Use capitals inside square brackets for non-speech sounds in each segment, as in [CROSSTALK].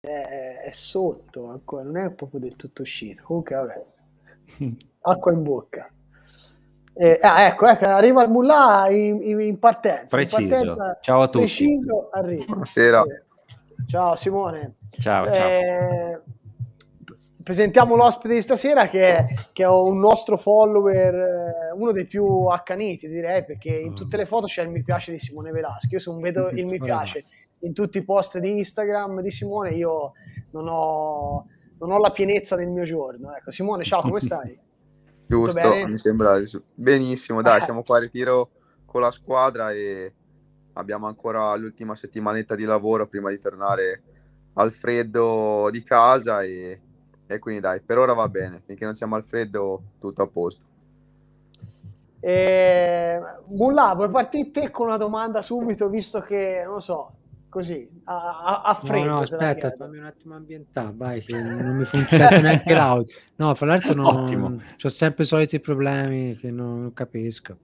è, è sotto ancora, non è proprio del tutto uscito. Comunque, vabbè, [LAUGHS] acqua in bocca. Eh, ah, ecco, ecco, arriva il Mullah in, in, in, partenza. Preciso. In partenza, ciao a tutti. Preciso, Buonasera. Eh, ciao Simone. Ciao, eh, ciao. Presentiamo l'ospite di stasera che è, che è, un nostro follower, eh, uno dei più accaniti direi, perché in mm. tutte le foto c'è il mi piace di Simone Velasco. Io sono, non vedo il mi piace in tutti i post di Instagram di Simone io non ho, non ho la pienezza nel mio giorno. Ecco, Simone, ciao, come stai? Giusto, [LAUGHS] mi sembra benissimo. Dai, eh. siamo qua a ritiro con la squadra e abbiamo ancora l'ultima settimanetta di lavoro prima di tornare al freddo di casa e, e quindi dai, per ora va bene, finché non siamo al freddo tutto a posto. Ehm, Mulla, vuoi partire te con una domanda subito, visto che, non lo so, così a, a freddo. No, no aspetta, fammi un attimo ambientare, vai, che non mi funziona neanche [LAUGHS] l'audio. No, fra l'altro non, Ottimo. ho sempre i soliti problemi che non capisco.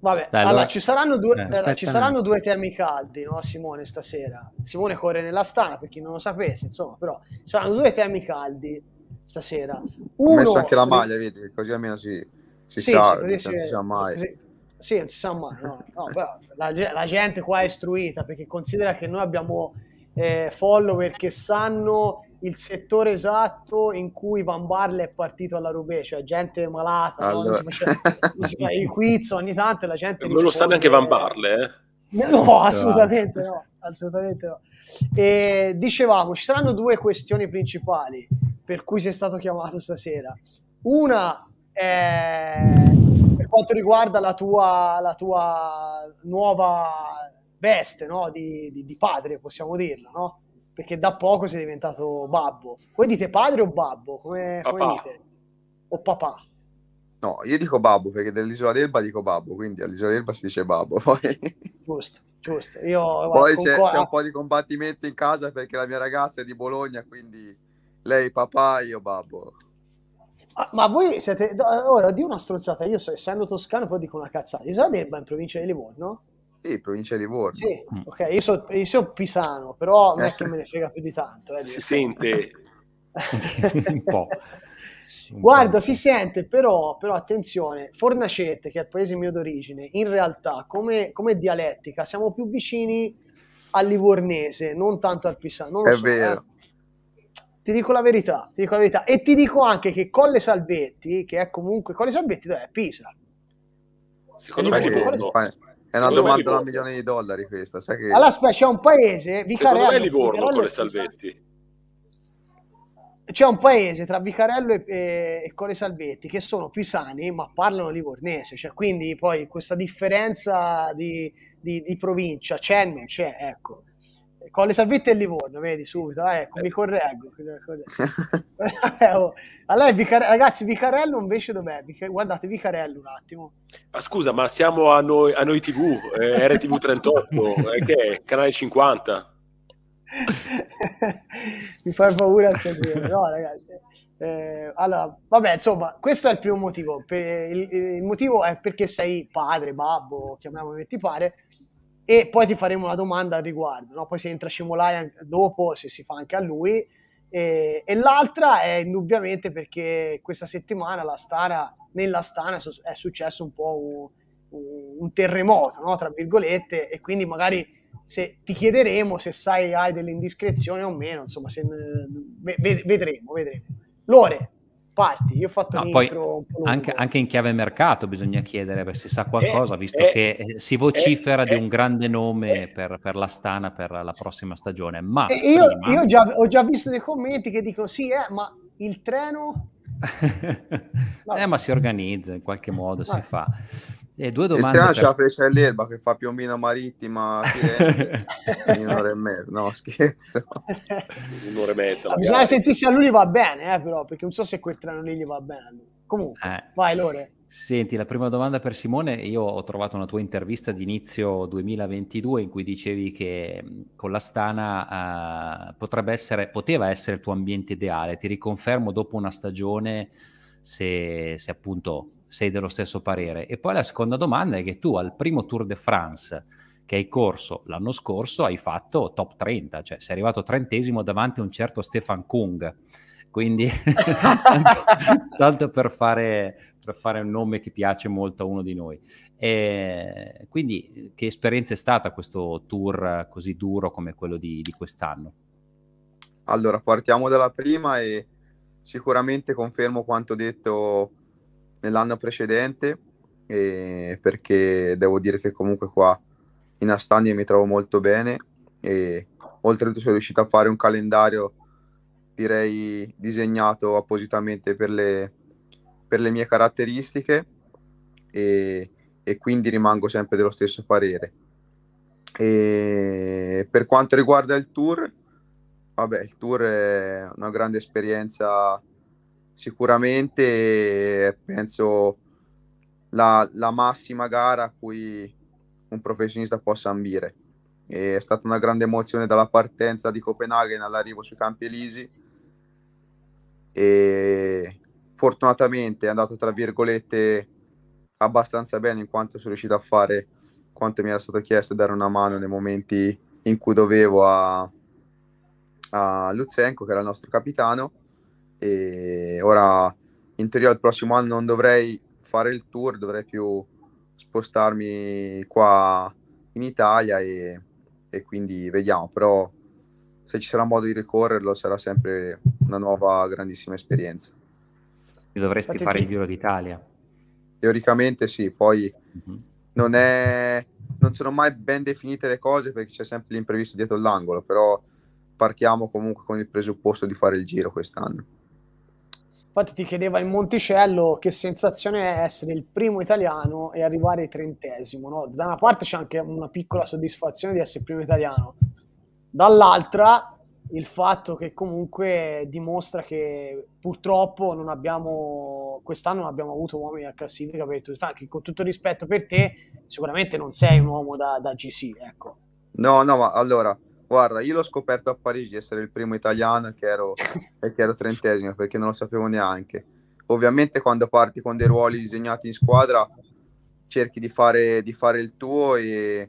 Vabbè, Dai, allora, ci saranno, due, eh, eh ci saranno due, temi caldi, no, Simone, stasera. Simone corre nella stana, per chi non lo sapesse, insomma, però ci saranno due temi caldi stasera. Uno... Ho messo anche la maglia, vedi, così almeno si, si sì, sa, sì, non si sa mai. Sì, non si sa mai. No, no, la, la, gente qua è istruita perché considera che noi abbiamo eh, follower che sanno il settore esatto in cui Van Barle è partito alla Rubé, cioè gente malata, allora. no? faceva, i quiz ogni tanto la gente... Non eh, lo sa neanche Van Barle, eh? No, assolutamente no, assolutamente no. E dicevamo, ci saranno due questioni principali per cui sei stato chiamato stasera. Una è per quanto riguarda la tua, la tua nuova veste no? di, di, di, padre, possiamo dirlo, no? perché da poco sei diventato babbo. Voi dite padre o babbo? Come, come dite? O papà? No, io dico babbo perché dell'isola d'Elba dico babbo, quindi all'isola d'Elba si dice babbo. [LAUGHS] Poi... Giusto, giusto. Io, poi c'è, concordo... c'è, un po' di combattimento in casa perché la mia ragazza è di Bologna, quindi lei papà, io babbo ma voi siete. Ora di una stronzata, io so, essendo toscano, poi dico una cazzata. Io sono Derba in provincia di Livorno? Sì, provincia di Livorno. Sì, mm. ok, io, so, io sono pisano, però non è che me ne frega più di tanto. Eh, si sente [LAUGHS] un po'. Guarda, si sente, però, però, attenzione, Fornacette, che è il paese mio d'origine, in realtà come, come dialettica siamo più vicini al livornese, non tanto al pisano. Non è so, vero. Eh? Ti dico la verità, ti dico la verità. E ti dico anche che Colle Salvetti, che è comunque Colle Salvetti, dov'è? Pisa. Secondo me Livorno. È una domanda da un milione di dollari questa. Sai che... Allora, aspetta, c'è un paese, Vicarello. Secondo me è Livorno Colle Salvetti. C'è un paese tra Vicarello e, e, e Colle Salvetti che sono pisani ma parlano livornese, cioè, quindi poi questa differenza di, di, di provincia c'è, non c'è, ecco con le Salvetti e Livorno, vedi subito, eh, ecco, mi correggo. allora, [LAUGHS] eh, oh, Vicar- ragazzi, Vicarello invece dov'è? Vic- guardate Vicarello un attimo. Ma scusa, ma siamo a noi, a noi TV, eh, RTV 38, eh, che è? Canale 50. [LAUGHS] mi fai paura a sentire, no ragazzi. Eh, allora, vabbè, insomma, questo è il primo motivo. Per, il, il, motivo è perché sei padre, babbo, chiamiamolo come ti pare, e poi ti faremo una domanda al riguardo, no? poi se entra Scemolai dopo, se si fa anche a lui, e, e, l'altra è indubbiamente perché questa settimana la Stara, nella Stana è successo un po' un, un terremoto, no? tra virgolette, e quindi magari se ti chiederemo se sai hai delle indiscrezioni o meno, insomma, se, eh, vedremo, vedremo. Lore, parti. Io ho fatto no, intro, anche, anche, in chiave mercato bisogna chiedere se sa eh, qualcosa, eh, visto eh, che si vocifera eh, di un eh. grande nome per, per, la Stana per la prossima stagione. Ma io, prima... io già, ho già visto dei commenti che dicono: sì, eh, ma il treno. [LAUGHS] no. ma si organizza in qualche modo, no. si fa. E eh, due domande. Il per... c'è la freccia dell'erba che fa più marittima a Firenze [LAUGHS] un'ora e mezza. No, scherzo. [LAUGHS] un'ora e mezza. Ah, bisogna sentirsi a lui va bene, eh, però, perché non so se quel treno lì gli va bene. Comunque, eh. vai Lore. Senti, la prima domanda per Simone, io ho trovato una tua intervista d'inizio 2022 in cui dicevi che mm, con l'Astana eh, potrebbe essere, poteva essere il tuo ambiente ideale, ti riconfermo dopo una stagione se, se appunto sei dello stesso parere. E poi la seconda domanda è che tu al primo Tour de France che hai corso l'anno scorso hai fatto top 30, cioè sei arrivato trentesimo davanti a un certo Stefan Kung. Quindi tanto, [LAUGHS] tanto per, fare, per, fare, un nome che piace molto a uno di noi. E quindi che esperienza è stata questo tour così duro come quello di, di quest'anno? Allora, partiamo dalla prima e sicuramente confermo quanto detto nell'anno precedente perché devo dire che comunque qua in Astania mi trovo molto bene e oltretutto sono riuscito a fare un calendario direi disegnato appositamente per le, per le mie caratteristiche e, e, quindi rimango sempre dello stesso parere. E per quanto riguarda il tour, vabbè, il tour è una grande esperienza sicuramente penso la, la, massima gara a cui un professionista possa ambire. E è stata una grande emozione dalla partenza di Copenaghen all'arrivo sui Campi Elisi e fortunatamente è andata tra virgolette abbastanza bene in quanto sono riuscito a fare quanto mi era stato chiesto dare una mano nei momenti in cui dovevo a, a Luzenko che era il nostro capitano e ora in teoria il prossimo anno non dovrei fare il tour, dovrei più spostarmi qua in Italia e, e quindi vediamo, però se ci sarà modo di ricorrerlo sarà sempre una nuova grandissima esperienza. Dovresti Infatti, fare il giro d'Italia. Teoricamente sì, poi uh-huh. non, è, non sono mai ben definite le cose perché c'è sempre l'imprevisto dietro l'angolo, però partiamo comunque con il presupposto di fare il giro quest'anno. Infatti ti chiedeva il Monticello che sensazione è essere il primo italiano e arrivare trentesimo. No? Da una parte c'è anche una piccola soddisfazione di essere il primo italiano, dall'altra il fatto che comunque dimostra che purtroppo non abbiamo, quest'anno non abbiamo avuto uomini a classifica per tutti, anche con tutto rispetto per te, sicuramente non sei un uomo da, da GC. Ecco. No, no, ma allora... Guarda, io l'ho scoperto a Parigi essere il primo italiano che ero, [LAUGHS] che ero trentesimo perché non lo sapevo neanche. Ovviamente quando parti con dei ruoli disegnati in squadra cerchi di fare, di fare il tuo e,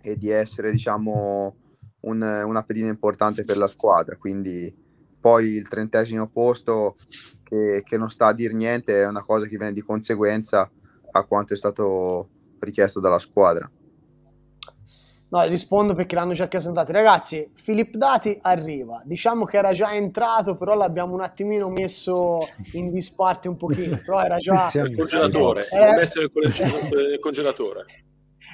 e di essere diciamo un, una pedina importante per la squadra. Quindi poi il trentesimo posto che, che non sta a dire niente è una cosa che viene di conseguenza a quanto è stato richiesto dalla squadra. No, rispondo perché l'hanno già chiesto tanti. Ragazzi, Filippo Dati arriva. Diciamo che era già entrato, però l'abbiamo un attimino messo in disparte un pochino. Però era già... Eh, il congelatore. Era... È... messo nel congelatore.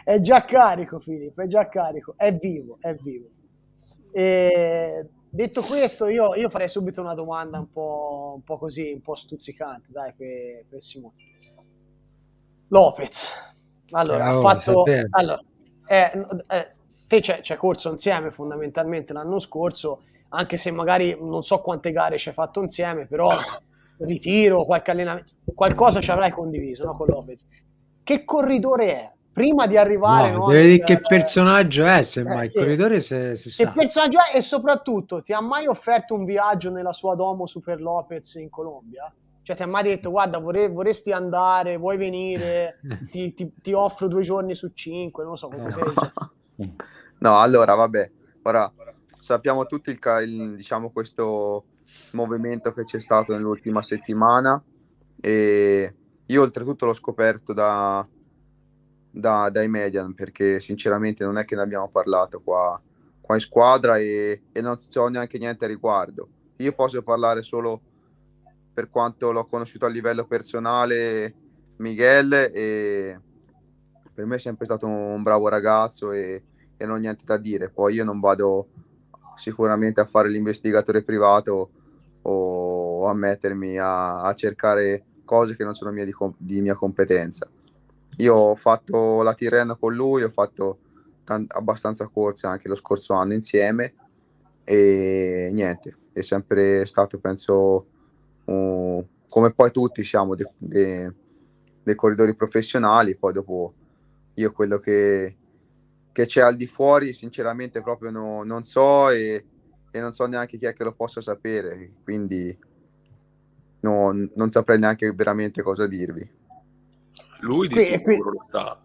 È già carico, Filippo, è già carico. È vivo, è vivo. E... Detto questo, io, io, farei subito una domanda un po', un po così, un po' stuzzicante, dai, per, per Simone. Lopez. Allora, Bravo, ha fatto... Allora, eh, eh, te c'è, hai corso insieme fondamentalmente l'anno scorso, anche se magari non so quante gare ci hai fatto insieme, però [COUGHS] ritiro, qualche allenamento, qualcosa ci avrai condiviso no, con Lopez. Che corridore è? Prima di arrivare... No, no, devi dire che eh, personaggio è, semmai, eh, sì. il corridore se, se Che personaggio è e soprattutto ti ha mai offerto un viaggio nella sua domo Super Lopez in Colombia? Cioè, ti ha mai detto, guarda, vorrei, vorresti andare, vuoi venire, [LAUGHS] ti, ti, ti, offro due giorni su cinque, non lo so, cosa [LAUGHS] sei. No, allora, vabbè, ora sappiamo tutti il, il, diciamo, questo movimento che c'è stato nell'ultima settimana e io oltretutto l'ho scoperto da, da, dai median perché sinceramente non è che ne abbiamo parlato qua, qua in squadra e, e non so neanche niente a riguardo. Io posso parlare solo per quanto l'ho conosciuto a livello personale Miguel e per me è sempre stato un bravo ragazzo e, e non ho niente da dire. Poi io non vado sicuramente a fare l'investigatore privato o a mettermi a, a cercare cose che non sono mie di, di, mia competenza. Io ho fatto la Tirreno con lui, ho fatto t- abbastanza corse anche lo scorso anno insieme e niente, è sempre stato penso uh, come poi tutti siamo dei de, de corridori professionali, poi dopo io quello che, che c'è al di fuori sinceramente proprio no, non so e, e, non so neanche chi è che lo possa sapere, quindi no, non saprei neanche veramente cosa dirvi. Lui di qui, sicuro qui... lo sa.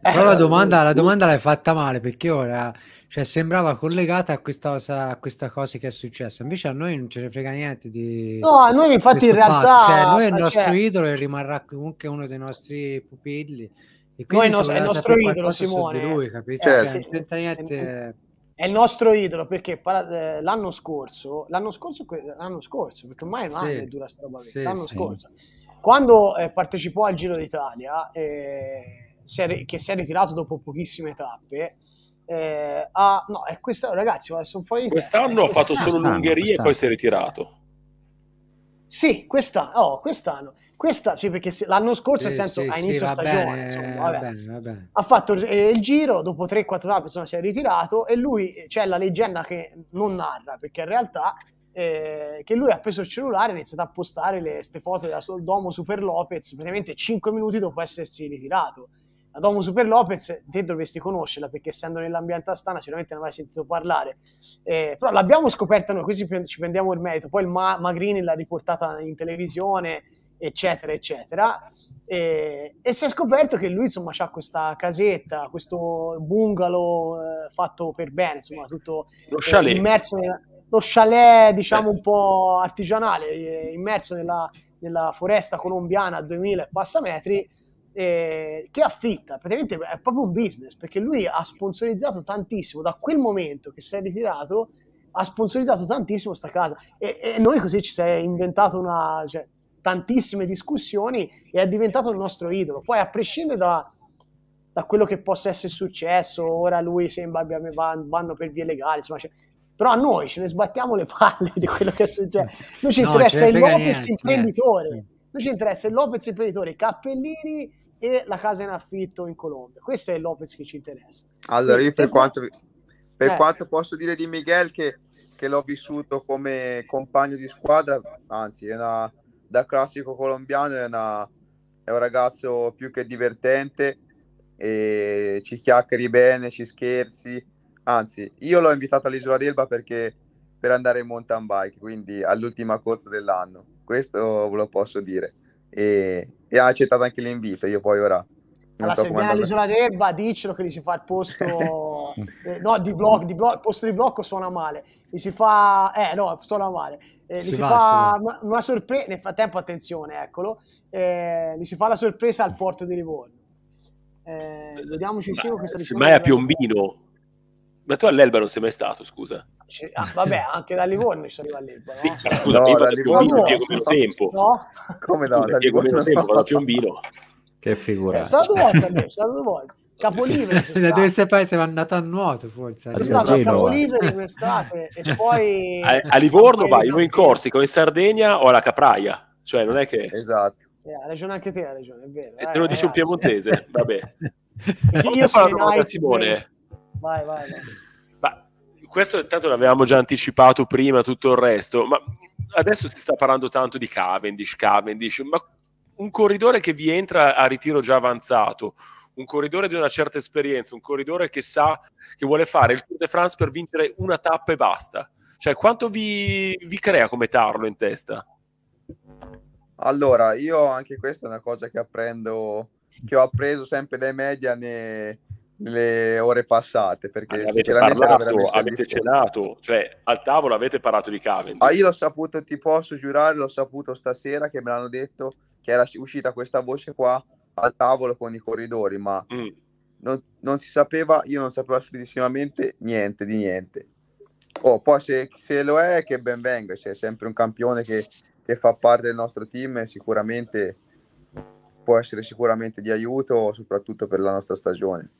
Eh, Però la eh, domanda, la domanda l'hai fatta male perché ora cioè, sembrava collegata a questa, cosa, a questa cosa che è successa. Invece a noi non ce ne frega niente di. No, a noi infatti in realtà. Cioè, noi è il nostro cioè... idolo e rimarrà comunque uno dei nostri pupilli. E quindi no, è il nostro idolo, Simone. Eh. Lui, capito? Eh, sì. non niente. È il nostro idolo perché l'anno scorso, l'anno scorso, l'anno scorso, perché ormai è un anno sì, dura sta roba, sì, l'anno scorso, quando eh, partecipò al Giro d'Italia, eh, si è, che si è ritirato dopo pochissime tappe. Eh, a, no, è questa, ragazzi, sono fuori di Quest'anno ha fatto solo l'Ungheria e poi si è ritirato. Sì, quest'anno, oh, quest'anno. Questa, cioè perché se, l'anno scorso, sì, nel senso, sì, a inizio sì, stagione, bene, insomma, vabbè. Va bene, va bene. ha fatto eh, il giro, dopo 3-4 tappe insomma, si è ritirato e lui, c'è cioè, la leggenda che non narra, perché in realtà eh, che lui ha preso il cellulare e ha iniziato a postare le, foto della Soldomo Super Lopez, praticamente 5 minuti dopo essersi ritirato la Domus Super Lopez, te dovresti conoscerla perché essendo nell'ambiente astana sicuramente non hai sentito parlare, eh, però l'abbiamo scoperta noi, così ci prendiamo il merito, poi il Ma- Magrini l'ha riportata in televisione, eccetera, eccetera, eh, e, si è scoperto che lui insomma ha questa casetta, questo bungalow eh, fatto per bene, insomma tutto eh, immerso nella, lo chalet diciamo eh. un po' artigianale, eh, immerso nella, nella foresta colombiana a 2000 e passa metri, eh, che affitta, praticamente è proprio un business, perché lui ha sponsorizzato tantissimo, da quel momento che si è ritirato, ha sponsorizzato tantissimo sta casa e, e noi così ci si è inventato una, cioè, tantissime discussioni e è diventato il nostro idolo. Poi a prescindere da, da quello che possa essere successo, ora lui sembra abbia, vanno per vie legali, insomma, cioè, però a noi ce ne sbattiamo le palle di quello che è successo. Noi ci no, interessa il Lopez niente, imprenditore. Niente. Noi ci interessa il Lopez imprenditore, Cappellini e la casa in affitto in Colombia. Questo è il Lopez che ci interessa. Allora, io per quanto, per eh. quanto posso dire di Miguel che, che, l'ho vissuto come compagno di squadra, anzi, una, da classico colombiano è, una, è, un ragazzo più che divertente, ci chiacchieri bene, ci scherzi. Anzi, io l'ho invitato all'isola d'Elba perché per andare in mountain bike, quindi all'ultima corsa dell'anno. Questo ve lo posso dire. E, e ha accettato anche l'invito. Io poi ora. Allora, so se viene all'isola d'Elba, diccelo che gli si fa il posto. [LAUGHS] eh, no, di blocco, di blocco, posto di blocco suona male. Gli si fa. Eh, no, suona male. Eh, si gli si, va, fa sì. una, sorpresa. Nel frattempo, attenzione, eccolo. Eh, gli si fa la sorpresa al porto di Livorno. Eh, vediamoci eh, se questa è a Piombino. Ma tu all'Elba non sei mai stato, scusa. Ah, vabbè, anche da Livorno ci arriva all'Elba. Sì, eh. ma scusa, no, io vado Piombino, no, piego meno tempo. No? Come no? da piego meno tempo, vado a Piombino. Che figura. Sono due volte, me, sono due volte. Capolivere. Sì. Da dove sei andato a nuoto, forse. Sono stato a Capolivere quest'estate e [LAUGHS] poi... A, a Livorno vai, io in Corsica o in Sardegna o alla Capraia. Cioè, non è che... Esatto. Eh, ha ragione anche te, hai ragione, è vero. E te lo eh, dice un piemontese, vabbè. [LAUGHS] Io sono Simone vai, vai. vai. Ma questo intanto l'avevamo già anticipato prima, tutto il resto, ma adesso si sta parlando tanto di Cavendish, Cavendish, ma un corridore che vi entra a ritiro già avanzato, un corridore di una certa esperienza, un corridore che sa che vuole fare il Tour de France per vincere una tappa e basta. Cioè, quanto vi, vi crea come tarlo in testa? Allora, io anche questa è una cosa che apprendo, che ho appreso sempre dai media, ne, le ore passate perché allora, avete parlato, avete cenato cioè al tavolo avete parlato di Cavendish ah, io l'ho saputo, ti posso giurare l'ho saputo stasera che me l'hanno detto che era uscita questa voce qua al tavolo con i corridori ma mm. non, non, si sapeva io non sapevo assolutissimamente niente di niente oh, poi se, se lo è che ben venga c'è sempre un campione che, che fa parte del nostro team sicuramente può essere sicuramente di aiuto soprattutto per la nostra stagione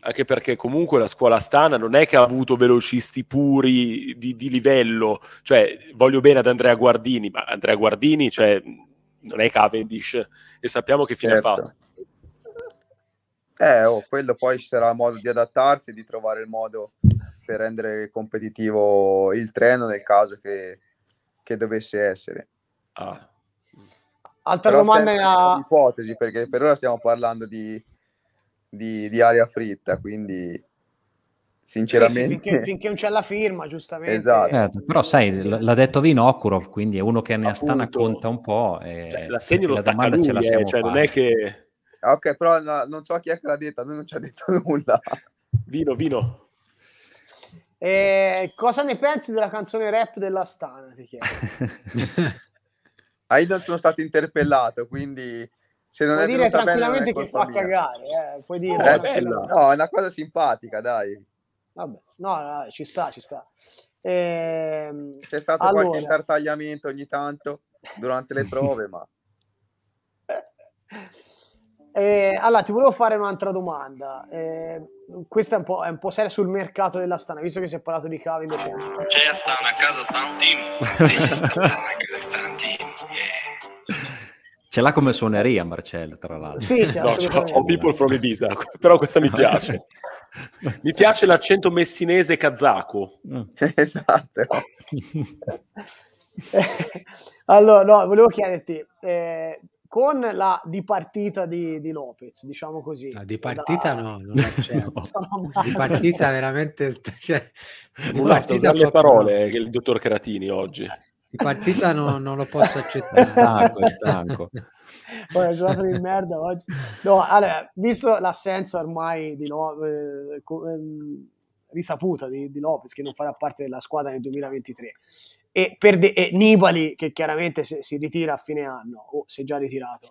anche perché comunque la scuola Stana non è che ha avuto velocisti puri di, di livello, cioè voglio bene ad Andrea Guardini, ma Andrea Guardini cioè, non è Cavendish e sappiamo che fine certo. ha fatto. Eh, oh, quello poi ci sarà modo di adattarsi e di trovare il modo per rendere competitivo il treno nel caso che, che dovesse essere. Ah. Altra Però domanda... È... Ipotesi, perché per ora stiamo parlando di di, di aria fritta, quindi sinceramente. Sì, sì, finché, finché, non c'è la firma, giustamente. Esatto. Eh, però sai, l'ha detto Vinokurov, quindi è uno che ne Astana conta un po'. E cioè, l'assegno lo la stacca lui, ce la eh, cioè, non è che... Ah, ok, però no, non so chi è che l'ha detta, lui non ci ha detto [LAUGHS] nulla. Vino, vino. Eh, cosa ne pensi della canzone rap della Stana? Ti chiedo. ah, [LAUGHS] io sono stato interpellato, quindi se non puoi è dire tranquillamente bene, che fa mia. cagare, eh. puoi dire. Oh, eh, è no, è una cosa simpatica, dai. Vabbè, no, no, ci sta, ci sta. Ehm, C'è stato allora... qualche intartagliamento ogni tanto durante le prove, ma... [LAUGHS] Eh, allora, ti volevo fare un'altra domanda. Eh, questa è un, po', po' seria sul mercato della Stana, visto che si è parlato di cavi C'è Astana, a casa sta un team. This [LAUGHS] is Astana, a casa sta un team. Ce l'ha come suoneria Marcello, tra l'altro. Sì, sì, no, ho People from Ibiza, [LAUGHS] però questa mi [LAUGHS] piace. mi piace l'accento messinese kazako. Mm. Sì, esatto. [LAUGHS] allora, no, volevo chiederti, eh, con la dipartita di, di Lopez, diciamo così. La dipartita da... no, non è Dipartita veramente... Cioè, dipartita Mulato, parole eh, che il dottor Cratini oggi di partita no, non lo posso accettare. È stanco, è stanco. [LAUGHS] Poi la giornata di merda oggi. No, allora, visto l'assenza ormai di Lo- eh, eh, risaputa di, di, Lopez che non farà parte della squadra nel 2023 e, de- e Nibali che chiaramente se, si ritira a fine anno o si è già ritirato.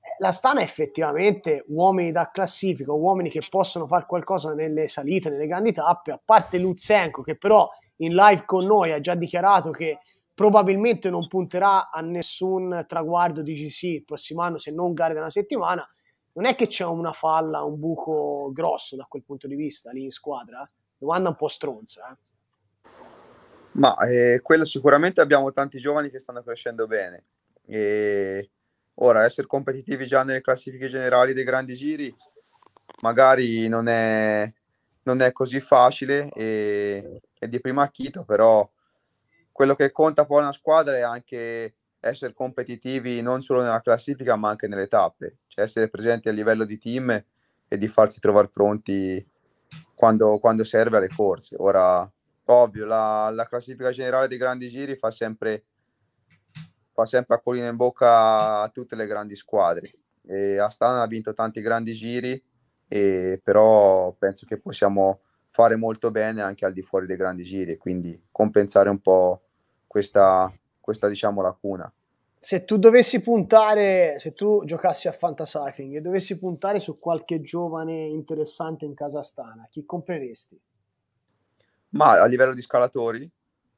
Eh, la Stana è effettivamente uomini da classifica, uomini che possono fare qualcosa nelle salite, nelle grandi tappe, a parte Luzenko che però in live con noi ha già dichiarato che probabilmente non punterà a nessun traguardo di GC il prossimo anno se non gare da una settimana, non è che c'è una falla, un buco grosso da quel punto di vista lì in squadra? Domanda un po' stronza. Eh? Ma eh, quello sicuramente abbiamo tanti giovani che stanno crescendo bene. E ora essere competitivi già nelle classifiche generali dei grandi giri magari non è, non è così facile e, è di prima acchito, però quello che conta poi una squadra è anche essere competitivi non solo nella classifica ma anche nelle tappe, cioè essere presenti a livello di team e di farsi trovare pronti quando, quando serve alle corse. Ora, ovvio, la, la, classifica generale dei grandi giri fa sempre, fa sempre acquolina in bocca a tutte le grandi squadre. E Astana ha vinto tanti grandi giri, e, però penso che possiamo fare molto bene anche al di fuori dei grandi giri e quindi compensare un po' questa, questa diciamo, lacuna. Se tu dovessi puntare, se tu giocassi a Fantasacring e dovessi puntare su qualche giovane interessante in casa stana, chi compreresti? Ma a livello di scalatori?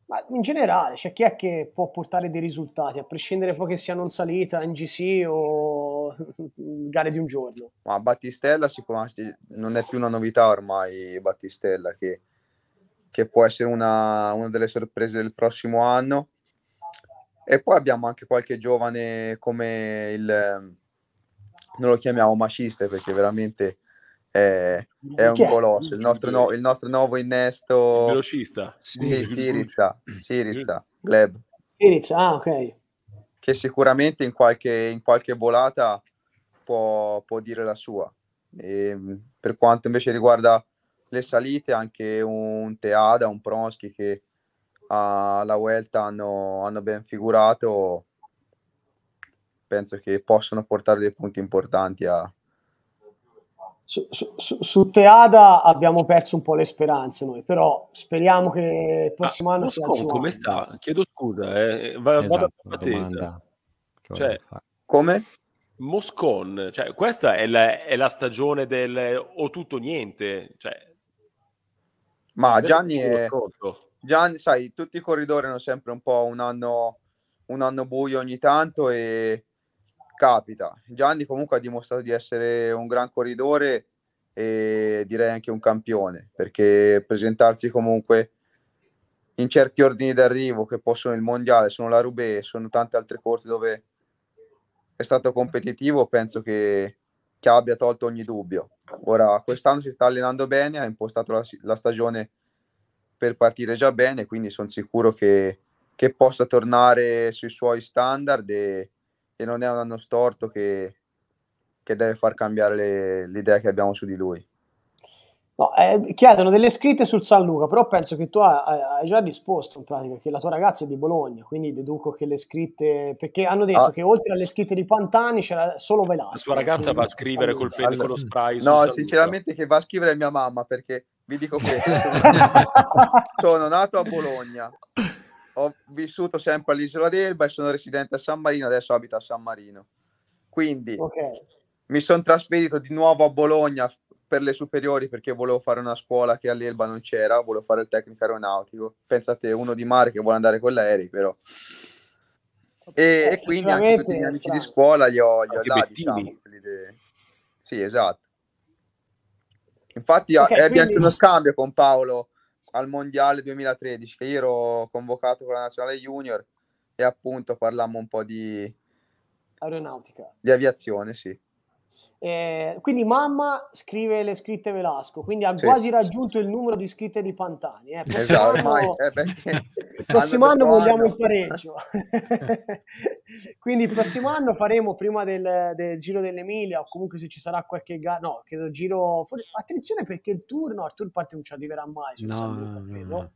Ma in generale, cioè chi è che può portare dei risultati, a prescindere poi che siano in salita, in GC o gare di un giorno? Ma Battistella siccome non è più una novità ormai, Battistella, che che può essere una, una delle sorprese del prossimo anno. E poi abbiamo anche qualche giovane come il non lo chiamiamo Maciste perché veramente è, è un colosso. Il nostro, no, il nostro nuovo innesto il velocista sì, Sirizza, Sirizza, Gleb. Sirizza, ah, ok. Che sicuramente in qualche, in qualche volata può, può, dire la sua. E ehm, per quanto invece riguarda le salite anche un Teada, un Pronsky che alla Vuelta hanno, hanno ben figurato, penso che possono portare dei punti importanti a, su, su, su, Teada abbiamo perso un po' le speranze noi, però speriamo che il prossimo ah, anno sia il come sta? Chiedo scusa, eh. eh vado esatto, a attesa. Cioè, come? Moscon, cioè, questa è la, è la, stagione del o tutto o niente, cioè, ma Gianni è... Gianni, sai, tutti i corridori hanno sempre un po' un anno, un anno buio ogni tanto e capita. Gianni comunque ha dimostrato di essere un gran corridore e direi anche un campione, perché presentarsi comunque in certi ordini d'arrivo che possono il mondiale, sono la Roubaix, sono tante altre corse dove è stato competitivo, penso che che abbia tolto ogni dubbio. Ora, quest'anno si sta allenando bene, ha impostato la, la stagione per partire già bene, quindi sono sicuro che, che, possa tornare sui suoi standard e, e non è un anno storto che, che deve far cambiare l'idea che abbiamo su di lui. No, eh, chiedono delle scritte sul San Luca, però penso che tu hai, già risposto in pratica che la tua ragazza è di Bologna, quindi deduco che le scritte, perché hanno detto ah. che oltre alle scritte di Pantani c'era solo Velasco. La sua ragazza va a scrivere col pene allora, spray. No, sinceramente che va a scrivere mia mamma, perché vi dico questo. [LAUGHS] sono nato a Bologna, ho vissuto sempre all'isola d'Elba e sono residente a San Marino, adesso abito a San Marino. Quindi... Okay mi sono trasferito di nuovo a Bologna per le superiori perché volevo fare una scuola che all'Elba non c'era, volevo fare il tecnico aeronautico. Pensate, uno di mare che vuole andare con l'aereo, però. E, eh, e quindi anche tutti gli amici di scuola li ho, li ho là, diciamo, de... Sì, esatto. Infatti okay, ebbi quindi... anche uno scambio con Paolo al Mondiale 2013, che io ero convocato con la Nazionale Junior e appunto parlammo un po' di... Aeronautica. Di aviazione, sì. Eh, quindi mamma scrive le scritte Velasco, quindi ha sì. quasi raggiunto il numero di scritte di Pantani. Eh. Esatto, prossimo, esatto, ormai, eh, perché... [LAUGHS] prossimo [LAUGHS] anno vogliamo il pareggio. [LAUGHS] quindi il prossimo anno faremo prima del, del, Giro dell'Emilia o comunque se ci sarà qualche gara, no, credo giro... Attenzione perché il tour, no, il tour parte non ci arriverà mai, no, no, no.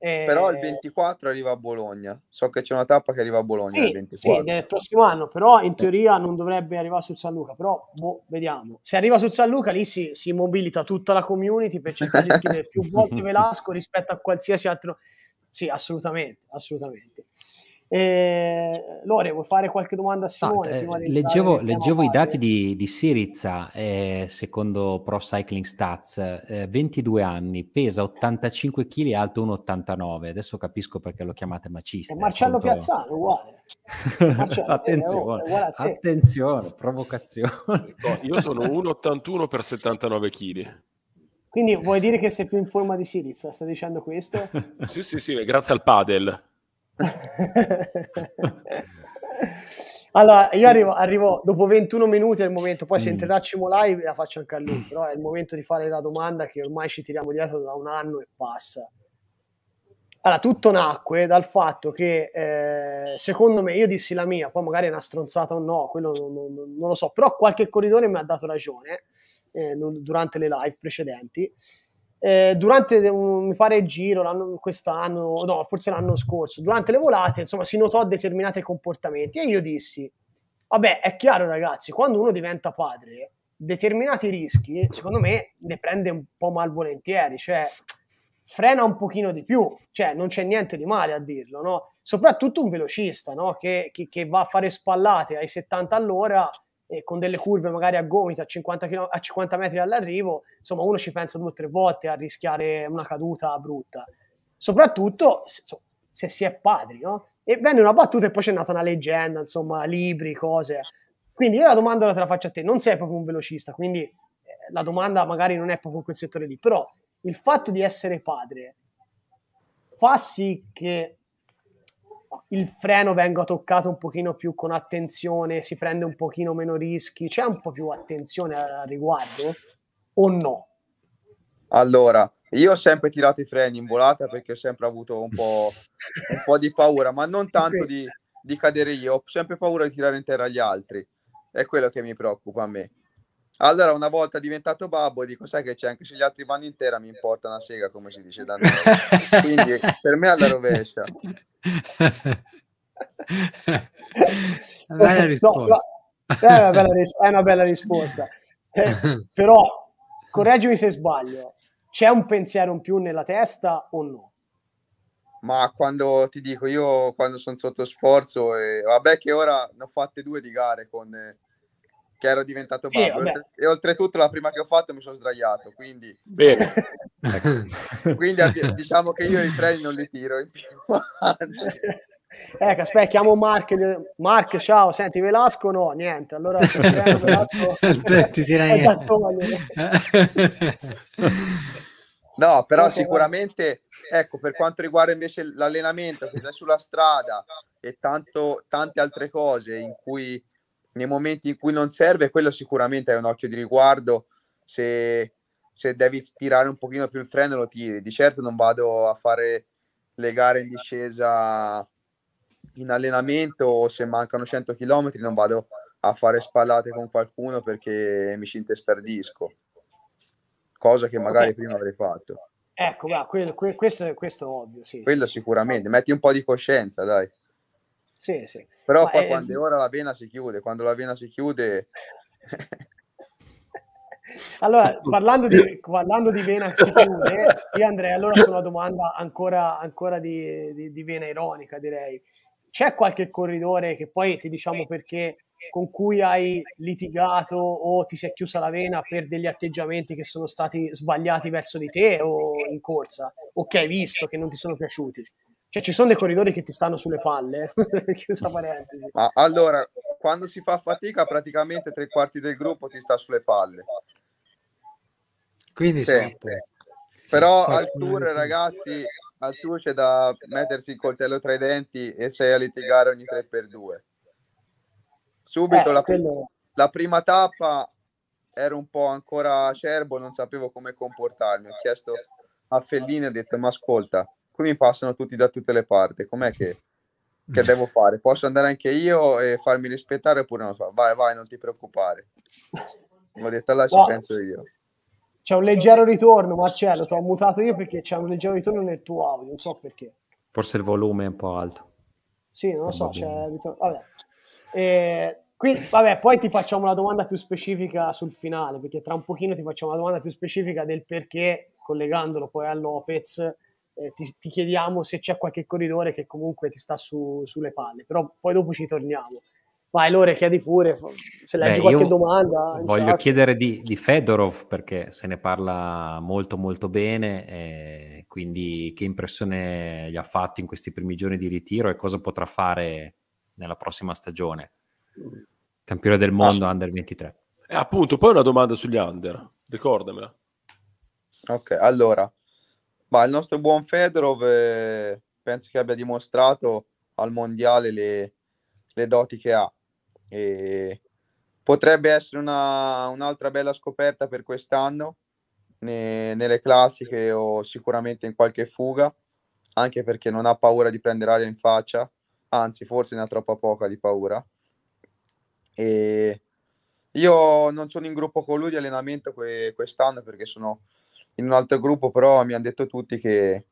Eh, però il 24 eh, arriva a Bologna. So che c'è una tappa che arriva a Bologna sì, il 24. Sì, del prossimo anno, però in teoria non dovrebbe arrivare sul San Luca, però boh, vediamo. Se arriva sul San Luca lì si, si mobilita tutta la community per cercare di scrivere più volte [LAUGHS] Velasco rispetto a qualsiasi altro. Sì, assolutamente, assolutamente. Eh, Lore, vuoi fare qualche domanda a Simone? No, eh, leggevo, leggevo i dati di, di Sirizza, eh, secondo Pro Cycling Stats, 22 eh, anni, pesa 85 kg, alto 1,89. Adesso capisco perché lo chiamate macista. E eh, Marcello appunto... Piazzano, uguale. [LAUGHS] Marcello, attenzione, te, oh, attenzione, provocazione. [LAUGHS] io sono 1,81 per 79 kg. Quindi vuoi dire che sei più in forma di Siriza? Sta dicendo questo? sì, sì, sì, grazie al padel. [LAUGHS] allora, io arrivo, arrivo, dopo 21 minuti al momento, poi se mm. entrerà Cimo Live eh, la faccio anche a lui, però è il momento di fare la domanda che ormai ci tiriamo dietro da un anno e passa. Allora, tutto nacque dal fatto che, eh, secondo me, io dissi la mia, poi magari è una stronzata o no, quello non, non, non lo so, però qualche corridore mi ha dato ragione eh, durante le live precedenti, eh, durante, mi pare, il giro l'anno, quest'anno, no, forse l'anno scorso, durante le volate, insomma, si notò determinati comportamenti e io dissi, vabbè, è chiaro ragazzi, quando uno diventa padre, determinati rischi, secondo me, ne prende un po' malvolentieri, cioè frena un pochino di più, cioè non c'è niente di male a dirlo, no? Soprattutto un velocista, no? che, che, che va a fare spallate ai 70 all'ora eh, con delle curve magari a gomito a 50, km, a 50 metri all'arrivo, insomma uno ci pensa due o tre volte a rischiare una caduta brutta. Soprattutto se, se si è padri, no? E venne una battuta e poi c'è nata una leggenda, insomma, libri, cose. Quindi io la domanda la te la faccio a te, non sei proprio un velocista, quindi eh, la domanda magari non è proprio in quel settore lì, però il fatto di essere padre fa sì che il freno venga toccato un pochino più con attenzione, si prende un pochino meno rischi, c'è un po' più attenzione al riguardo o no? Allora, io ho sempre tirato i freni in volata perché ho sempre avuto un po', un po di paura, ma non tanto di, di, cadere io, ho sempre paura di tirare in terra gli altri. È quello che mi preoccupa a me. Allora, una volta diventato babbo, dico, sai che c'è, anche se gli altri vanno in terra mi importa una sega, come si dice da noi. [LAUGHS] Quindi per me alla rovescia bella [LAUGHS] risposta. No, no, è, una bella ris- è, una bella risposta. Eh, [LAUGHS] però, correggimi se sbaglio, c'è un pensiero in più nella testa o no? Ma quando ti dico, io quando sono sotto sforzo, e, vabbè che ora ne ho fatte due di gare con, eh, che ero diventato sì, babbo. Vabbè. e oltretutto la prima che ho fatto mi sono sdraiato, quindi... Bene. [LAUGHS] quindi diciamo che io i treni non li tiro in più. [LAUGHS] ecco, aspetta, chiamo Mark. Mark, ciao, senti Velasco? No, niente. Allora ti direi Velasco... [LAUGHS] ti direi... No, però sicuramente, ecco, per quanto riguarda invece l'allenamento, che sei sulla strada e tanto, tante altre cose in cui nei momenti in cui non serve, quello sicuramente è un occhio di riguardo. Se, se devi tirare un pochino più il freno, lo tiri. Di certo non vado a fare le gare in discesa in allenamento o se mancano 100 km non vado a fare spallate con qualcuno perché mi ci intestardisco cosa che magari okay. prima avrei fatto ecco va, quello, que, questo, questo è ovvio sì, quello sì. sicuramente metti un po' di coscienza dai sì, sì. Però Ma è... quando è ora la vena si chiude, quando la vena si chiude... [LAUGHS] allora, [LAUGHS] parlando di, parlando di vena si chiude, io andrei allora su una domanda ancora, ancora di, di, di vena ironica, direi. C'è qualche corridore che poi ti diciamo perché con cui hai litigato o ti si è chiusa la vena per degli atteggiamenti che sono stati sbagliati verso di te o in corsa o che hai visto che non ti sono piaciuti? Cioè, ci sono dei corridori che ti stanno sulle palle. [LAUGHS] Chiusa parentesi. Ah, allora, quando si fa fatica, praticamente tre quarti del gruppo ti sta sulle palle. Quindi Sì. Però sì. al tour, ragazzi, al tour c'è da mettersi il coltello tra i denti e sei a litigare ogni 3x2. Subito eh, la, quello... la prima tappa ero un po' ancora acerbo, non sapevo come comportarmi. Ho chiesto a Fellini, ha detto, ma ascolta, qui mi passano tutti da tutte le parti, com'è che, che devo fare? Posso andare anche io e farmi rispettare oppure no? Vai, vai, non ti preoccupare. Come ho detto là, ci wow. penso io. C'è un leggero ritorno, Marcello, ti ho mutato io perché c'è un leggero ritorno nel tuo audio, non so perché. Forse il volume è un po' alto. Sì, non lo so, c'è... Vabbè. E... Qui, vabbè, poi ti facciamo una domanda più specifica sul finale, perché tra un pochino ti facciamo una domanda più specifica del perché, collegandolo poi a Lopez, eh, ti, ti, chiediamo se c'è qualche corridore che comunque ti sta su, sulle palle, però poi dopo ci torniamo. Vai Lore, chiedi pure, se leggi Beh, qualche domanda. Voglio certo. chiedere di, di, Fedorov perché se ne parla molto molto bene, quindi che impressione gli ha fatto in questi primi giorni di ritiro e cosa potrà fare nella prossima stagione? Campione del ah, mondo ah, Under 23. Eh, appunto, poi una domanda sugli Under, ricordamela. Ok, allora, ma il nostro buon Fedorov eh, penso che abbia dimostrato al mondiale le, le doti che ha. E potrebbe essere una, un'altra bella scoperta per quest'anno ne, nelle classiche o sicuramente in qualche fuga, anche perché non ha paura di prendere aria in faccia, anzi forse ne ha troppa poca di paura. E io non sono in gruppo con lui di allenamento que- quest'anno perché sono in un altro gruppo, però mi hanno detto tutti che,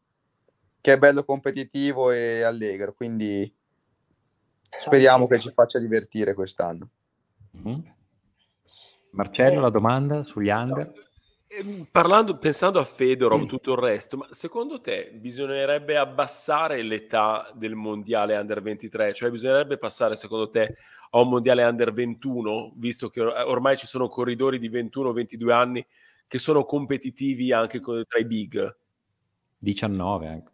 che è bello competitivo e allegro, quindi speriamo che ci faccia divertire quest'anno. Mm-hmm. Marcello, la domanda sugli under? Ehm, parlando, pensando a Fedorov, mm. tutto il resto, ma secondo te bisognerebbe abbassare l'età del mondiale under 23? Cioè bisognerebbe passare, secondo te, a un mondiale under 21, visto che or- ormai ci sono corridori di 21-22 anni che sono competitivi anche con, tra i big. 19 anche.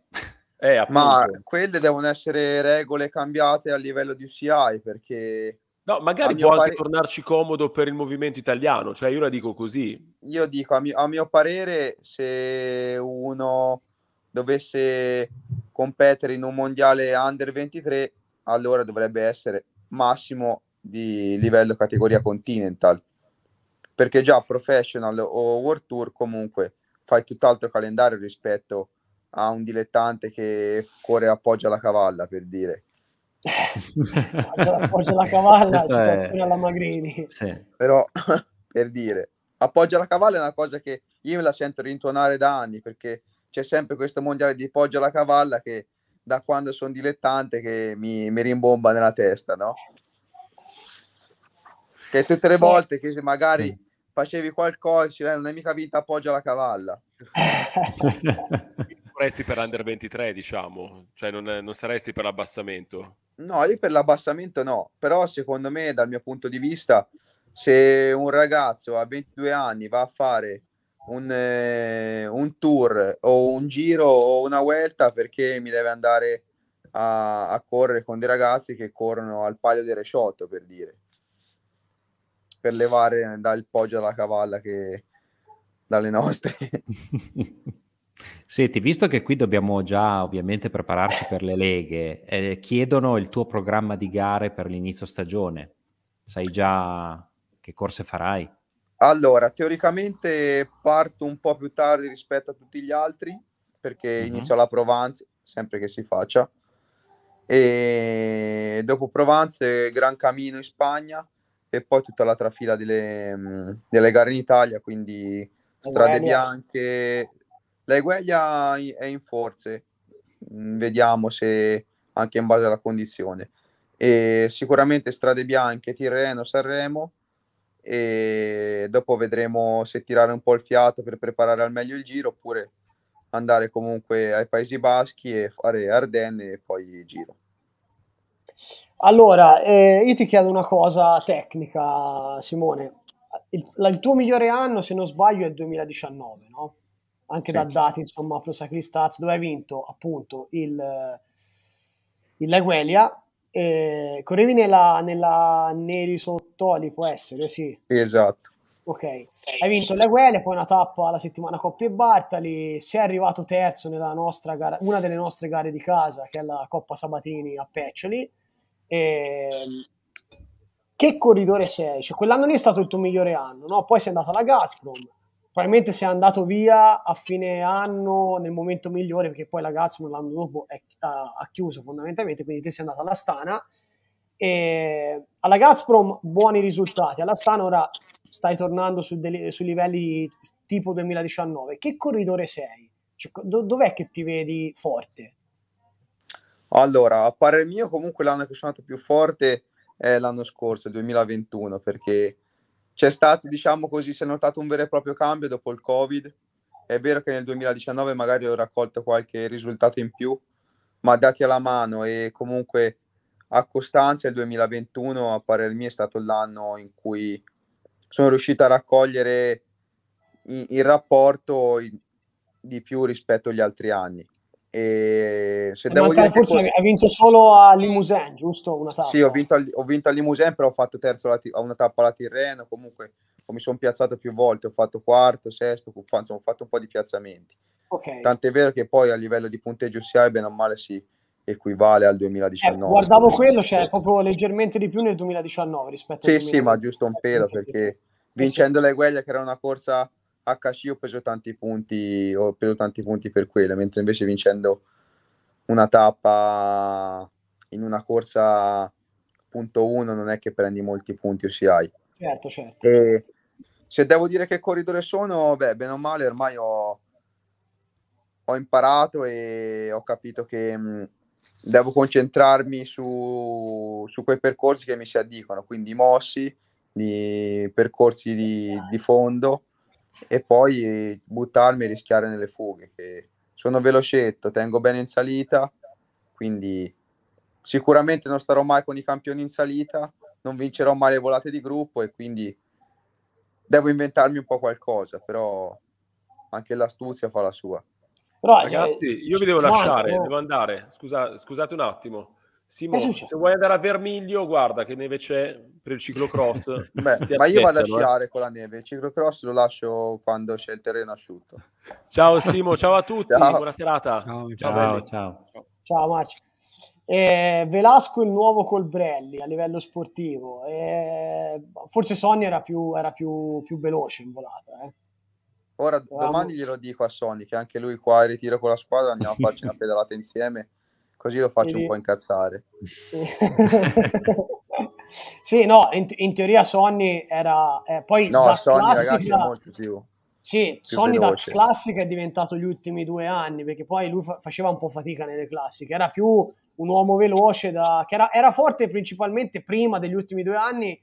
Eh, Ma quelle devono essere regole cambiate a livello di UCI perché... No, magari può anche pare... tornarci comodo per il movimento italiano, cioè io la dico così. Io dico, a mio, a mio parere, se uno dovesse competere in un mondiale under 23, allora dovrebbe essere massimo di livello categoria continental perché già professional o world tour comunque fai tutt'altro calendario rispetto a un dilettante che corre appoggia la cavalla per dire appoggia la cavalla citazione è... alla Magrini sì. però [LAUGHS] per dire appoggia la cavalla è una cosa che io me la sento rintuonare da anni perché c'è sempre questo mondiale di poggio alla cavalla che da quando sono dilettante che mi, mi rimbomba nella testa, no? Che tutte le sì. volte che magari facevi qualcosa, cioè, non è mica vinta, appoggio alla cavalla. saresti [LAUGHS] per under 23, diciamo, cioè non, non, saresti per l'abbassamento? No, io per l'abbassamento no, però secondo me, dal mio punto di vista, se un ragazzo a 22 anni va a fare un, eh, un tour o un giro o una vuelta perché mi deve andare a, a correre con dei ragazzi che corrono al palio di Resciotto, per dire per levare dal poggio alla cavalla che dalle nostre. [LAUGHS] Senti, visto che qui dobbiamo già ovviamente prepararci per le leghe, eh, chiedono il tuo programma di gare per l'inizio stagione. Sai già che corse farai? Allora, teoricamente parto un po' più tardi rispetto a tutti gli altri, perché uh-huh. inizio la Provence, sempre che si faccia. E dopo Provence, Gran Camino in Spagna, e poi tutta la trafila delle, mm, delle gare in Italia, quindi strade bianche. La Egueglia è in forze, mm, vediamo se anche in base alla condizione. E sicuramente strade bianche, Tirreno, Sanremo e dopo vedremo se tirare un po' il fiato per preparare al meglio il giro oppure andare comunque ai Paesi Baschi e fare Ardenne e poi giro. Allora, eh, io ti chiedo una cosa tecnica, Simone. Il, il, tuo migliore anno, se non sbaglio, è il 2019, no? Anche sì. da dati, insomma, Pro Cycling Stats, dove hai vinto appunto il, il Laguelia. Eh, correvi nella, nella Neri Sottoli, può essere, sì? Sì, esatto. Ok, hai vinto la Guelia, poi una tappa alla settimana Coppa e Bartali, sei arrivato terzo nella nostra gara, una delle nostre gare di casa, che è la Coppa Sabatini a Peccioli, Ehm, che corridore sei? Cioè, quell'anno lì è stato il tuo migliore anno, no? Poi sei andato alla Gazprom, probabilmente sei andato via a fine anno nel momento migliore, perché poi la Gazprom l'anno dopo è, ha, ha, chiuso fondamentalmente, quindi te sei andato alla Stana. E ehm, alla Gazprom buoni risultati, alla Stana ora stai tornando su, dei, su livelli tipo 2019. Che corridore sei? Cioè, do, dov'è che ti vedi forte? Allora, a parer mio comunque l'anno che sono andato più forte è l'anno scorso, il 2021, perché c'è stato, diciamo così, si è notato un vero e proprio cambio dopo il Covid. È vero che nel 2019 magari ho raccolto qualche risultato in più, ma dati alla mano e comunque a Costanza il 2021, a parer mio, è stato l'anno in cui sono riuscito a raccogliere il rapporto di più rispetto agli altri anni. E se devo dire forse cose... hai vinto solo a Limousin, giusto? Una tappa. Sì, ho vinto, al, ho vinto a Limousin, però ho fatto terzo a una tappa alla Tirreno. Comunque mi sono piazzato più volte, ho fatto quarto, sesto, insomma, ho fatto un po' di piazzamenti. Okay. Tant'è vero che poi a livello di punteggio si ha, bene o male, si equivale al 2019. Eh, guardavo quello, cioè proprio leggermente di più nel 2019 rispetto sì, al Sì, sì, ma giusto un eh, pelo perché eh, vincendo sì. le guaglie, che era una corsa HC ho preso tanti punti, ho preso tanti punti per quello, mentre invece vincendo una tappa in una corsa punto uno non è che prendi molti punti o si hai. Certo, certo. E se devo dire che corridore sono, beh, bene o male ormai ho, ho imparato e ho capito che mh, mm, devo concentrarmi su, su, quei percorsi che mi si addicono, quindi i mossi, i percorsi di, di fondo e poi buttarmi e rischiare nelle fughe. Che sono velocetto, tengo bene in salita, quindi sicuramente non starò mai con i campioni in salita, non vincerò mai le volate di gruppo e quindi devo inventarmi un po' qualcosa, però anche l'astuzia fa la sua. Eh, Ragazzi, io vi devo lasciare, devo andare. Scusa, scusate un attimo. Simo, se vuoi andare a Vermiglio, guarda che neve c'è per il ciclocross. [LAUGHS] Beh, ma io vado a sciare con la neve, il ciclocross lo lascio quando c'è il terreno asciutto. Ciao Simo, ciao a tutti, ciao. buona serata. Ciao, ciao, ciao. ciao. ciao Eh, Velasco il nuovo Colbrelli a livello sportivo. Eh, forse Sony era più, era più, più veloce in volata. Eh. Ora, Eravamo... domani glielo dico a Sony che anche lui qua in ritiro con la squadra andiamo a farci una pedalata insieme così lo faccio Quindi... un po' incazzare. [LAUGHS] sì, no, in, in, teoria Sony era... Eh, poi no, Sony classica... ragazzi è molto più... Sì, più Sony veloce. da classica è diventato gli ultimi due anni, perché poi lui fa- faceva un po' fatica nelle classiche, era più un uomo veloce, da... che era, era forte principalmente prima degli ultimi due anni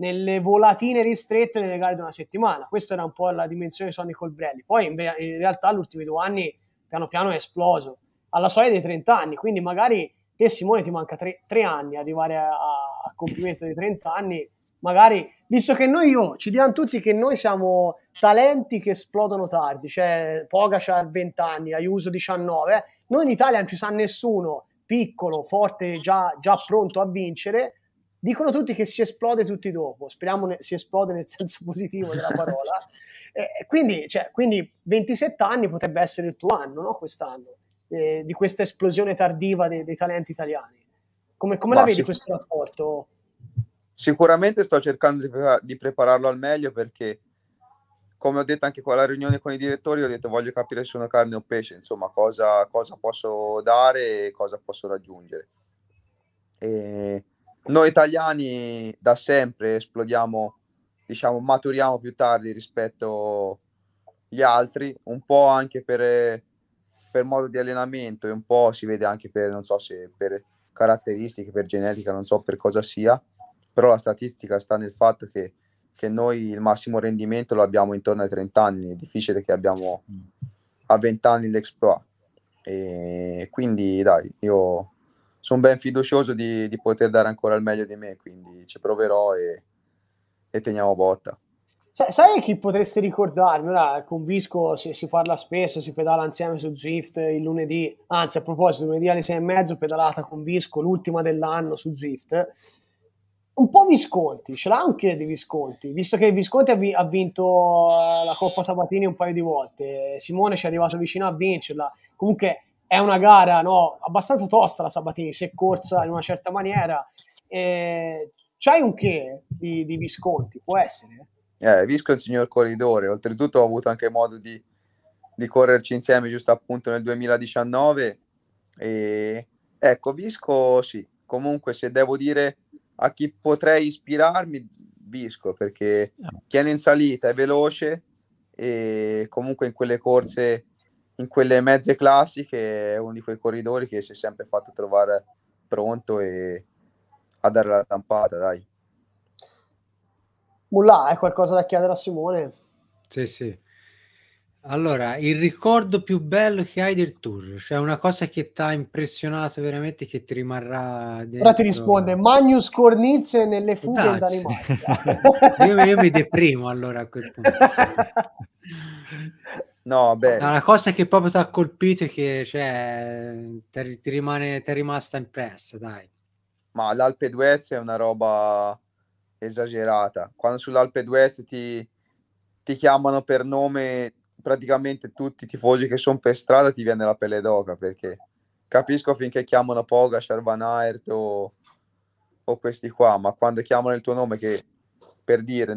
nelle volatine ristrette delle gare di una settimana. Questa era un po' la dimensione Sony Colbrelli. Poi in, in realtà gli ultimi due anni piano piano è esploso alla soglia dei 30 anni, quindi magari te Simone ti manca 3 anni arrivare a, a compimento dei 30 anni, magari visto che noi io, oh, ci diamo tutti che noi siamo talenti che esplodono tardi, cioè Poga ha 20 anni, Ayuso 19, eh. noi in Italia non ci sa nessuno piccolo, forte, già, già pronto a vincere, dicono tutti che si esplode tutti dopo, speriamo ne- si esplode nel senso [LAUGHS] positivo della parola, [LAUGHS] eh, quindi, cioè, quindi 27 anni potrebbe essere il tuo anno, no? quest'anno eh, di questa esplosione tardiva dei, dei talenti italiani. Come, come la vedi questo rapporto? Sicuramente sto cercando di, di prepararlo al meglio perché come ho detto anche con la riunione con i direttori, ho detto voglio capire se sono carne o pesce, insomma, cosa, cosa posso dare e cosa posso raggiungere. E noi italiani da sempre esplodiamo, diciamo, maturiamo più tardi rispetto agli altri, un po' anche per per modo di allenamento e un po' si vede anche per, non so se per caratteristiche, per genetica, non so per cosa sia, però la statistica sta nel fatto che, che noi il massimo rendimento lo abbiamo intorno ai 30 anni, è difficile che abbiamo a 20 anni l'exploit. E quindi dai, io sono ben fiducioso di, di, poter dare ancora il meglio di me, quindi ci proverò e, e teniamo botta. Sai, sai chi potresti ricordarmi? Ora con Visco si, si, parla spesso, si pedala insieme su Zwift il lunedì, anzi a proposito, lunedì alle sei e mezzo pedalata con Visco, l'ultima dell'anno su Zwift. Un po' Visconti, ce l'ha anche di Visconti, visto che Visconti ha, vi, ha vinto eh, la Coppa Sabatini un paio di volte, Simone ci è arrivato vicino a vincerla, comunque è una gara no, abbastanza tosta la Sabatini, si è corsa in una certa maniera. Eh, c'hai un che di, di Visconti, può essere? Eh, Visco è un signor corridore, oltretutto ho avuto anche modo di, di correrci insieme giusto appunto nel 2019 e ecco, Visco sì, comunque se devo dire a chi potrei ispirarmi, Visco, perché ah. tiene in salita, è veloce e comunque in quelle corse, in quelle mezze classiche è uno di quei corridori che si è sempre fatto trovare pronto e a dare la tampata, dai. Mulla, hai qualcosa da chiedere a Simone? Sì, sì. Allora, il ricordo più bello che hai del tour, cioè una cosa che ti ha impressionato veramente che ti rimarrà dentro. Ora ti risponde Magnus Cornice nelle fughe esatto. in Danimarca. io, io, mi deprimo allora a quel punto. No, beh. La cosa che proprio ti ha colpito e che cioè, ti, rimane, ti è rimasta impressa, dai. Ma l'Alpe d'Huez è una roba esagerata. Quando sull'Alpe d'Huez ti, ti chiamano per nome praticamente tutti i tifosi che sono per strada, ti viene la pelle d'oca perché capisco finché chiamano Poga, Van Aert o, o, questi qua, ma quando chiamano il tuo nome che per dire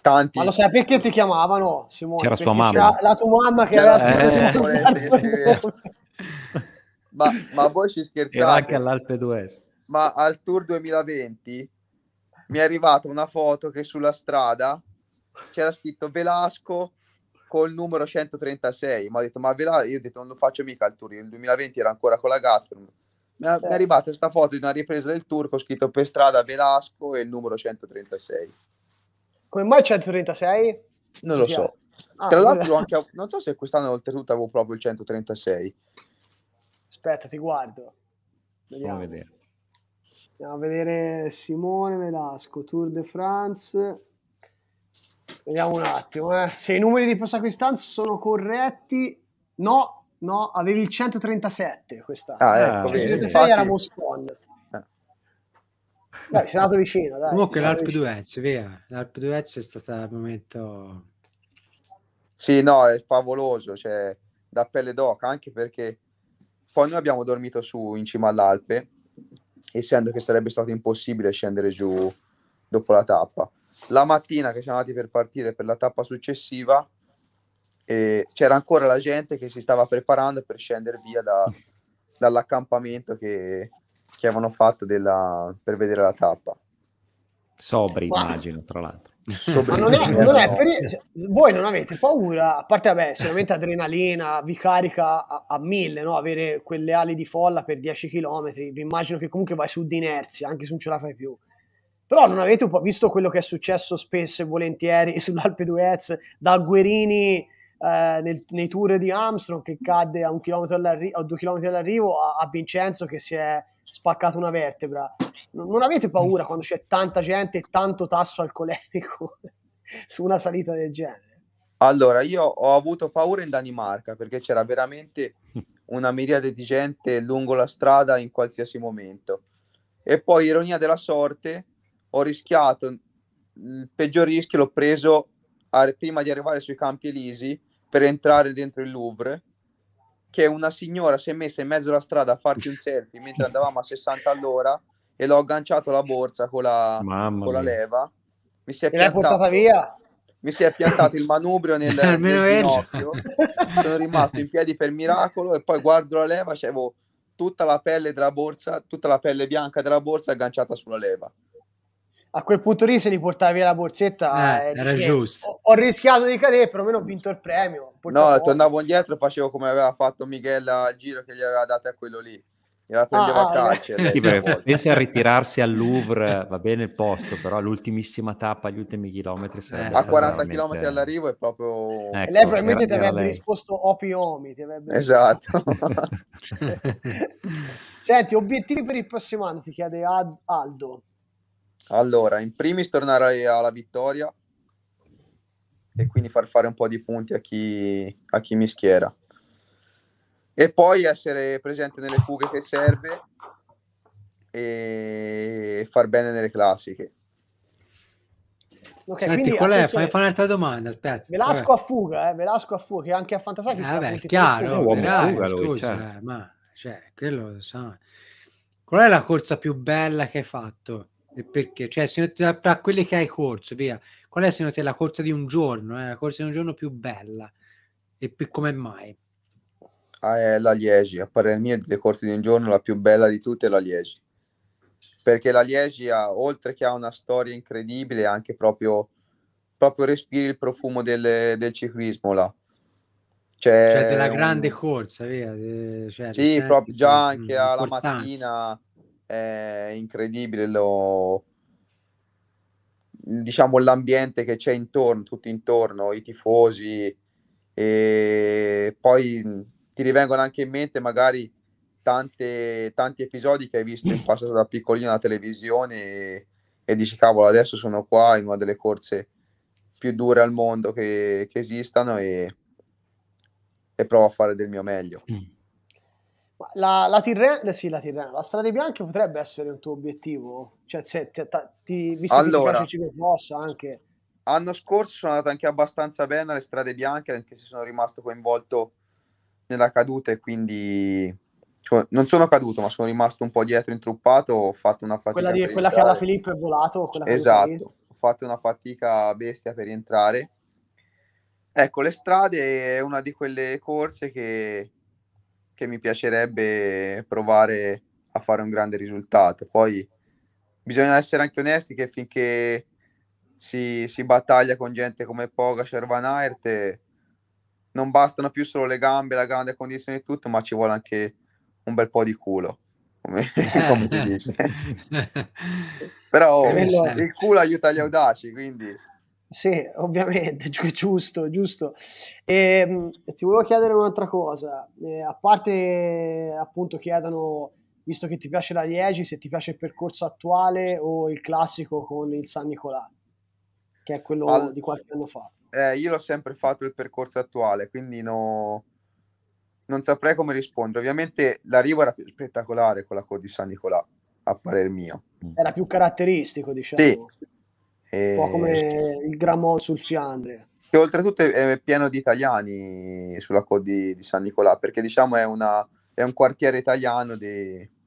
tanti... Ma lo sai perché ti chiamavano Simone? C'era sua mamma. C'era la tua mamma che c'era era... eh. ma, ma voi ci scherzate? Era anche all'Alpe d'Huez. Ma al Tour 2020 mi è arrivata una foto che sulla strada c'era scritto Velasco col numero 136. Ma ho detto, ma Velasco, io ho detto, non lo faccio mica il tour. Nel 2020 era ancora con la Gasper. Mi è, mi certo. è arrivata questa foto di una ripresa del tour con scritto per strada Velasco e il numero 136. Come mai 136? Non lo sì, so. Eh. Ah, Tra l'altro, anche, non so se quest'anno oltretutto avevo proprio il 136. Aspetta, ti guardo. Vediamo. Come Andiamo a vedere Simone Velasco, Tour de France. Vediamo un attimo. Eh. Se i numeri di Passaco Istanz sono corretti, no, no, avevi il 137 quest'anno. Ah, ah, ecco, eh, 136 infatti... era Moscon. Ah. Dai, sei andato vicino. Dai, Comunque l'Alpe d'Huez, via. L'Alpe d'Huez è stata al momento... Sì, no, è favoloso, cioè da pelle d'oca, anche perché poi noi abbiamo dormito su in cima all'Alpe essendo che sarebbe stato impossibile scendere giù dopo la tappa. La mattina che siamo andati per partire per la tappa successiva, eh, c'era ancora la gente che si stava preparando per scendere via da, dall'accampamento che, che avevano fatto della, per vedere la tappa. Sobri, wow. immagino, tra l'altro. Ma non è, non è per, cioè, voi non avete paura, a parte vabbè, sicuramente adrenalina vi carica a, a mille, no? avere quelle ali di folla per 10 km, vi immagino che comunque vai su di inerzia, anche se non ce la fai più. Però non avete un po' visto quello che è successo spesso e volentieri [LAUGHS] sull'Alpe d'Huez da Guerini eh, nel, nei tour di Armstrong che cadde a, un chilometro a due chilometri all'arrivo a, a Vincenzo che si è spaccato una vertebra. Non avete paura quando c'è tanta gente e tanto tasso alcolemico [LAUGHS] su una salita del genere? Allora, io ho avuto paura in Danimarca perché c'era veramente una miriade di gente lungo la strada in qualsiasi momento. E poi, ironia della sorte, ho rischiato il peggior rischio, l'ho preso a, prima di arrivare sui Campi Elisi per entrare dentro il Louvre che una signora si è messa in mezzo alla strada a farti un selfie mentre andavamo a 60 all'ora e l'ho agganciato la borsa con la, con la leva. Mi si è e l'hai portata via? Mi si è piantato il manubrio nel, [LAUGHS] nel ginocchio. Sono rimasto in piedi per miracolo e poi guardo la leva, c'avevo cioè, tutta la pelle della borsa, tutta la pelle bianca della borsa agganciata sulla leva a quel punto lì se li portavi via la borsetta eh, eh, era dice, eh, giusto ho, ho, rischiato di cadere perlomeno ho vinto il premio no tornavo indietro e facevo come aveva fatto Michela al giro che gli aveva date a quello lì la prendeva ah, a calcio pensa a ritirarsi al Louvre va bene il posto però l'ultimissima tappa gli ultimi chilometri eh, a 40 km all'arrivo è proprio ecco, lei probabilmente ti avrebbe lei. risposto opi omi avrebbe... esatto [LAUGHS] senti obiettivi per il prossimo anno ti chiede Aldo allora, in primis tornare alla vittoria e quindi far fare un po' di punti a chi, a chi mi schiera. E poi essere presente nelle fughe che serve e far bene nelle classiche. Ok, Senti, quindi qual è? Fai, fai un'altra domanda, aspetta. Velasco vabbè. a fuga, eh, Velasco a fuga, che anche a Fantasacchi eh, vabbè, chiaro, verai, fuga lui, scusa, cioè. ma cioè, quello lo sa. So. Qual è la corsa più bella che hai fatto? e perché? Cioè, se tra, tra quelle che hai corso, via, qual è secondo te la corsa di un giorno? Eh? La corsa di un giorno più bella? E per, come mai? Ah, è la Liegi, a parer mio, delle corse di un giorno la più bella di tutte è la Liegi. Perché la Liegi, ha, oltre che ha una storia incredibile, anche proprio, proprio respiri il profumo del, del ciclismo là. C'è cioè della grande un... corsa, via. Cioè, sì, proprio già anche mm, alla mattina è incredibile lo, diciamo, l'ambiente che c'è intorno, tutto intorno, i tifosi, e poi ti rivengono anche in mente magari tante, tanti episodi che hai visto in passato da piccolino alla televisione e, e, dici cavolo adesso sono qua in una delle corse più dure al mondo che, che esistano e, e provo a fare del mio meglio. Mm. La, la Tirrena, eh sì, la Tirrena, la Strade Bianche potrebbe essere un tuo obiettivo, cioè se ti, ti, visto allora, che ti piace il anche. L'anno scorso sono andato anche abbastanza bene alle Strade Bianche, anche se sono rimasto coinvolto nella caduta e quindi cioè, non sono caduto, ma sono rimasto un po' dietro intruppato, ho fatto una fatica. Quella, di, quella che alla Filippo è volato? Esatto, ho fatto una fatica bestia per rientrare. Ecco, le strade è una di quelle corse che che mi piacerebbe provare a fare un grande risultato. Poi bisogna essere anche onesti che finché si, si battaglia con gente come Pogacar, Van Aert, non bastano più solo le gambe, la grande condizione e tutto, ma ci vuole anche un bel po' di culo. Come, [LAUGHS] come si dice, eh. però il culo aiuta gli audaci quindi sì, ovviamente, [LAUGHS] giusto, giusto. E, ehm, ti volevo chiedere un'altra cosa, e, eh, a parte appunto chiedono, visto che ti piace la Liegi, se ti piace il percorso attuale o il classico con il San Nicolà, che è quello All... di qualche anno fa. Eh, io l'ho sempre fatto il percorso attuale, quindi no... non saprei come rispondere. Ovviamente l'arrivo era più spettacolare con la coda di San Nicolà, a parer mio. Era più caratteristico, diciamo. Sì, e... Un po' come il Gramont sul Fiandre. Che oltretutto è pieno di italiani sulla coda di, di, San Nicolà, perché diciamo è, una, è un quartiere italiano di...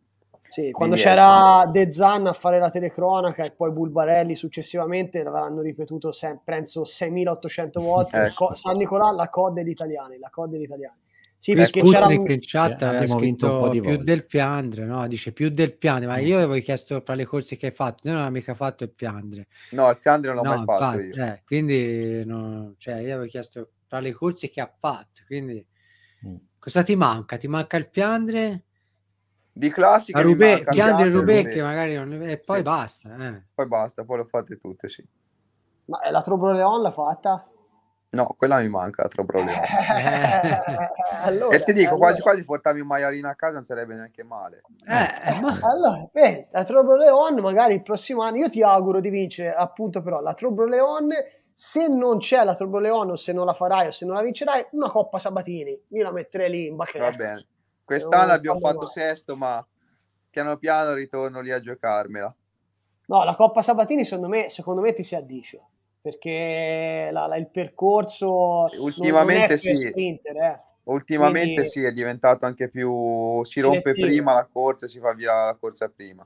Sì, quando c'era De Zanna a fare la telecronaca e poi Bulbarelli successivamente l'avranno ripetuto, se, penso, 6800 volte. Ecco. San Nicolà, la COD degli italiani, la COD degli italiani. Sì, perché Sputnik c'era... in chat eh, aveva scritto più volte. del Fiandre, no? Dice più del Fiandre, ma eh. io avevo chiesto fra le corse che hai fatto, io non abbiamo mica fatto il Fiandre. No, il Fiandre non l'ho no, mai fatto infatti, io. Eh, quindi, no, cioè, io avevo chiesto fra le corse che ha fatto, quindi... Mm. Cosa ti manca? Ti manca il Fiandre? Di classica Rube... Fiandre e Rubè, che magari non... E poi sì. basta. Eh. Poi basta, poi lo fate tutte, sì. Ma eh, la Trobro Leon l'ha fatta? No, quella mi manca, altro problema. [LAUGHS] allora, e ti dico, allora. quasi quasi portarmi un maialino a casa non sarebbe neanche male. Eh, eh ma... Allora, beh, la Leon magari il prossimo anno, io ti auguro di vincere, appunto però, la Leon, se non c'è la Leon o se non la farai o se non la vincerai, una Coppa Sabatini, io la metterei lì in bacchetta. Va bene, quest'anno abbiamo fatto mai. sesto, ma piano piano ritorno lì a giocarmela. No, la Coppa Sabatini secondo me, secondo me ti si addisce perché la, la, il percorso ultimamente non, non sì. Sprinter, eh. Ultimamente Quindi, sì, è diventato anche più si rompe prima la corsa e si fa via la corsa prima.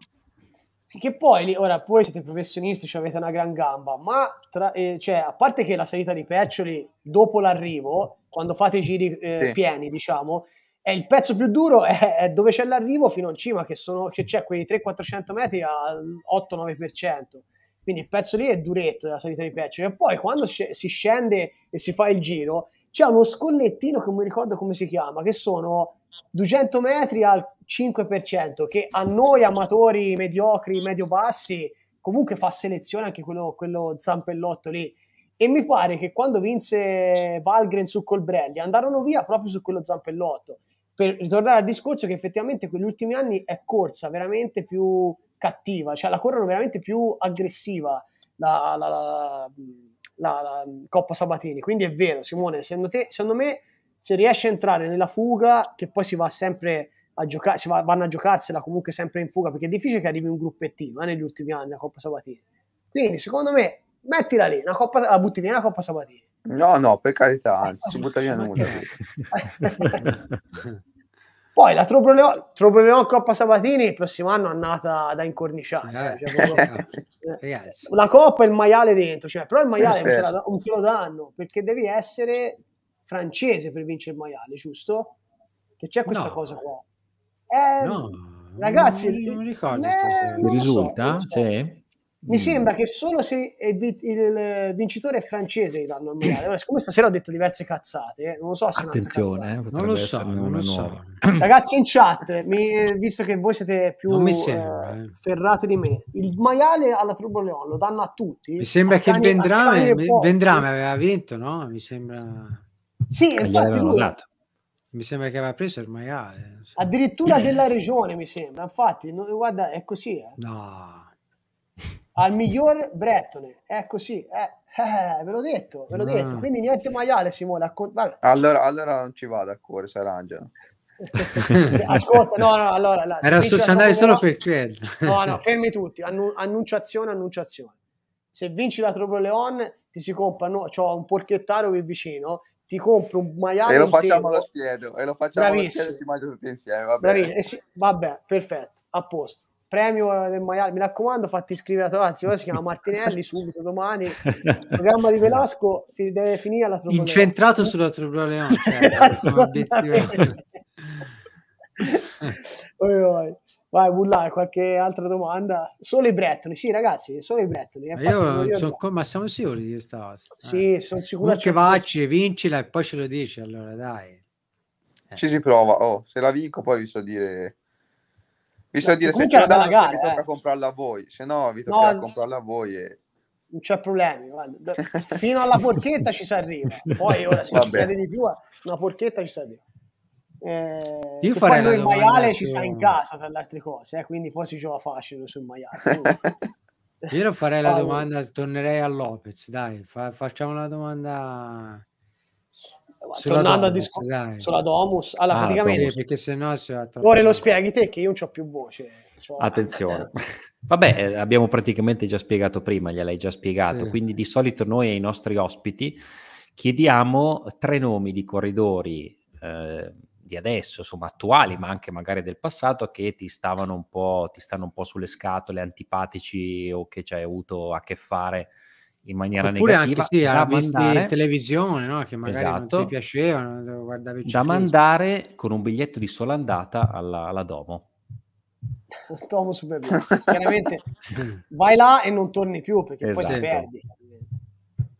Sì, che poi ora voi siete professionisti, cioè avete una gran gamba, ma tra, eh, cioè, a parte che la salita di Peccioli dopo l'arrivo, quando fate i giri eh, sì. pieni, diciamo, è il pezzo più duro è, è, dove c'è l'arrivo fino in cima, che, sono, che c'è quei 300-400 metri al 8-9%. Quindi il pezzo lì è duretto della salita di Patcher. E poi quando si scende e si fa il giro, c'è uno scollettino che non mi ricordo come si chiama, che sono 200 metri al 5%, che a noi amatori mediocri, medio-bassi, comunque fa selezione anche quello, quello zampellotto lì. E mi pare che quando vinse Valgren su Colbrelli andarono via proprio su quello zampellotto. Per ritornare al discorso che effettivamente quegli ultimi anni è corsa veramente più cattiva, cioè la corrono veramente più aggressiva la, la, la, la Coppa Sabatini. Quindi è vero, Simone, secondo, te, secondo me se riesce a entrare nella fuga, che poi si va sempre a giocare, si va, vanno a giocarsela comunque sempre in fuga, perché è difficile che arrivi un gruppettino eh, negli ultimi anni la Coppa Sabatini. Quindi secondo me mettila lì, una coppa, la butti via una Coppa Sabatini. No, no, per carità, eh, anzi, si butta via [LAUGHS] nulla. Eh. [LAUGHS] Poi la Trobrelon Coppa Sabatini il prossimo anno è andata da incorniciare. Sì, eh. eh cioè, proprio, [LAUGHS] eh. La Coppa e il maiale dentro, cioè, però il maiale Perfetto. Eh, non te, certo. danno perché devi essere francese per vincere il maiale, giusto? Che c'è questa no. cosa qua. Eh, no, ragazzi, non, non ricordo. Eh, non risulta? So, sì. Mi mm. sembra che solo se il, vincitore è francese gli danno il mondiale. Allora, siccome stasera ho detto diverse cazzate, eh, eh, non lo so se Attenzione, eh, non lo so, non lo so. Ragazzi in chat, mi, visto che voi siete più sembra, eh, eh. ferrate di me, il maiale alla Turboleon lo danno a tutti. Mi sembra che cani, Vendrame, Vendrame aveva vinto, no? Mi sembra... Sì, infatti lui... Dato mi sembra che aveva preso il maiale. Addirittura [CLEARS THROAT] della regione, mi sembra. Infatti, no, guarda, è così. Eh. No al miglior bretone. Ecco sì, eh, eh, ve l'ho detto, ve l'ho mm. detto. Quindi niente maiale, Simone. Accon- allora, allora, non ci vado a cuore, Sarangelo. [LAUGHS] Ascolta, no, no, allora... La, Era se andare solo per quello. No, no, [LAUGHS] fermi tutti. Annu- annunciazione, annunciazione. Se vinci la Trobo Leon, ti si compra, no, c'ho un porchettaro qui vicino, ti compro un maiale e lo facciamo lo spiedo e lo facciamo Bravissimo. spiedo e si mangia tutti insieme vabbè. Bravissimo. Eh vabbè perfetto a posto premio del maiale. Mi raccomando, fatti iscrivere la anzi, ora si chiama Martinelli [LAUGHS] subito domani. Il [LAUGHS] programma di Velasco deve finire la Trobo Incentrato sulla Trobo Leon, cioè, [LAUGHS] esatto. oi, oi. Vai, Bullà, qualche altra domanda? Solo i Brettoni, sì ragazzi, solo i Brettoni. Eh, io sono, con, ma siamo sicuri di questa cosa? Eh. Sì, eh. sono sicuro. Che certo. vacci, vincila e poi ce lo dici, allora dai. Ci si prova, oh, se la vinco poi vi so dire vi sto no, cioè, dire se ce la gara, vi tocca eh. comprarla a voi se no vi tocca no, comprarla a voi e... non c'è problemi guarda. [LAUGHS] fino alla porchetta ci si arriva poi ora se ci chiede di più una porchetta ci si arriva eh, io farei poi il maiale ci sta in casa tra le altre cose eh, quindi poi si gioca facile sul maiale [LAUGHS] io non farei la domanda tornerei a Lopez dai fa, facciamo una domanda sulla tornando Domus, a discorso sulla Domus, allora ah, praticamente perché se no ora lo spieghi te che io non ho più voce. Cioè... Attenzione. [LAUGHS] Vabbè, abbiamo praticamente già spiegato prima, gliel'hai già spiegato, sì. quindi di solito noi ai nostri ospiti chiediamo tre nomi di corridori eh, di adesso, insomma attuali, ma anche magari del passato, che ti stavano un po', ti stanno un po' sulle scatole, antipatici o che ci hai avuto a che fare in maniera Oppure negativa. Oppure anche sì, da mandare... televisione, no? che magari esatto, non ti esatto. piacevano, guardavi Da mandare con un biglietto di sola andata alla, alla Domo. [LAUGHS] Domo Superbike. [LAUGHS] Chiaramente vai là e non torni più perché esatto. poi ti esatto. perdi.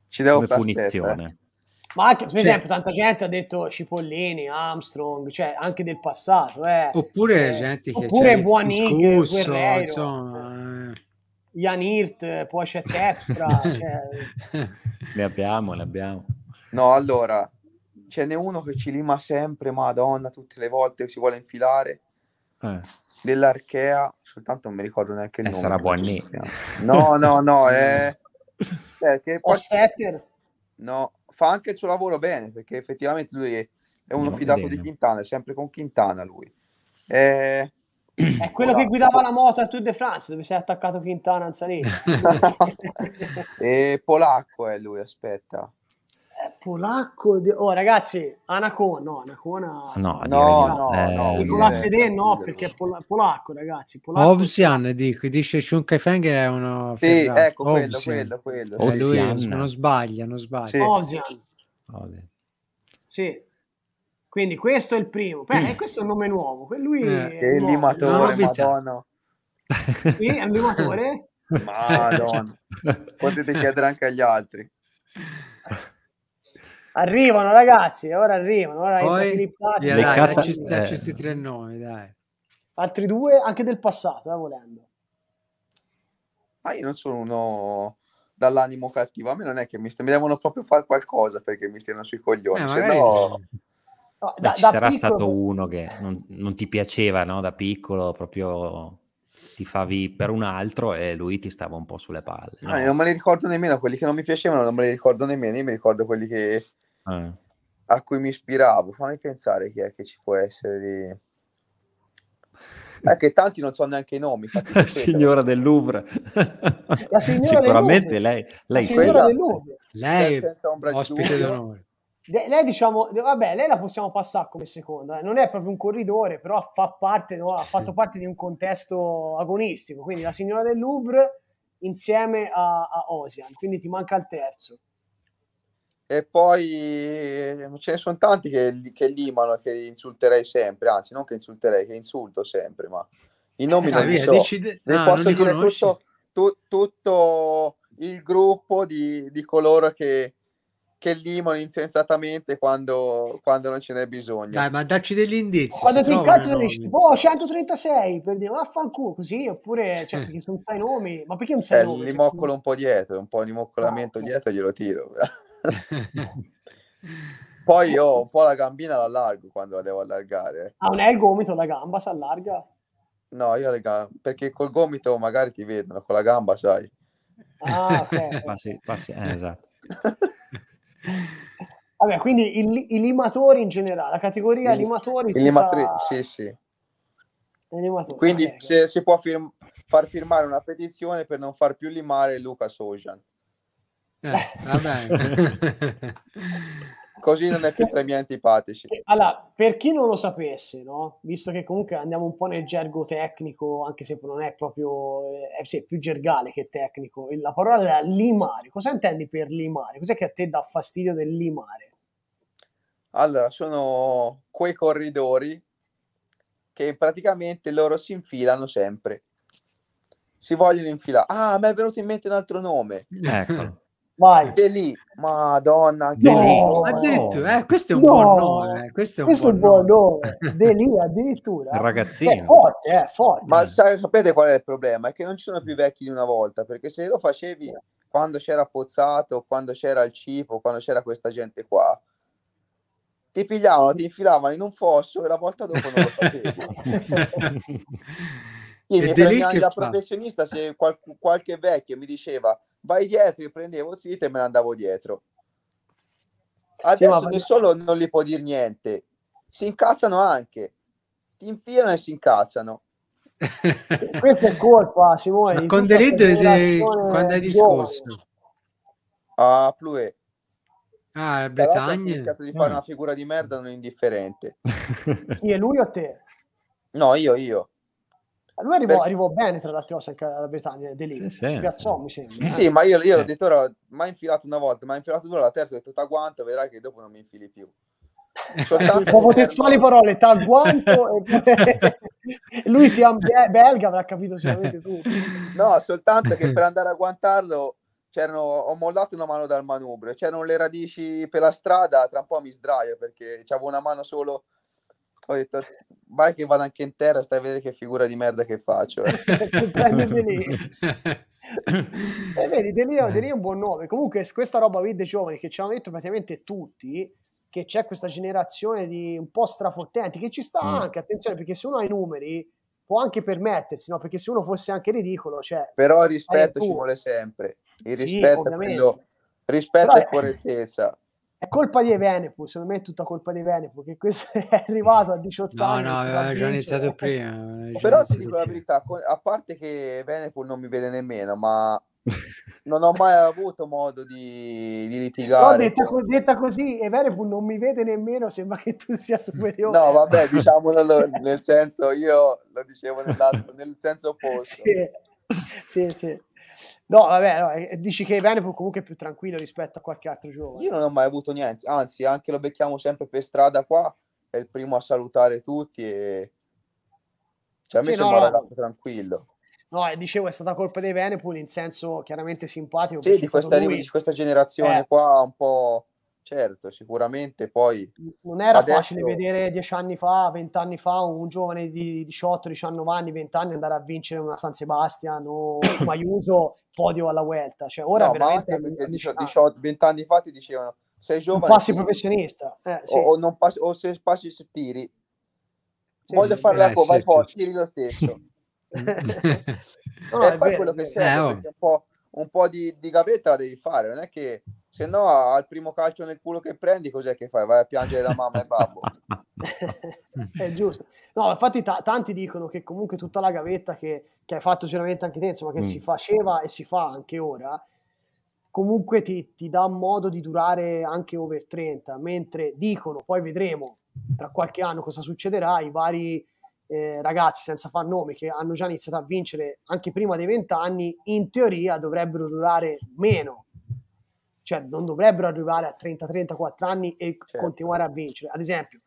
Ci devo Come punizione. Eh. Ma anche, per cioè, esempio, tanta gente ha detto Cipollini, Armstrong, cioè anche del passato. Eh. Oppure eh, gente che... Oppure Buonig, discusso, insomma... Eh Jan Hirt, eh, poi c'è Tepstra. [LAUGHS] cioè... Ne abbiamo, le abbiamo. No, allora, ce n'è uno che ci lima sempre, madonna, tutte le volte che si vuole infilare. Eh. Dell'Archea, soltanto non mi ricordo neanche il eh, nome. Sarà Buonni. No, no, no. È... [LAUGHS] Eh, cioè, che poi... No, fa anche il suo lavoro bene, perché effettivamente lui è uno no, fidato bene. di Quintana, è sempre con Quintana lui. Eh, è ecco quello che guidava la moto al Tour de France dove si è attaccato Quintana al [LAUGHS] e polacco è lui, aspetta. È polacco, di... oh ragazzi, Anacona, no, Anacona, no, no, no, eh, no, no, no, perché è pola... polacco, ragazzi. Polacco... Ovsian, dico, dice Shunkai è uno. Sì, ferrato. ecco quello, quello, quello. Eh, lui, non sbaglia, non sbaglia. Sì. Ovsian. Ovsian. Sì. Quindi questo è il primo. Beh, mm. questo è un nome nuovo. Lui eh, è il limatore, madonna. Sì, è un limatore? Madonna. Potete chiedere anche agli altri. Arrivano ragazzi, ora arrivano. Ora Poi, dai, dai, ci, eh. ci tre nomi, dai. Altri due anche del passato, eh, volendo. Ma ah, io non sono uno dall'animo cattivo. A me non è che mi, st- mi devono proprio fare qualcosa perché mi stiano sui coglioni. Eh, se no No, da, ci da sarà piccolo... stato uno che non, non ti piaceva no? da piccolo, proprio ti favi per un altro e lui ti stava un po' sulle palle. Ah, no? Ah, non me li ricordo nemmeno quelli che non mi piacevano, non me li ricordo nemmeno, io mi ricordo quelli che... eh. a cui mi ispiravo. Fammi pensare chi è che ci può essere di... È eh, che tanti non so neanche i nomi. La signora del Louvre. Signora Sicuramente del Louvre. lei. lei la signora quella, del Louvre. Lei è ospite d'onore lei diciamo, vabbè, lei la possiamo passare come seconda, eh. non è proprio un corridore, però fa parte, no, ha fatto parte di un contesto agonistico, quindi la signora del Louvre insieme a, a Osian, quindi ti manca il terzo. E poi ce ne sono tanti che, che limano, che insulterei sempre, anzi non che insulterei, che insulto sempre, ma i nomi eh, [LAUGHS] non li so. Decide... No, ah, posso dire tutto, tu, tutto, il gruppo di, di coloro che che limano insensatamente quando, quando non ce n'è bisogno. Dai, ma dacci degli indizi. Quando ti incazzi dici, boh, 136, per dire, vaffanculo, così, oppure, cioè, eh. perché sono sai nomi, ma perché non sai eh, nomi? Cioè, li un po' dietro, un po' di moccolamento ah, dietro glielo tiro. [LAUGHS] Poi io un po' la gambina l'allargo quando la devo allargare. Ah, non è il gomito, la gamba si allarga? No, io le gambe, perché col gomito magari ti vedono, con la gamba sai. Ah, ok. [LAUGHS] passi, passi, eh, esatto. [LAUGHS] Vabbè, quindi il, i limatori in generale, la categoria il, limatori... I limatori, sì, sì. Limatori, quindi okay. se, si può firm- far firmare una petizione per non far più limare Luca Sojan. Eh, [LAUGHS] [LAUGHS] Così non è più tra i miei antipatici. Allora, per chi non lo sapesse, no? visto che comunque andiamo un po' nel gergo tecnico, anche se non è proprio, eh, è sì, più gergale che tecnico, la parola è limare. Cosa intendi per limare? Cos'è che a te dà fastidio del limare? Allora, sono quei corridori che praticamente loro si infilano sempre. Si vogliono infilare. Ah, mi è venuto in mente un altro nome. Ecco. Vai. De lì, Madonna, De lì. addirittura, eh, questo è un no, buon nome. Eh, questo è un, questo buon, nome. De lì, addirittura. [LAUGHS] Il ragazzino. È forte, è eh, forte. Ma sapete qual è il problema? È che non ci sono più vecchi di una volta, perché se lo facevi quando c'era Pozzato, quando c'era il Cipo, quando c'era questa gente qua, ti pigliavano, ti infilavano in un fosso e la volta dopo non lo facevi. [LAUGHS] [LAUGHS] Io e mi prendevo da professionista se qual- qualche vecchio mi diceva vai dietro, io prendevo zitto e me ne andavo dietro. Adesso sì, nessuno ma... non gli può dire niente, si incazzano anche, ti infilano e si incazzano. [LAUGHS] Questa è colpa, Simone. Con Delid de... quando hai discorso? A Plue. Ah, ah Bretagna. Ho cercato di fare eh. una figura di merda non indifferente. Io lui o te? No, io, io. Lui arrivò, arrivò, bene, tra l'altro, anche alla Britannia, De Ligt, sì, si piazzò, mi sembra. Sì, eh? ma io, io sì. ho detto, ora, mi ha infilato una volta, mi ha infilato due, la terza, ho detto, t'agguanto, vedrai che dopo non mi infili più. Proprio testuali parole, t'agguanto, e [LAUGHS] lui fiam belga avrà capito sicuramente tu. No, soltanto che per andare a guantarlo c'erano, ho mollato una mano dal manubrio, c'erano le radici per la strada, tra un po' mi sdraio perché avevo una mano solo ho detto vai che vado anche in terra, stai a vedere che figura di merda che faccio. [LAUGHS] [LAUGHS] e vedi, De Delio eh. è un buon nome. Comunque questa roba qui dei giovani che ci hanno detto praticamente tutti, che c'è questa generazione di un po' strafottenti, che ci sta mm. anche, attenzione, perché se uno ha i numeri può anche permettersi, no? perché se uno fosse anche ridicolo, cioè... Però il rispetto ci vuole sempre, il sì, rispetto, rispetto Però, è correttezza è colpa di Evenepo, secondo me è tutta colpa di Evenepo, che questo [LAUGHS] è arrivato a 18 no, anni. No, no, già iniziato prima. Però ti dico la verità, a parte che Evenepo non mi vede nemmeno, ma non ho mai avuto modo di, di litigare. No, detta, con... detta così, Evenepoel non mi vede nemmeno, sembra che tu sia superiore. No, vabbè, [LAUGHS] diciamolo nel senso, io lo dicevo nel senso opposto. Sì, sì, sì. No, vabbè, no, dici che Venepo comunque è più tranquillo rispetto a qualche altro giovane. Io non ho mai avuto niente, anzi, anche lo becchiamo sempre per strada qua, è il primo a salutare tutti e... Cioè, a me sì, sembra no, no. tranquillo. No, dicevo, è stata colpa dei Venepool in senso chiaramente simpatico. Sì, di questa, di questa generazione eh. qua un po' certo, sicuramente poi... Non era adesso... facile vedere dieci anni fa, vent'anni fa, un giovane di 18, 19 anni, 20 anni andare a vincere una San Sebastian o un Maiuso, [COUGHS] podio alla Vuelta. Cioè, ora no, veramente... Ma anche 18, 20 anni fa ti dicevano, sei giovane... Non passi ti... professionista. Eh, sì. o, o, passi, o, se passi se tiri. Sì, Voglio sì, fare eh, la cova, vai forte, tiri lo stesso. [LAUGHS] no, e poi vero, quello che serve, eh, oh. un po', un po di, di gavetta la devi fare, non è che se no al primo calcio nel culo che prendi cos'è che fai? Vai a piangere da mamma e babbo. [LAUGHS] è giusto. No, infatti t- tanti dicono che comunque tutta la gavetta che, che hai fatto sicuramente anche te, insomma che mm. si faceva e si fa anche ora, comunque ti, ti dà modo di durare anche over 30, mentre dicono, poi vedremo tra qualche anno cosa succederà, i vari... Eh, ragazzi senza far nome che hanno già iniziato a vincere anche prima dei 20 anni, in teoria dovrebbero durare meno cioè non dovrebbero arrivare a 30-34 anni e certo. continuare a vincere. Ad esempio,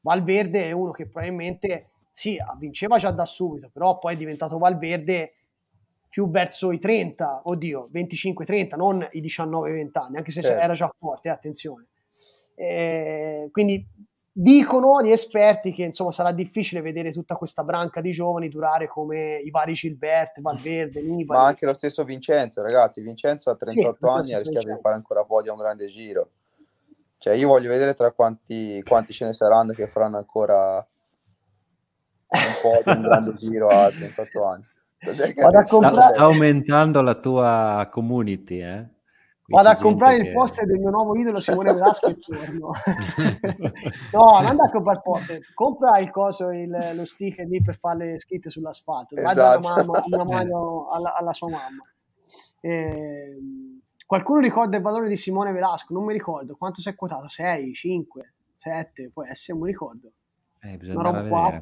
Valverde è uno che probabilmente sì, vinceva già da subito, però poi è diventato Valverde più verso i 30, oddio, 25-30, non i 19-20 anni, anche se certo. era già forte, eh, attenzione. Eh, quindi Dicono gli esperti che insomma sarà difficile vedere tutta questa branca di giovani durare come i vari Gilbert, Valverde, Nibali. Ma anche lo stesso Vincenzo, ragazzi. Vincenzo ha 38 sì, anni e rischia di fare ancora podio a un grande giro. Cioè, io voglio vedere tra quanti, quanti ce ne saranno che faranno ancora un po' un grande [LAUGHS] giro a 38 anni. Sta, sta, aumentando la tua community, eh? Vado a comprare il che... poster del mio nuovo idolo Simone [LAUGHS] Velasco il giorno [LAUGHS] no, non andare a comprare il poster, compra il coso, il, lo sticker lì per fare le scritte sull'asfalto. Esatto. Mamma, una [LAUGHS] eh. mano alla, alla sua mamma. Eh, qualcuno ricorda il valore di Simone Velasco? Non mi ricordo quanto si è quotato, 6, 5, 7, può essere, non mi ricordo. Eh, bisogna 4,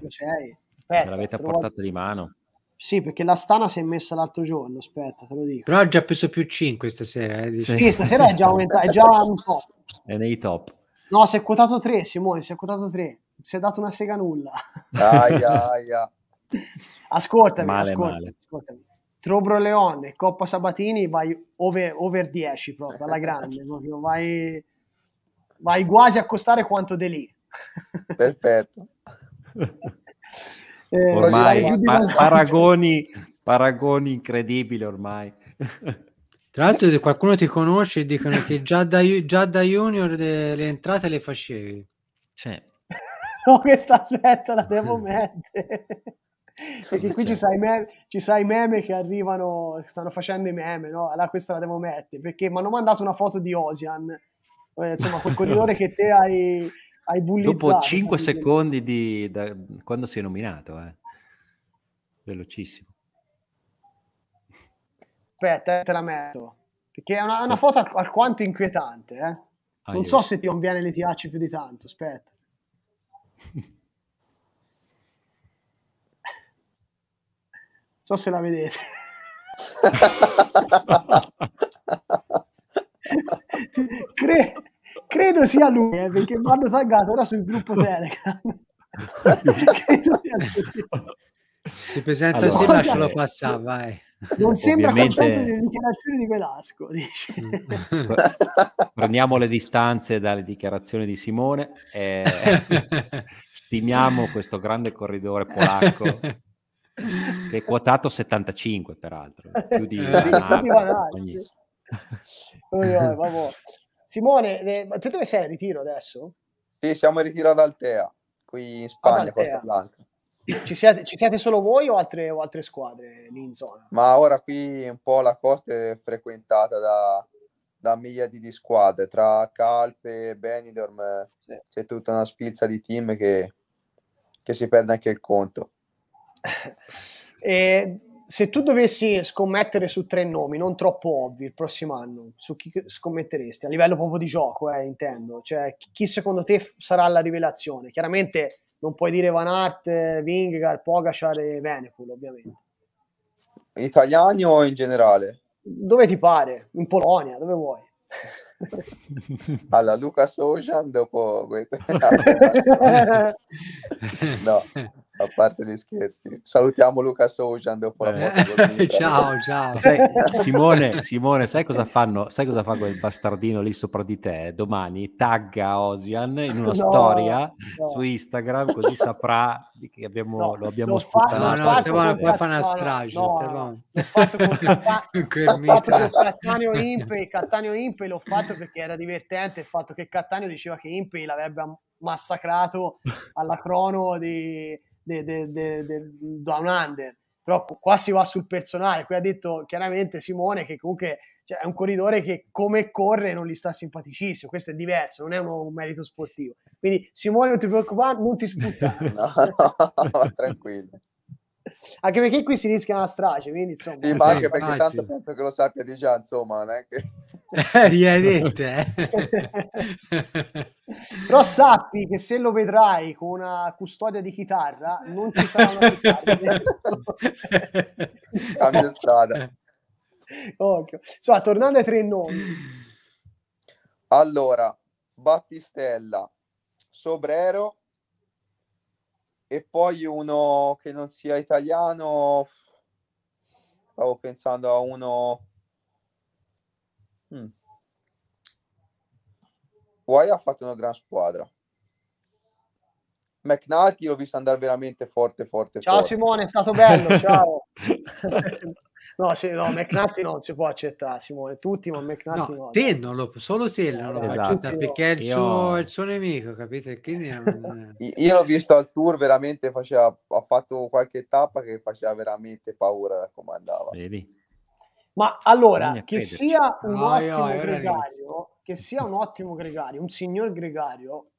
6. l'avete a portata di mano. Sì, perché la Stana si è messa l'altro giorno, aspetta, te lo dico. Però ha già preso più 5 stasera. Eh, diciamo. Sì, stasera è già aumentato, è già un po'. È nei top. No, si è quotato 3, Simone, si è quotato 3. Si è dato una sega nulla. Aia, aia. [LAUGHS] Ascoltami, male, ascoltami, male. ascoltami. Trobro Leon e Coppa Sabatini vai over, over 10 proprio, alla grande, proprio. Vai, vai quasi a costare quanto De lì. Perfetto. [LAUGHS] Eh, ormai pa- paragoni, paragoni incredibili ormai. [LAUGHS] Tra l'altro se qualcuno ti conosce dicono che già da, già da junior de- le entrate le facevi. Sì. no, [LAUGHS] oh, questa aspetta la devo [LAUGHS] mettere. Perché qui ci sai, meme, ci sai meme che arrivano, stanno facendo i meme, no? Allora questa la devo mettere, perché mi hanno mandato una foto di Osian, eh, insomma quel corridore che te hai hai bullizzato. Dopo 5 secondi di, da, quando si è nominato, eh. velocissimo. Aspetta, te la metto. Perché è una, una foto alquanto inquietante. Eh. Ah, non so se ti conviene le TH più di tanto. Aspetta. [LAUGHS] so se la vedete. [LAUGHS] Cre- Credo sia lui, eh, perché mi hanno taggato ora sul gruppo [LAUGHS] Telegram. [LAUGHS] Credo Si presenta allora, così, lascialo passare, vai. Non sembra contento delle dichiarazioni di Velasco, dice. [LAUGHS] Prendiamo le distanze dalle dichiarazioni di Simone e stimiamo questo grande corridore polacco che è quotato 75 peraltro, più di... Eh, ah, Simone, eh, te dove sei? Ritiro adesso? Sì, siamo in ritiro ad Altea, qui in Spagna, Costa Blanca. Ci siete, ci siete, solo voi o altre, o altre, squadre lì in zona? Ma ora qui un po' la costa è frequentata da, da migliaia di squadre, tra Calpe e Benidorm sì. c'è tutta una spilza di team che, che si perde anche il conto. [LAUGHS] e se tu dovessi scommettere su tre nomi, non troppo ovvi, il prossimo anno, su chi scommetteresti? A livello proprio di gioco, eh, intendo. Cioè, chi secondo te f- sarà la rivelazione? Chiaramente non puoi dire Van Aert, Vingar, Pogacar e Venepul, ovviamente. Italiani o in generale? Dove ti pare? In Polonia, dove vuoi. [LAUGHS] Alla Luca Sojan dopo... [LAUGHS] [LAUGHS] no a parte gli scherzi, salutiamo Luca Sojan dopo la eh. moto. [LAUGHS] ciao, ciao. Sai, [LAUGHS] Simone, Simone, sai cosa fanno? Sai cosa fa quel bastardino lì sopra di te? Domani tagga Osian in una no, storia no. su Instagram, così saprà che abbiamo, no, lo abbiamo sfruttato. No, no, Stefano poi fa una strage. No, L'ho fatto con [LAUGHS] Cattaneo Impe, Cattaneo Impe l'ho fatto perché era divertente il fatto che Cattaneo diceva che Impe l'avrebbe massacrato alla crono di de, de, de, under. Però qua si va sul personale, qui ha detto chiaramente Simone che comunque cioè, è un corridore che come corre non gli sta simpaticissimo, questo è diverso, non è uno, un, merito sportivo. Quindi Simone non ti preoccupare, non ti sputare. [LAUGHS] no, no, [LAUGHS] tranquillo anche perché qui si rischia una strage quindi insomma sì, ma anche perché ah, tanto penso che lo sappia di già insomma non è che Riedette, [LAUGHS] eh? [LAUGHS] Però sappi che se lo vedrai con una custodia di chitarra, non ci sarà una chitarra. Cambio [LAUGHS] strada. Occhio. Insomma, tornando ai tre nomi. Allora, Battistella, Sobrero e poi uno che non sia italiano. Stavo pensando a uno Mm. ha fatto una gran squadra. McNulty l'ho visto andare veramente forte, forte. Ciao forte. Simone, è stato bello, ciao. [LAUGHS] no, se, no, McNulty non si può accettare, Simone. Tutti, ma McNulty no. no te non lo, solo te eh, non lo eh, esatto. accetta perché è il, Io... suo, il suo nemico, capite? Quindi non... [LAUGHS] Io l'ho visto al tour, veramente faceva, ha fatto qualche tappa che faceva veramente paura da comandava. Vedi? Ma allora, che sia, no, ah, io, gregario, che sia un ottimo gregario, un signor gregario,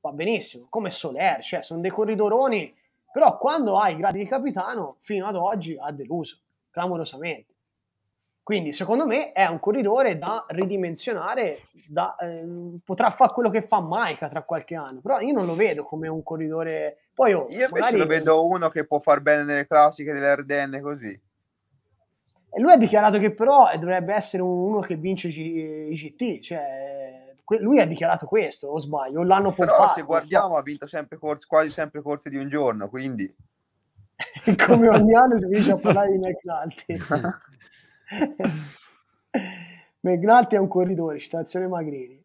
va benissimo, come Soler, cioè sono dei corridoroni, però quando hai i gradi di capitano, fino ad oggi ha deluso, clamorosamente. Quindi secondo me è un corridore da ridimensionare, da, eh, potrà fare quello che fa Maica tra qualche anno, però io non lo vedo come un corridore... Poi, oh, io invece magari... lo vedo uno che può far bene nelle classiche dell'Ardenne così. E lui ha dichiarato che però dovrebbe essere uno che vince i GT, cioè, lui ha dichiarato questo, o sbaglio, o l'hanno pompato. Però se guardiamo ha vinto sempre corse, quasi sempre corse di un giorno, quindi... [LAUGHS] Come ogni anno si comincia a [LAUGHS] parlare di McNulty. [LAUGHS] McNulty è un corridore, citazione Magrini.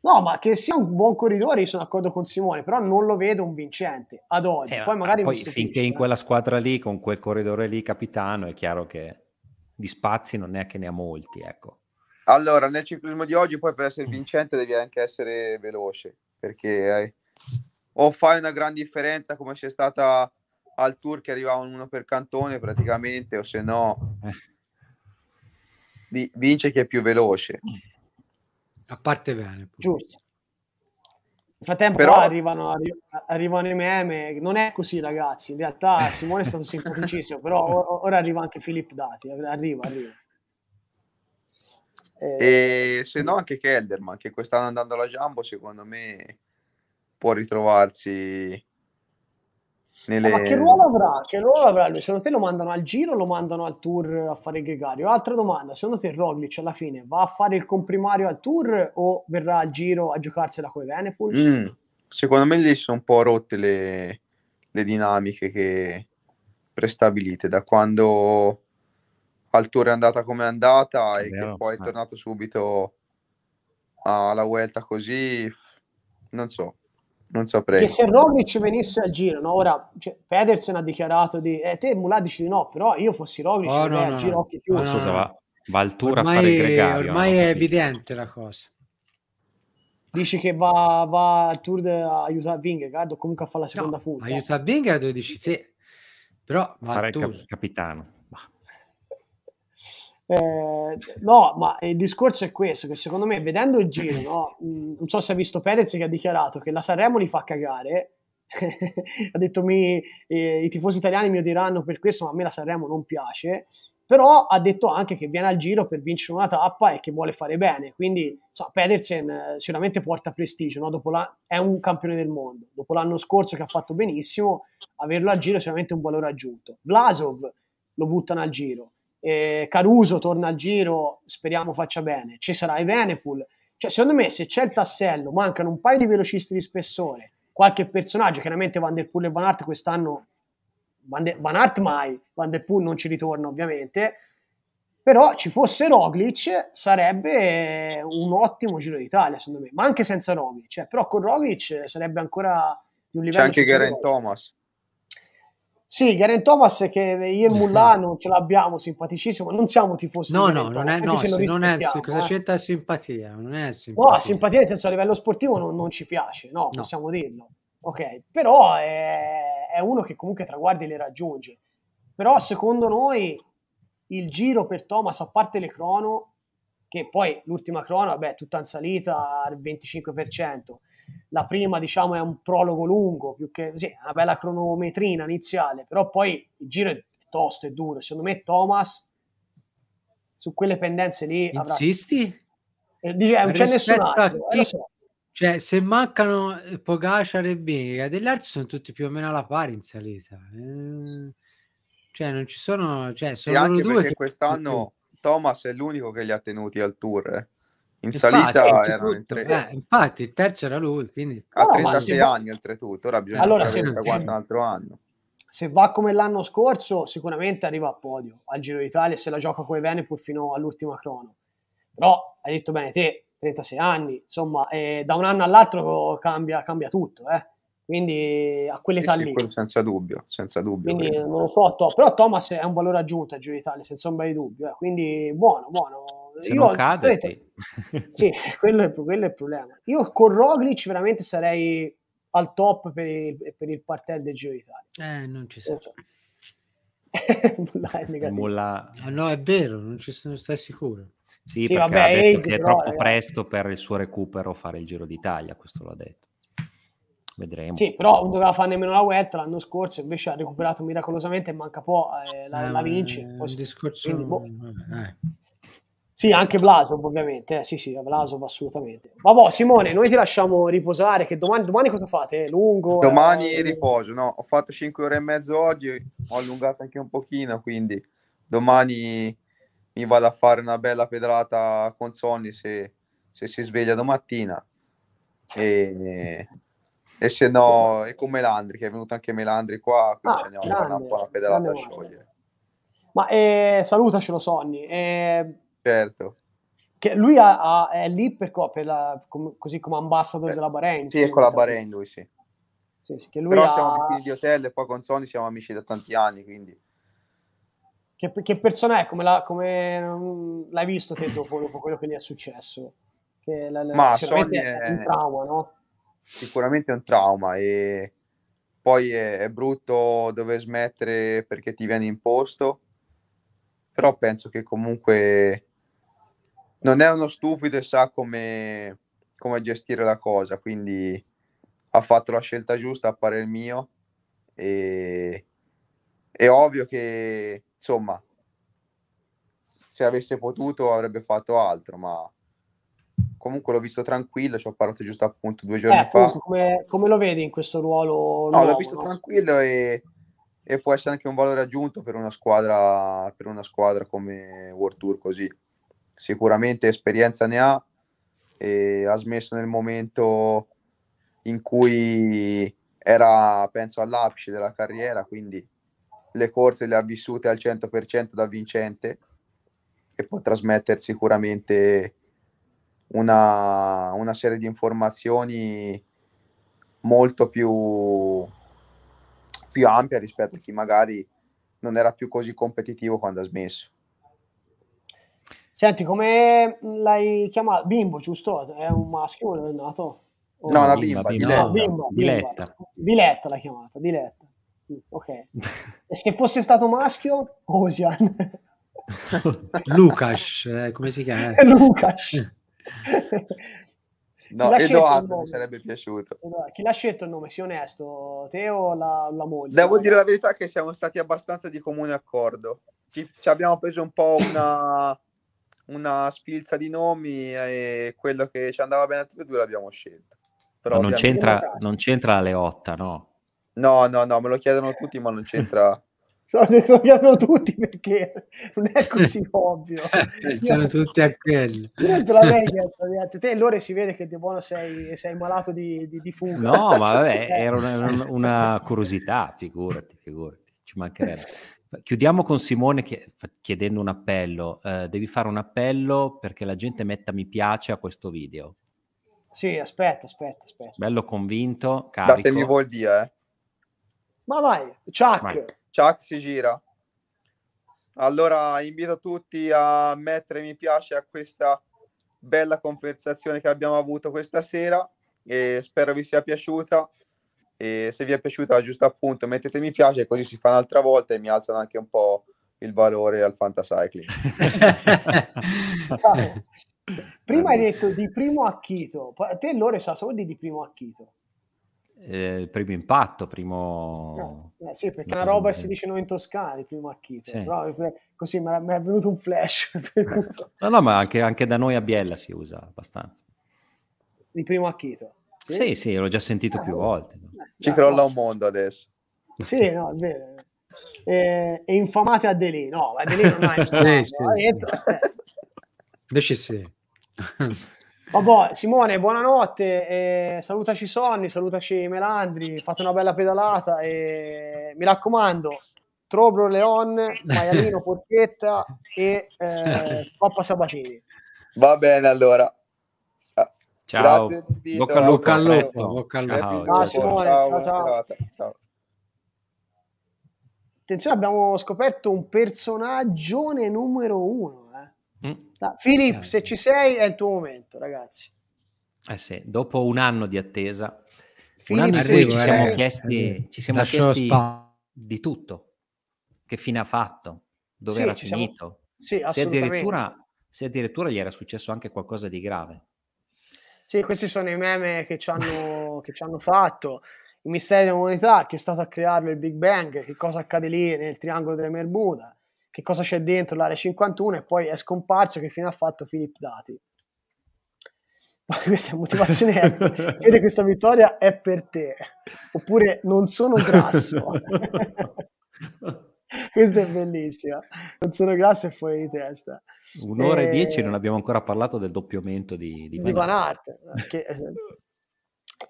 No, ma che sia un buon corridore, io sono d'accordo con Simone, però non lo vedo un vincente ad oggi. Eh, poi magari poi finché in quella squadra lì, con quel corridore lì, capitano, è chiaro che di spazi non è che ne ha molti, ecco. Allora, nel ciclismo di oggi poi per essere mm. vincente devi anche essere veloce, perché eh, o fai una gran differenza come c'è stata al Tour che arrivava uno per cantone praticamente, o se no eh. vince chi è più veloce. A parte bene. Giusto. Nel frattempo Però... arrivano, arrivano, i meme, non è così ragazzi, in realtà Simone è stato semplicissimo, però ora arriva anche Filippo Dati, arriva, arriva. e eh, se no anche Kelderman, che quest'anno andando alla Jumbo secondo me può ritrovarsi nelle... Ah, ma che ruolo avrà? Che ruolo avrà lui? Secondo te lo mandano al giro o lo mandano al tour a fare il gregario? Altra domanda, secondo te Roglic alla fine va a fare il comprimario al tour o verrà al giro a giocarsela con i Venepul? Mm, secondo me lì sono un po' rotte le, le dinamiche che prestabilite da quando al tour è andata come è andata è e vero, che poi è tornato subito alla Vuelta così, non so non saprei. Che se Roglic venisse al giro, no? ora cioè, Pedersen ha dichiarato di eh, te Mulà dici di no, però io fossi Roglic oh, no, no, al giro occhi chiusi. No, scusa, va, va al tour ormai, a fare il gregario. Ormai è evidente la cosa. Dici che va, va al tour a aiutare Vingegaard o comunque a fare la seconda punta. Aiuta Vingegaard lo dici te, però va Fare il cap- capitano. Eh, no, ma il discorso è questo: che secondo me, vedendo il giro, no, mm, non so se ha visto Perez che ha dichiarato che la Sanremo li fa cagare. [LAUGHS] ha detto mi, eh, i tifosi italiani mi odieranno per questo, ma a me la Sanremo non piace. Però ha detto anche che viene al giro per vincere una tappa e che vuole fare bene. Quindi so, Pedersen eh, sicuramente porta prestigio. No? La, è un campione del mondo. Dopo l'anno scorso che ha fatto benissimo, averlo al giro è sicuramente un valore aggiunto. Vlasov lo buttano al giro eh, Caruso torna al giro, speriamo faccia bene, ci sarà e Venepool. Cioè, secondo me, se c'è il tassello, mancano un paio di velocisti di spessore, qualche personaggio, chiaramente Van der Poel e Van Aert quest'anno, Van, de, Van Aert mai, Van der Poel non ci ritorna ovviamente, però ci fosse Roglic sarebbe un ottimo Giro d'Italia, secondo me, ma anche senza Roglic, cioè, però con Roglic sarebbe ancora di un livello... C'è anche Geraint Thomas. Sì, Garen Thomas che il e non [LAUGHS] ce l'abbiamo, simpaticissimo, non siamo tifosi. No, no, non è, no, non non è cosa c'entra eh. simpatia? Non è simpatia. No, simpatia nel senso a livello sportivo non, non ci piace, no, no, possiamo dirlo. Ok, però è, è uno che comunque traguardi le raggiunge. Però secondo noi il giro per Thomas, a parte le crono, che poi l'ultima crono, vabbè, tutta in salita al 25%, la prima, diciamo, è un prologo lungo, più che sì, una bella cronometrina iniziale, però poi il giro è tosto e duro. Secondo me Thomas su quelle pendenze lì avrà... Eh, dice, eh, non c'è nessun altro, eh, chi... eh, so. Cioè, se mancano eh, Pogacar e Biga, dell'altro sono tutti più o meno alla pari in salita. Eh... Cioè, non ci sono... Cioè, sono e anche due perché che... quest'anno [LAUGHS] Thomas è l'unico che li ha tenuti al tour, in infatti, salita erano in tre... eh, infatti il terzo era lui quindi... a no, 36 anni oltretutto ora bisogna allora, se... un altro anno se va come l'anno scorso sicuramente arriva a podio al Giro d'Italia se la gioca come bene, pur fino all'ultima crono però hai detto bene te 36 anni insomma eh, da un anno all'altro cambia, cambia tutto eh. quindi a quell'età sì, lì senza dubbio senza dubbio quindi, non lo so to- però Thomas è un valore aggiunto al Giro d'Italia senza ombra di dubbio eh. quindi buono buono se io non cade, detto, [LAUGHS] sì, quello è, quello è, il problema. Io con Roglic veramente sarei al top per il, per il parterre del Giro d'Italia. Eh, non ci sono. Mulla, Mulla... Ah, no, è vero, non ci sono, stai sicuro. Sì, sì vabbè, è però, troppo eh, presto per il suo recupero fare il Giro d'Italia, questo l'ha detto. Vedremo. Sì, però non doveva fare nemmeno la Welt l'anno scorso, invece ha recuperato miracolosamente e manca poco, eh, la, eh, la vince. Poi, discorso... Quindi, boh. eh. Sì, anche certo. Vlasov ovviamente, eh, sì sì, Vlasov assolutamente. Vabbè boh, Simone, noi ti lasciamo riposare, che domani, domani cosa fate? È lungo? Domani eh... riposo, no, ho fatto 5 ore e mezzo oggi, ho allungato anche un pochino, quindi domani mi vado a fare una bella pedrata con Sonny se, se si sveglia domattina. E, e se no, e con Melandri, che è venuto anche Melandri qua, quindi ah, andiamo grande, a fare una pedrata a sciogliere. Ma eh, salutacelo Sonny. Eh certo. Che lui ha, ha, è lì per, per la, com, così come ambassador della Bahrain. Sì, è con la Bahrain lui, sì. sì, sì Però ha... siamo amici di hotel e poi con Sony siamo amici da tanti anni, quindi... Che, che persona è? Come, la, come, mm, l'hai visto te dopo, dopo, quello che gli è successo? Che la, Ma Sony è, è un trauma, no? Sicuramente è un trauma e poi è, è brutto dover smettere perché ti viene imposto, però penso che comunque non è uno stupido e sa come, come gestire la cosa, quindi ha fatto la scelta giusta a parer mio e è ovvio che insomma se avesse potuto avrebbe fatto altro ma comunque l'ho visto tranquillo ci ho parlato giusto appunto due giorni eh, fa come, come, lo vedi in questo ruolo no l'ho visto no? tranquillo e, e, può essere anche un valore aggiunto per una squadra per una squadra come World Tour così sicuramente esperienza ne ha e ha smesso nel momento in cui era, penso, all'apice della carriera, quindi le corse le ha vissute al 100% da vincente e può trasmettere sicuramente una, una serie di informazioni molto più, più ampia rispetto a chi magari non era più così competitivo quando ha smesso. Senti, come l'hai chiamato? Bimbo, giusto? È un maschio o è nato? O... No, una bimba, bimba, no, bimba, Diletta. Diletta l'ha chiamata, Diletta. Mm, ok. [LAUGHS] e se fosse stato maschio, Osian. [LAUGHS] Lucas, eh, come si chiama? [LAUGHS] Lucas. No, Edoardo mi sarebbe piaciuto. Chi l'ha scelto il nome? Sii onesto, te o la, la moglie? Devo magari? dire la verità che siamo stati abbastanza di comune accordo. Ci, ci abbiamo preso un po' una, una spilza di nomi e quello che ci andava bene a tutti e due l'abbiamo scelto. Però non c'entra, non c'entra la Leotta, no? No, no, no, me lo chiedono tutti, ma non c'entra. No, lo chiedono tutti perché non è così [LAUGHS] ovvio. Pensano eh, tutti a quello. Te allora si vede che di buono sei, sei malato di, di, di fuga. No, ma vabbè, [LAUGHS] era una, una curiosità, figurati, figurati, ci mancherebbe. [LAUGHS] Chiudiamo con Simone chiedendo un appello. Eh, devi fare un appello perché la gente metta mi piace a questo video. Sì, aspetta, aspetta, aspetta. Bello convinto, carico. Datemi vuol dire, eh. Ma vai, Chuck. Vai. Chuck si gira. Allora invito tutti a mettere mi piace a questa bella conversazione che abbiamo avuto questa sera e spero vi sia piaciuta. E se vi è piaciuta, giusto appunto, mettete mi piace, così si fa un'altra volta e mi alzano anche un po' il valore al fantacycling. Prima hai detto di primo acchito, a te Lore sa solo di primo acchito. Eh, primo impatto, primo... No, eh, sì, perché la roba eh. si dice noi in Toscana di primo acchito, sì. però eh, così mi è venuto un flash. [LAUGHS] no, no, ma anche, anche, da noi a Biella si usa abbastanza. Di primo acchito? Sì, sì, sì l'ho già sentito eh, più volte. Ci crolla un mondo adesso. Sì, no, è vero. Eh, e infamate Adele. No, Adele non è infamate, [LAUGHS] sì, cioè. Invece sì. Vabbè, Simone, buonanotte, eh, salutaci Sonny, salutaci Melandri, fate una bella pedalata e mi raccomando, Trobro Leon, Maialino Porchetta e eh, [LAUGHS] Coppa Sabatini. Va bene allora. Ciao. bocca al lupo. Bocca al lupo. Ah, ciao, ciao, ciao. ciao. ciao. Attenzione, abbiamo scoperto un personaggio numero uno. Eh. Mm. Da, Filippo, eh. se ci sei, è il tuo momento, ragazzi. Eh sì, dopo un anno di attesa, Filippo, un anno arrivo, ci siamo eh, chiesti, ci siamo chiesti di tutto. Che fine ha fatto? Dove sì, era finito? Siamo... Sì, se addirittura, se addirittura gli era successo anche qualcosa di grave. Sì, questi sono i meme che ci hanno, [LAUGHS] che ci hanno fatto. Il mistero dell'umanità, che è stato a crearlo il Big Bang, che cosa accade lì nel triangolo delle Bermuda, che cosa c'è dentro l'area 51 e poi è scomparso che fine ha fatto Philip Dati. Ma questa è motivazione [LAUGHS] Vede questa vittoria è per te. Oppure non sono grasso. [LAUGHS] [LAUGHS] Questa è bellissima. Non sono grasso e fuori di testa. Un'ora e, e dieci eh, non abbiamo ancora parlato del doppiamento di, di, di Van Art. Eh, che... Eh,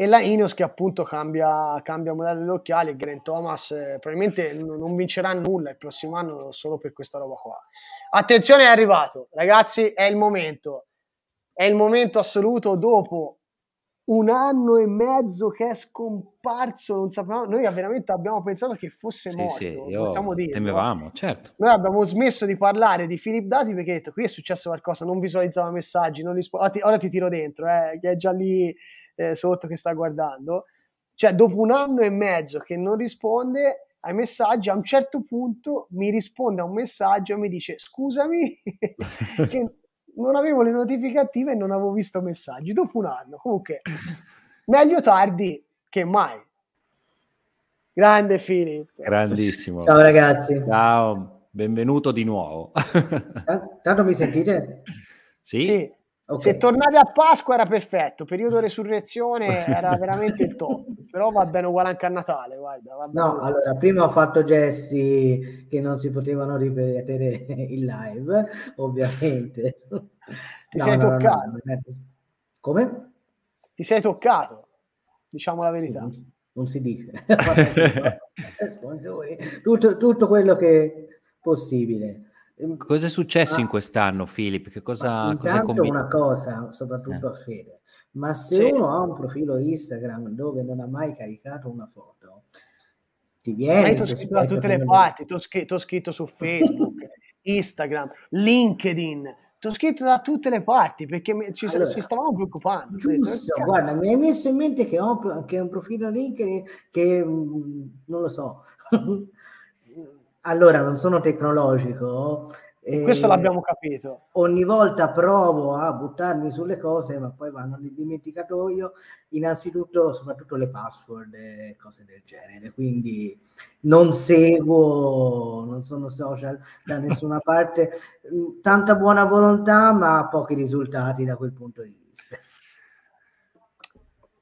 e la Ineos che appunto cambia, cambia modello degli occhiali Grant Thomas eh, probabilmente n- non vincerà nulla il prossimo anno solo per questa roba qua. Attenzione è arrivato, ragazzi, è il momento. È il momento assoluto dopo un anno e mezzo che è scomparso, non sapevamo, noi veramente abbiamo pensato che fosse sì, morto, sì, io possiamo dire. Temevamo, certo. Noi abbiamo smesso di parlare di Philip Dati perché ho detto qui è successo qualcosa, non visualizzava messaggi, non rispo- ora, ti, ora ti tiro dentro, eh, che è già lì eh, sotto che sta guardando. Cioè dopo un anno e mezzo che non risponde, ai messaggi, a un certo punto mi risponde a un messaggio e mi dice scusami [LAUGHS] che non avevo le notifiche attive e non avevo visto messaggi dopo un anno. Comunque, [LAUGHS] meglio tardi che mai. Grande Filippo. Grandissimo. Ciao ragazzi. Ciao, benvenuto di nuovo. Tanto mi sentite? [LAUGHS] Sì. sì. Okay. Se tornavi a Pasqua era perfetto, periodo resurrezione era veramente il top, [LAUGHS] però va bene uguale anche a Natale, guarda. no, uguale. allora, prima ho fatto gesti che non si potevano ripetere [LAUGHS] in live, ovviamente. Ti no, sei no, toccato. No, Come? Ti sei toccato, diciamo la verità. Sì, non si dice. [LAUGHS] Eh, tutto, tutto quello che è possibile. Ehm, cosa è successo ma, in quest'anno, Filippo? Che cosa, cosa combin- una cosa, soprattutto eh. a Fede, ma se sì. uno ha un profilo Instagram dove non ha mai caricato una foto, ti viene... Ma scritto da tutte le parti, ti ho scritto, scritto su Facebook, [LAUGHS] Instagram, LinkedIn, ti ho scritto da tutte le parti perché ci, allora, ci stavamo preoccupando. Giusto, detto, guarda, mi hai messo in mente che ho anche un profilo LinkedIn che mm, non lo so. [LAUGHS] Allora, non sono tecnologico. E Questo l'abbiamo capito. Ogni volta provo a buttarmi sulle cose, ma poi vanno nel dimenticatoio, innanzitutto soprattutto le password e cose del genere. Quindi non seguo, non sono social da nessuna [LAUGHS] parte. Mm, tanta buona volontà, ma pochi risultati da quel punto di vista.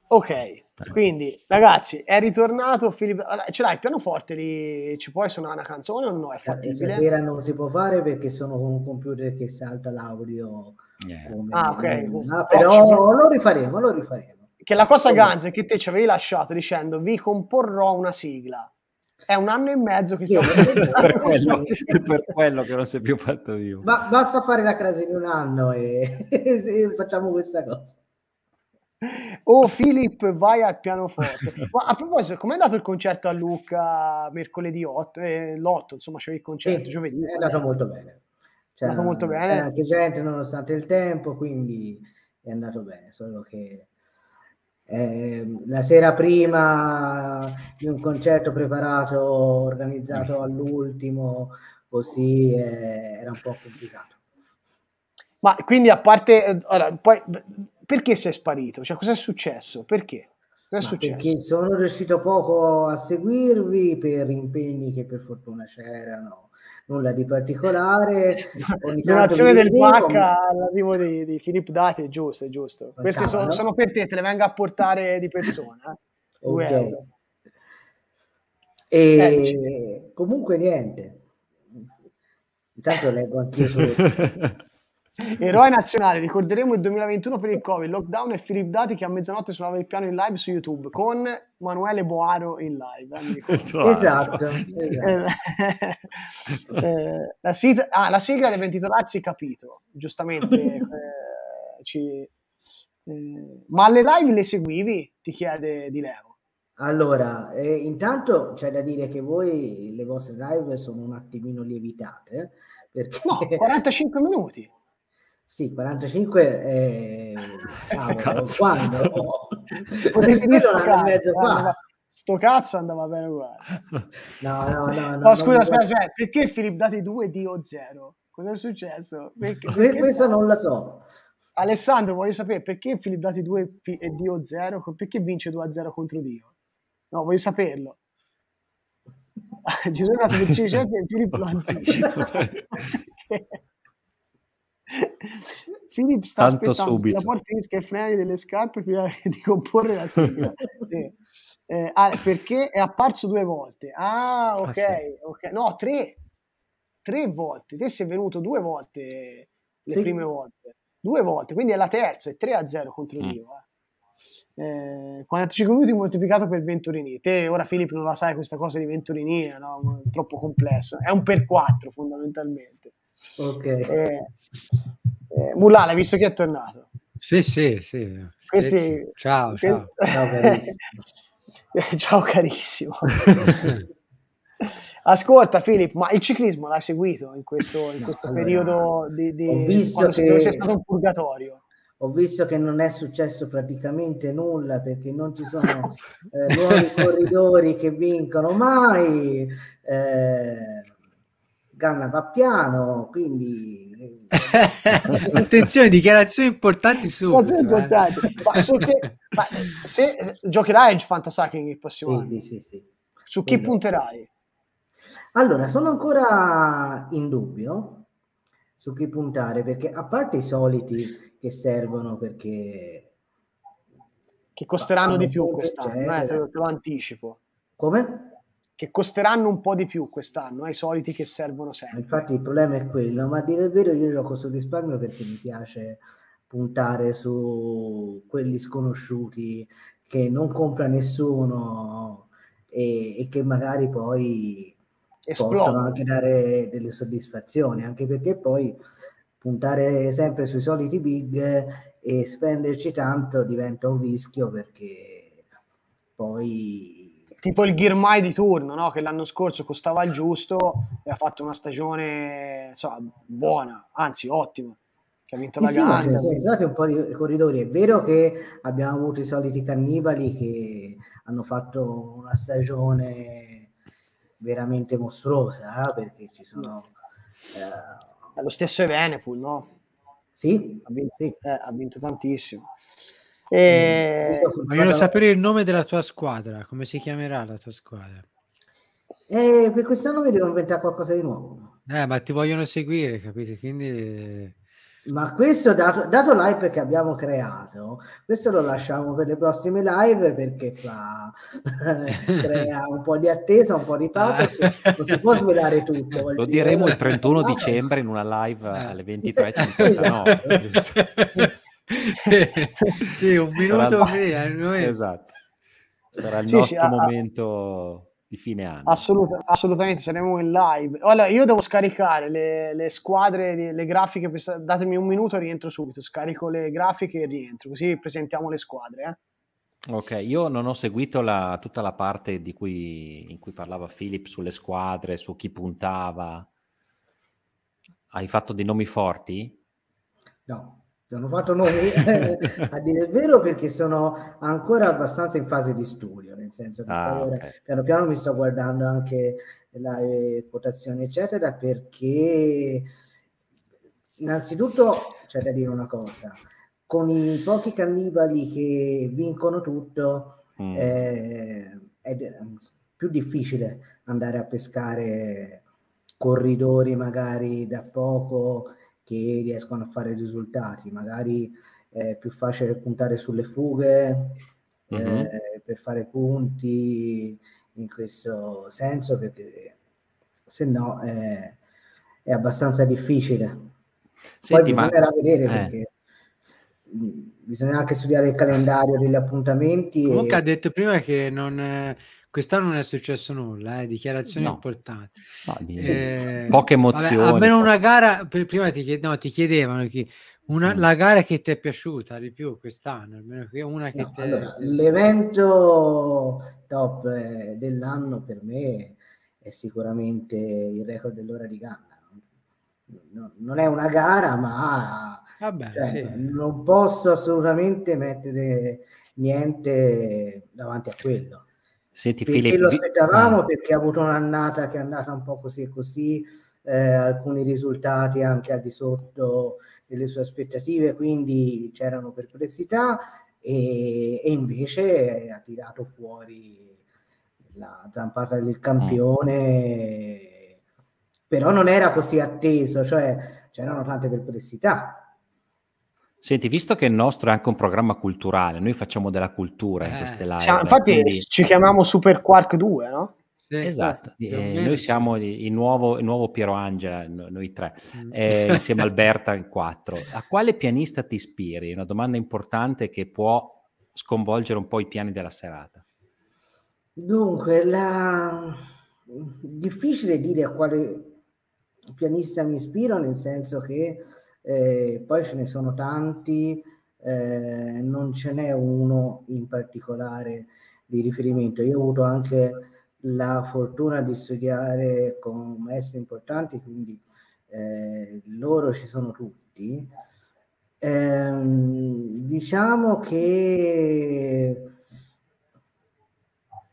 Ok, eh. Quindi, ragazzi, è ritornato Filippo. Ce l'hai il pianoforte lì? Ci puoi suonare una canzone o no? È eh, fattibile? Stasera non si può fare perché sono con un computer che salta l'audio. Yeah. Ah, ok. Oh, però oh, lo rifaremo, lo rifaremo. Che la cosa Ganz è che te ci avevi lasciato dicendo vi comporrò una sigla. È un anno e mezzo che stiamo per, quello, [LAUGHS] per quello che non si è più fatto io. Ma basta fare la crasi in un anno e, e [LAUGHS] facciamo questa cosa. Oh Filippo, vai al pianoforte. Ma a proposito, com'è andato il concerto a Lucca mercoledì 8? Eh, l'8, insomma, c'è il concerto giovedì. È andato molto bene. C'è è andato molto bene. C'era anche gente nonostante il tempo, quindi è andato bene, solo che eh, la sera prima di un concerto preparato, organizzato mm. all'ultimo, così eh, era un po' complicato. Ma quindi a parte, eh, ora, poi perché sei sparito? Cioè, è successo? Perché? Cos'è successo? Perché sono riuscito poco a seguirvi per impegni che per fortuna c'erano, nulla di particolare. [LAUGHS] Donazione del PAC all'arrivo di, di Filippo Dati, è giusto, è giusto. Ma Queste sono, sono, per te, te le vengo a portare di persona. Eh. [LAUGHS] okay. E eh, comunque niente. Intanto leggo anch'io sulle... [LAUGHS] Eroe nazionale, ricorderemo il 2021 per il Covid, lockdown e Filip Dati che a mezzanotte suonava il piano in live su YouTube con Manuele Boaro in live. Eh, [LAUGHS] esatto. esatto. [LAUGHS] Eh, la, sit- ah, la, sigla deve intitolarsi Capito, giustamente. [LAUGHS] Eh, ci, eh, ma le live le seguivi? Ti chiede Di Leo. Allora, intanto c'è da dire che voi le vostre live sono un attimino lievitate. Perché... No, 45 minuti. Sì, 45 è... [LAUGHS] Cavolo, quando? Oh. [LAUGHS] Potevi dire un'anno e mezzo fa sto cazzo andava bene uguale. No, no, no. no scusa, aspetta, aspetta, perché Filippo dati 2 dio 0? Cosa è successo? Perché, perché Questo sta... non la so. Alessandro, voglio sapere perché Filippo dati 2 e dio 0? Perché vince 2 a 0 contro Dio? No, voglio saperlo. Giuseppe [LAUGHS] Filippo lo andiamo. Philip [LAUGHS] sta Tanto aspettando subito. la porta finisca i frenari delle scarpe prima [LAUGHS] di comporre la sigla. sì. eh, ah, perché è apparso due volte. Ah, ah ok, ah, sì. ok. No, tre. Tre volte. Te sei venuto due volte le sì. prime volte. Due volte, quindi è la terza, è 3 a 0 contro mm. Dio. Eh. Eh, 45 minuti moltiplicato per Venturini. Te ora Filippo non la sai questa cosa di Venturini, no? troppo complesso. È un per 4 fondamentalmente. Ok. Eh, eh, Mulà, l'hai visto che è tornato? Sì, sì, sì. Questi... Ciao, ciao. Ciao carissimo. [LAUGHS] ciao, carissimo. [LAUGHS] Ascolta Filippo, ma il ciclismo l'hai seguito in questo, in questo no, periodo allora, di, di quando che... sei stato un purgatorio? ho visto che non è successo praticamente nulla perché non ci sono [LAUGHS] eh, nuovi corridori che vincono mai. Eh, Ganna va piano, quindi... [LAUGHS] Attenzione, dichiarazioni importanti su... Eh. Importanti. Ma, su che, ma se eh, giocherai Edge Fantasacking il prossimo sì, anno, sì, sì, su chi Quello. punterai? Allora, sono ancora in dubbio su chi puntare, perché a parte i soliti che servono perché... Che costeranno di più quest'anno, eh, te lo anticipo. Come? che costeranno un po' di più quest'anno, ai eh, soliti che servono sempre. Infatti il problema è quello, ma a dire il vero io gioco sul risparmio perché mi piace puntare su quelli sconosciuti che non compra nessuno e, e che magari poi Esplode. possono anche dare delle soddisfazioni, anche perché poi puntare sempre sui soliti big e spenderci tanto diventa un rischio perché poi tipo il Ghirmai di turno, no? che l'anno scorso costava il giusto e ha fatto una stagione insomma, buona, anzi ottima. Che ha vinto la sì, gara. Sì, sono stati un po' i corridori. È vero che abbiamo avuto i soliti cannibali che hanno fatto una stagione veramente mostruosa, eh? perché ci sono. Eh... Lo stesso è Venepool, no? Sì, ha vinto, sì. Eh, ha vinto tantissimo. Mm. Eh, e... voglio sapere il nome della tua squadra, come si chiamerà la tua squadra? Eh, per quest'anno mi devo inventare qualcosa di nuovo. Eh, ma ti vogliono seguire, capite? Quindi... Ma questo, dato, dato l'hype che abbiamo creato, questo lo lasciamo per le prossime live perché fa, [LAUGHS] crea un po' di attesa, un po' di pathos, non si può svelare tutto. Lo diremo il 31 [LAUGHS] dicembre in una live eh. alle 23.59. [LAUGHS] esatto. [LAUGHS] sì, un minuto via, il... Esatto. Sarà il sì, nostro sì, momento ah, di fine anno. Assolut- assolutamente, saremo in live. Allora, io devo scaricare le, le squadre, le grafiche, per... datemi un minuto e rientro subito. Scarico le grafiche e rientro, così presentiamo le squadre. Eh. Ok, io non ho seguito la, tutta la parte cui, in cui parlava Philip sulle squadre, su chi puntava. Hai fatto dei nomi forti? No abbiamo fatto noi [LAUGHS] eh, a dire il vero perché sono ancora abbastanza in fase di studio, nel senso che ah, allora, okay. piano piano mi sto guardando anche le eh, quotazioni eccetera perché innanzitutto c'è da dire una cosa, con i pochi cannibali che vincono tutto mm. eh, è più difficile andare a pescare corridori magari da poco che riescono a fare risultati, magari eh, è più facile puntare sulle fughe mm-hmm. eh, per fare punti in questo senso, perché se no eh, è abbastanza difficile. Senti, Poi bisognerà ma... vedere eh. perché mm, bisogna anche studiare il calendario degli appuntamenti. Comunque e... ha detto prima che non, Quest'anno non è successo nulla, eh, dichiarazioni no. importanti. No, di... eh, Poche emozioni. Vabbè, almeno una gara, prima ti, chied- no, ti chiedevano chi, una, mm. la gara che ti è piaciuta di più quest'anno, almeno una che no, te... allora, l'evento top eh, dell'anno per me è sicuramente il record dell'ora di gamba. No, non è una gara, ma Vabbè, cioè, sì. non posso assolutamente mettere niente davanti a quello. Senti, Filippo, lo aspettavamo ah. perché ha avuto un'annata che è andata un po' così e così, eh, alcuni risultati anche al di sotto delle sue aspettative, quindi c'erano perplessità e, e invece ha tirato fuori la zampata del mm. campione, mm. però non era così atteso, cioè c'erano tante perplessità Senti, visto che il nostro è anche un programma culturale, noi facciamo della cultura eh. in queste live. Cioè, infatti quindi... ci chiamiamo Super Quark 2, no? Sì, esatto, sì. Eh, noi siamo il nuovo, il nuovo, Piero Angela, noi tre, mm. eh, [LAUGHS] insieme a Alberta in quattro. A quale pianista ti ispiri? Una domanda importante che può sconvolgere un po' i piani della serata. Dunque, la... difficile dire a quale pianista mi ispiro, nel senso che eh, poi ce ne sono tanti, eh, non ce n'è uno in particolare di riferimento. Io ho avuto anche la fortuna di studiare con maestri importanti, quindi eh, loro ci sono tutti. Ehm, diciamo che...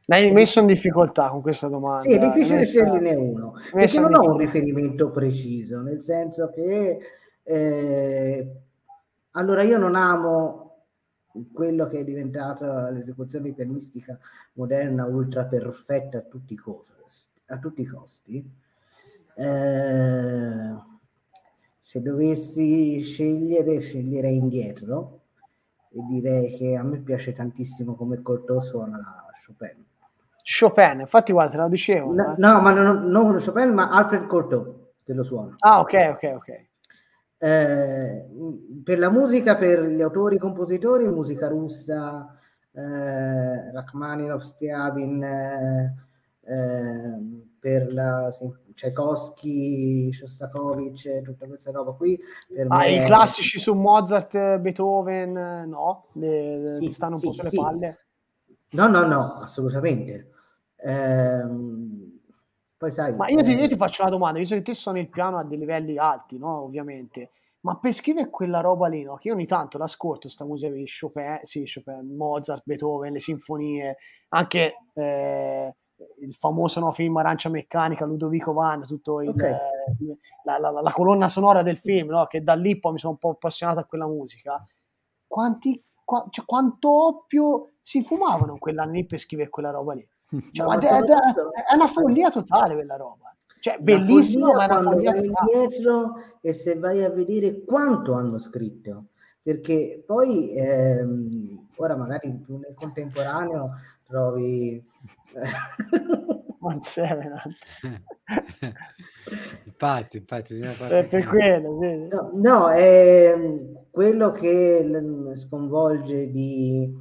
Mi hai messo in difficoltà con questa domanda. Sì, è difficile sceglierne uno, perché non ho un riferimento preciso, nel senso che eh, allora io non amo quello che è diventato l'esecuzione pianistica moderna ultra perfetta a tutti i costi. A tutti i costi. Eh, se dovessi scegliere, sceglierei indietro e direi che a me piace tantissimo come corto suona Chopin. Chopin, infatti guarda, te lo dicevo. No, eh. no ma non, non Chopin, ma Alfred Cortot te lo suona. Ah, ok, ok, ok. Eh, per la musica, per gli autori compositori, musica russa, eh, Rachmaninov, Stiavin, eh, eh, per la, Tchaikovsky, Shostakovich, tutta questa roba qui. Ah, me... I classici su Mozart, Beethoven, no? Le, sì, stanno un sì, po' sulle sì. palle? No, no, no, assolutamente. Ehm poi sai, ma io ti, eh, io ti, faccio una domanda, visto che te sono il piano a dei livelli alti, no? Ovviamente. Ma per scrivere quella roba lì, no? Che io ogni tanto l'ascolto, sta musica di Chopin, sì, Chopin, Mozart, Beethoven, le sinfonie, anche eh, il famoso no, film Arancia Meccanica, Ludovico Van, tutto il, okay. eh, la, la, la, colonna sonora del film, no? Che da lì poi mi sono un po' appassionato a quella musica. Quanti, qua, cioè, quanto oppio si fumavano quell'anno lì per scrivere quella roba lì? Cioè, ma ma è, è, una follia totale quella roba. Cioè, bellissimo, ma è una follia indietro e se vai a vedere quanto hanno scritto, perché poi ehm, ora magari più nel contemporaneo trovi... Eh, [LAUGHS] [LAUGHS] infatti, infatti, è per quello. Sì. No, no è ehm, quello che sconvolge di...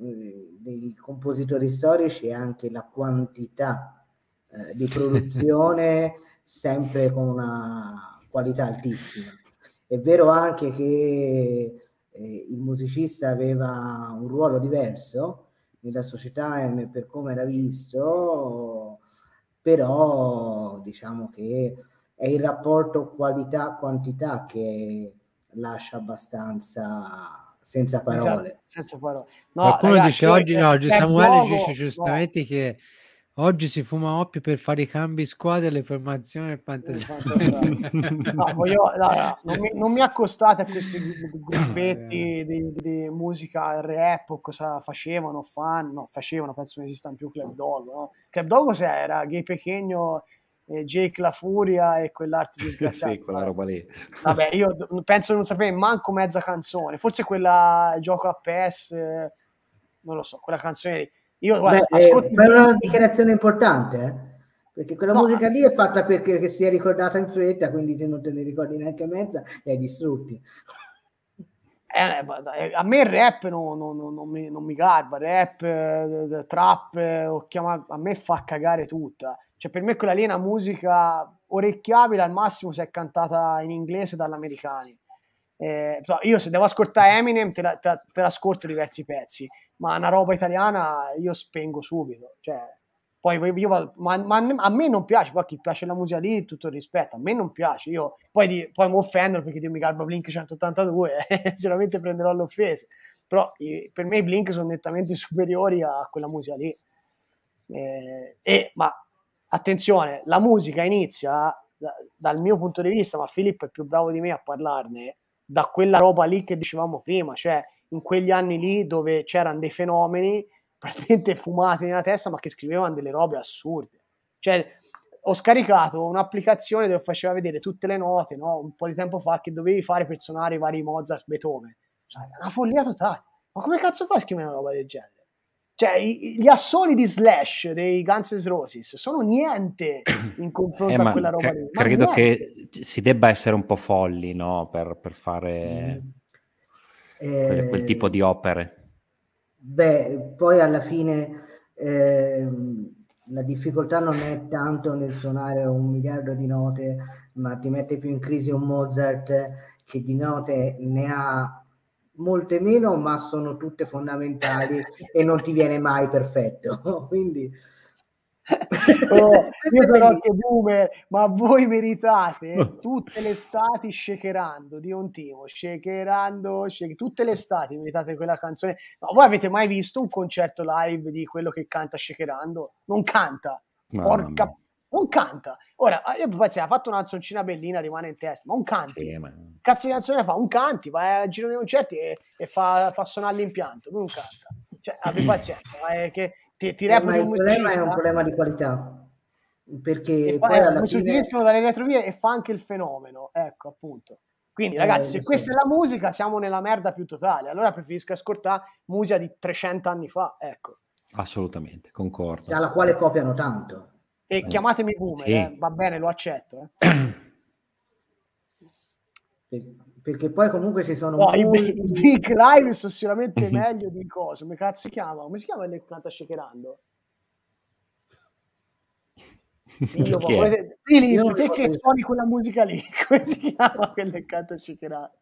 Eh, dei compositori storici è anche la quantità eh, di produzione [LAUGHS] sempre con una qualità altissima. È vero anche che eh, il musicista aveva un ruolo diverso nella società e per come era visto, però diciamo che è il rapporto qualità-quantità che lascia abbastanza senza esatto, parole. Esatto, senza parole. No, Qualcuno ragazzi, dice cioè, oggi, no, oggi cioè, cioè, Samuele dice giustamente no. che oggi si fuma oppio per fare i cambi squadra, le formazioni e il esatto, esatto. no, no, no, non, mi, non mi accostate a questi eh. gruppetti di, di, musica rap o cosa facevano, fanno, facevano, penso non esistano più Club Dog, no? Club Dog cos'era? Gay Pechegno Jake La Furia e quell'arte [LAUGHS] disgraziata. sì, quella roba lì. Vabbè, io penso di non sapere manco mezza canzone, forse quella gioco a PS, eh, non lo so, quella canzone lì. Io, guarda, Beh, eh, ascolti... è una dichiarazione importante, eh? perché quella no, musica ah. lì è fatta perché si è ricordata in fretta, quindi te non te ne ricordi neanche mezza e hai distrutti. Eh, eh a me il rap no, no, no, non, mi, non mi garba, rap, eh, trap, eh, chiama, a me fa cagare tutta. Cioè, per me quella lì è una musica orecchiabile, al massimo se è cantata in inglese dall'americani. Eh, io se devo ascoltare Eminem te, la, te, te l'ascolto diversi pezzi, ma una roba italiana io spengo subito. Cioè, poi io vado, ma, ma, a me non piace, poi a chi piace la musica lì, tutto il rispetto, a me non piace, io poi, poi mi offendo perché Dio mi garba Blink 182, [LAUGHS] eh, sicuramente prenderò l'offesa, però eh, per me i Blink sono nettamente [LAUGHS] superiori a quella musica lì. Eh, e, ma attenzione, la musica inizia da, dal mio punto di vista, ma Filippo è più bravo di me a parlarne, da quella roba lì che dicevamo prima, cioè in quegli anni lì dove c'erano dei fenomeni praticamente fumate nella testa, ma che scrivevano delle robe assurde. Cioè, ho scaricato un'applicazione dove faceva vedere tutte le note, no? un po' di tempo fa, che dovevi fare per suonare i vari Mozart, Beethoven. Cioè, una follia totale. Ma come cazzo fai a scrivere una roba del genere? Cioè, i, gli assoli di Slash dei Guns N' Roses sono niente in [COUGHS] confronto eh, a quella roba c- lì. Ma credo niente. che si debba essere un po' folli, no? Per, per fare mm. quel, eh... quel tipo di opere Beh, poi alla fine eh, la difficoltà non è tanto nel suonare un miliardo di note, ma ti mette più in crisi un Mozart che di note ne ha molte meno, ma sono tutte fondamentali e non ti viene mai perfetto. [LAUGHS] Quindi [LAUGHS] oh, io sono anche boomer, ma voi meritate eh. [LAUGHS] tutte le estati shakerando di un timo, shakerando, shake, tutte le estati meritate quella canzone. Ma voi avete mai visto un concerto live di quello che canta shakerando? Non canta, no, porca no. Non canta. Ora, ah, io penso ha fatto una canzoncina bellina, rimane in testa, ma un canti. Sì, ma... Cazzo di canzone fa? Un canti, va a giro dei concerti e, e fa, fa suonare l'impianto, lui non canta cioè abbi [CLEARS THROAT] pazienza, eh, che ti, ti eh, reputi un musicista. è un problema di qualità. Perché poi alla fine... dalle retrovie e fa anche il fenomeno, ecco appunto. Quindi eh, ragazzi, eh, se sì. questa è la musica, siamo nella merda più totale. Allora preferisco ascoltare musica di 300 anni fa, ecco. Assolutamente, concordo. Dalla quale copiano tanto. E eh. chiamatemi boomer, sì. eh, va bene, lo accetto. Eh. [CLEARS THROAT] Sì perché poi comunque ci sono no, molti... i Big Live sono sicuramente mhm. meglio di cosa come cazzo si chiama come si chiama il canta shakerando Io, volete... Filippo, te che suoni quella musica lì [LAUGHS] come si chiama quello che canta shakerando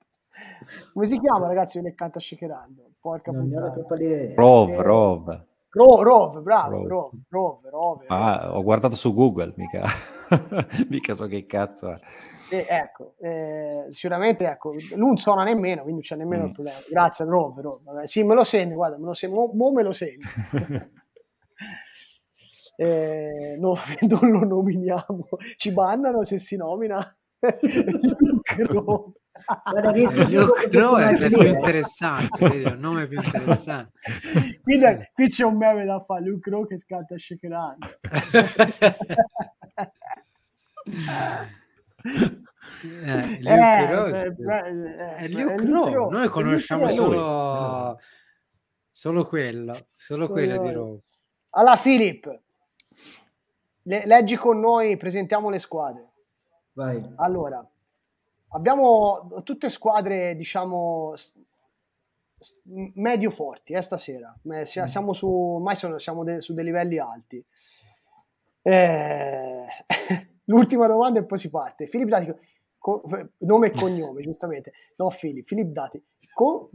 come si chiama ragazzi quello che canta shakerando porca puttana eh, Rov Rov Rov bravo Rov Rov, Rov, Rov, Rov ah, ho guardato su Google mica [LAUGHS] mica so che cazzo è. E ecco, eh, sicuramente ecco, non suona nemmeno, quindi c'è nemmeno mm. il problema. Grazie, Rob, Rob. Vabbè, sì, me lo segni, guarda, me lo segni, mo, mo me lo segni. [LAUGHS] eh, no, [LAUGHS] non lo nominiamo, ci bannano se si nomina Luke Rob. Guarda è più interessante, il nome più interessante. Quindi, qui c'è un meme da fare, Luke Rowe che scatta shakerando. Eh, Leo eh, Cross. Eh, Leo Crow. Eh, eh, eh, noi conosciamo solo... solo quello, solo quello, di Roma. Allora, Filippo, le- leggi con noi, presentiamo le squadre. Vai. Allora, abbiamo tutte squadre, diciamo, medio forti eh, stasera. Mm. Siamo su, ormai sono, siamo de- su dei livelli alti. Eh... [LAUGHS] l'ultima domanda e poi si parte. Filippo Dati, co- nome e cognome, giustamente. No, Filippo, Filippo Dati. Co-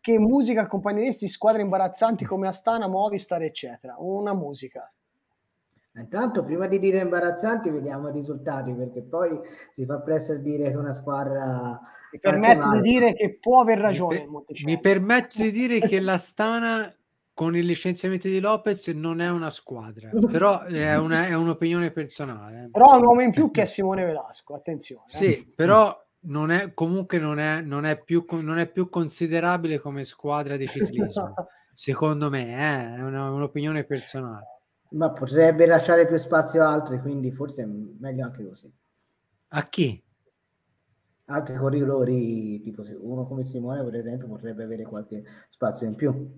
che musica accompagneresti squadre imbarazzanti come Astana, Movistar, eccetera? Una musica. Intanto, prima di dire imbarazzanti, vediamo i risultati perché poi si fa presto a dire che una squadra. Mi permetto di dire che può aver ragione. Mi, per, mi permetto di dire che [LAUGHS] l'Astana con il licenziamento di Lopez non è una squadra, [LAUGHS] però è, una, è un'opinione personale. Eh. Però ha un uomo in più eh, che è eh. Simone Velasco, attenzione. Sì, però non è, comunque non è, non è, più, non è più considerabile come squadra di ciclismo, [LAUGHS] secondo me, eh? è una, un'opinione personale. Ma potrebbe lasciare più spazio a altri, quindi forse è meglio anche così. A chi? Altri corridori, tipo uno come Simone, per esempio, potrebbe avere qualche spazio in più.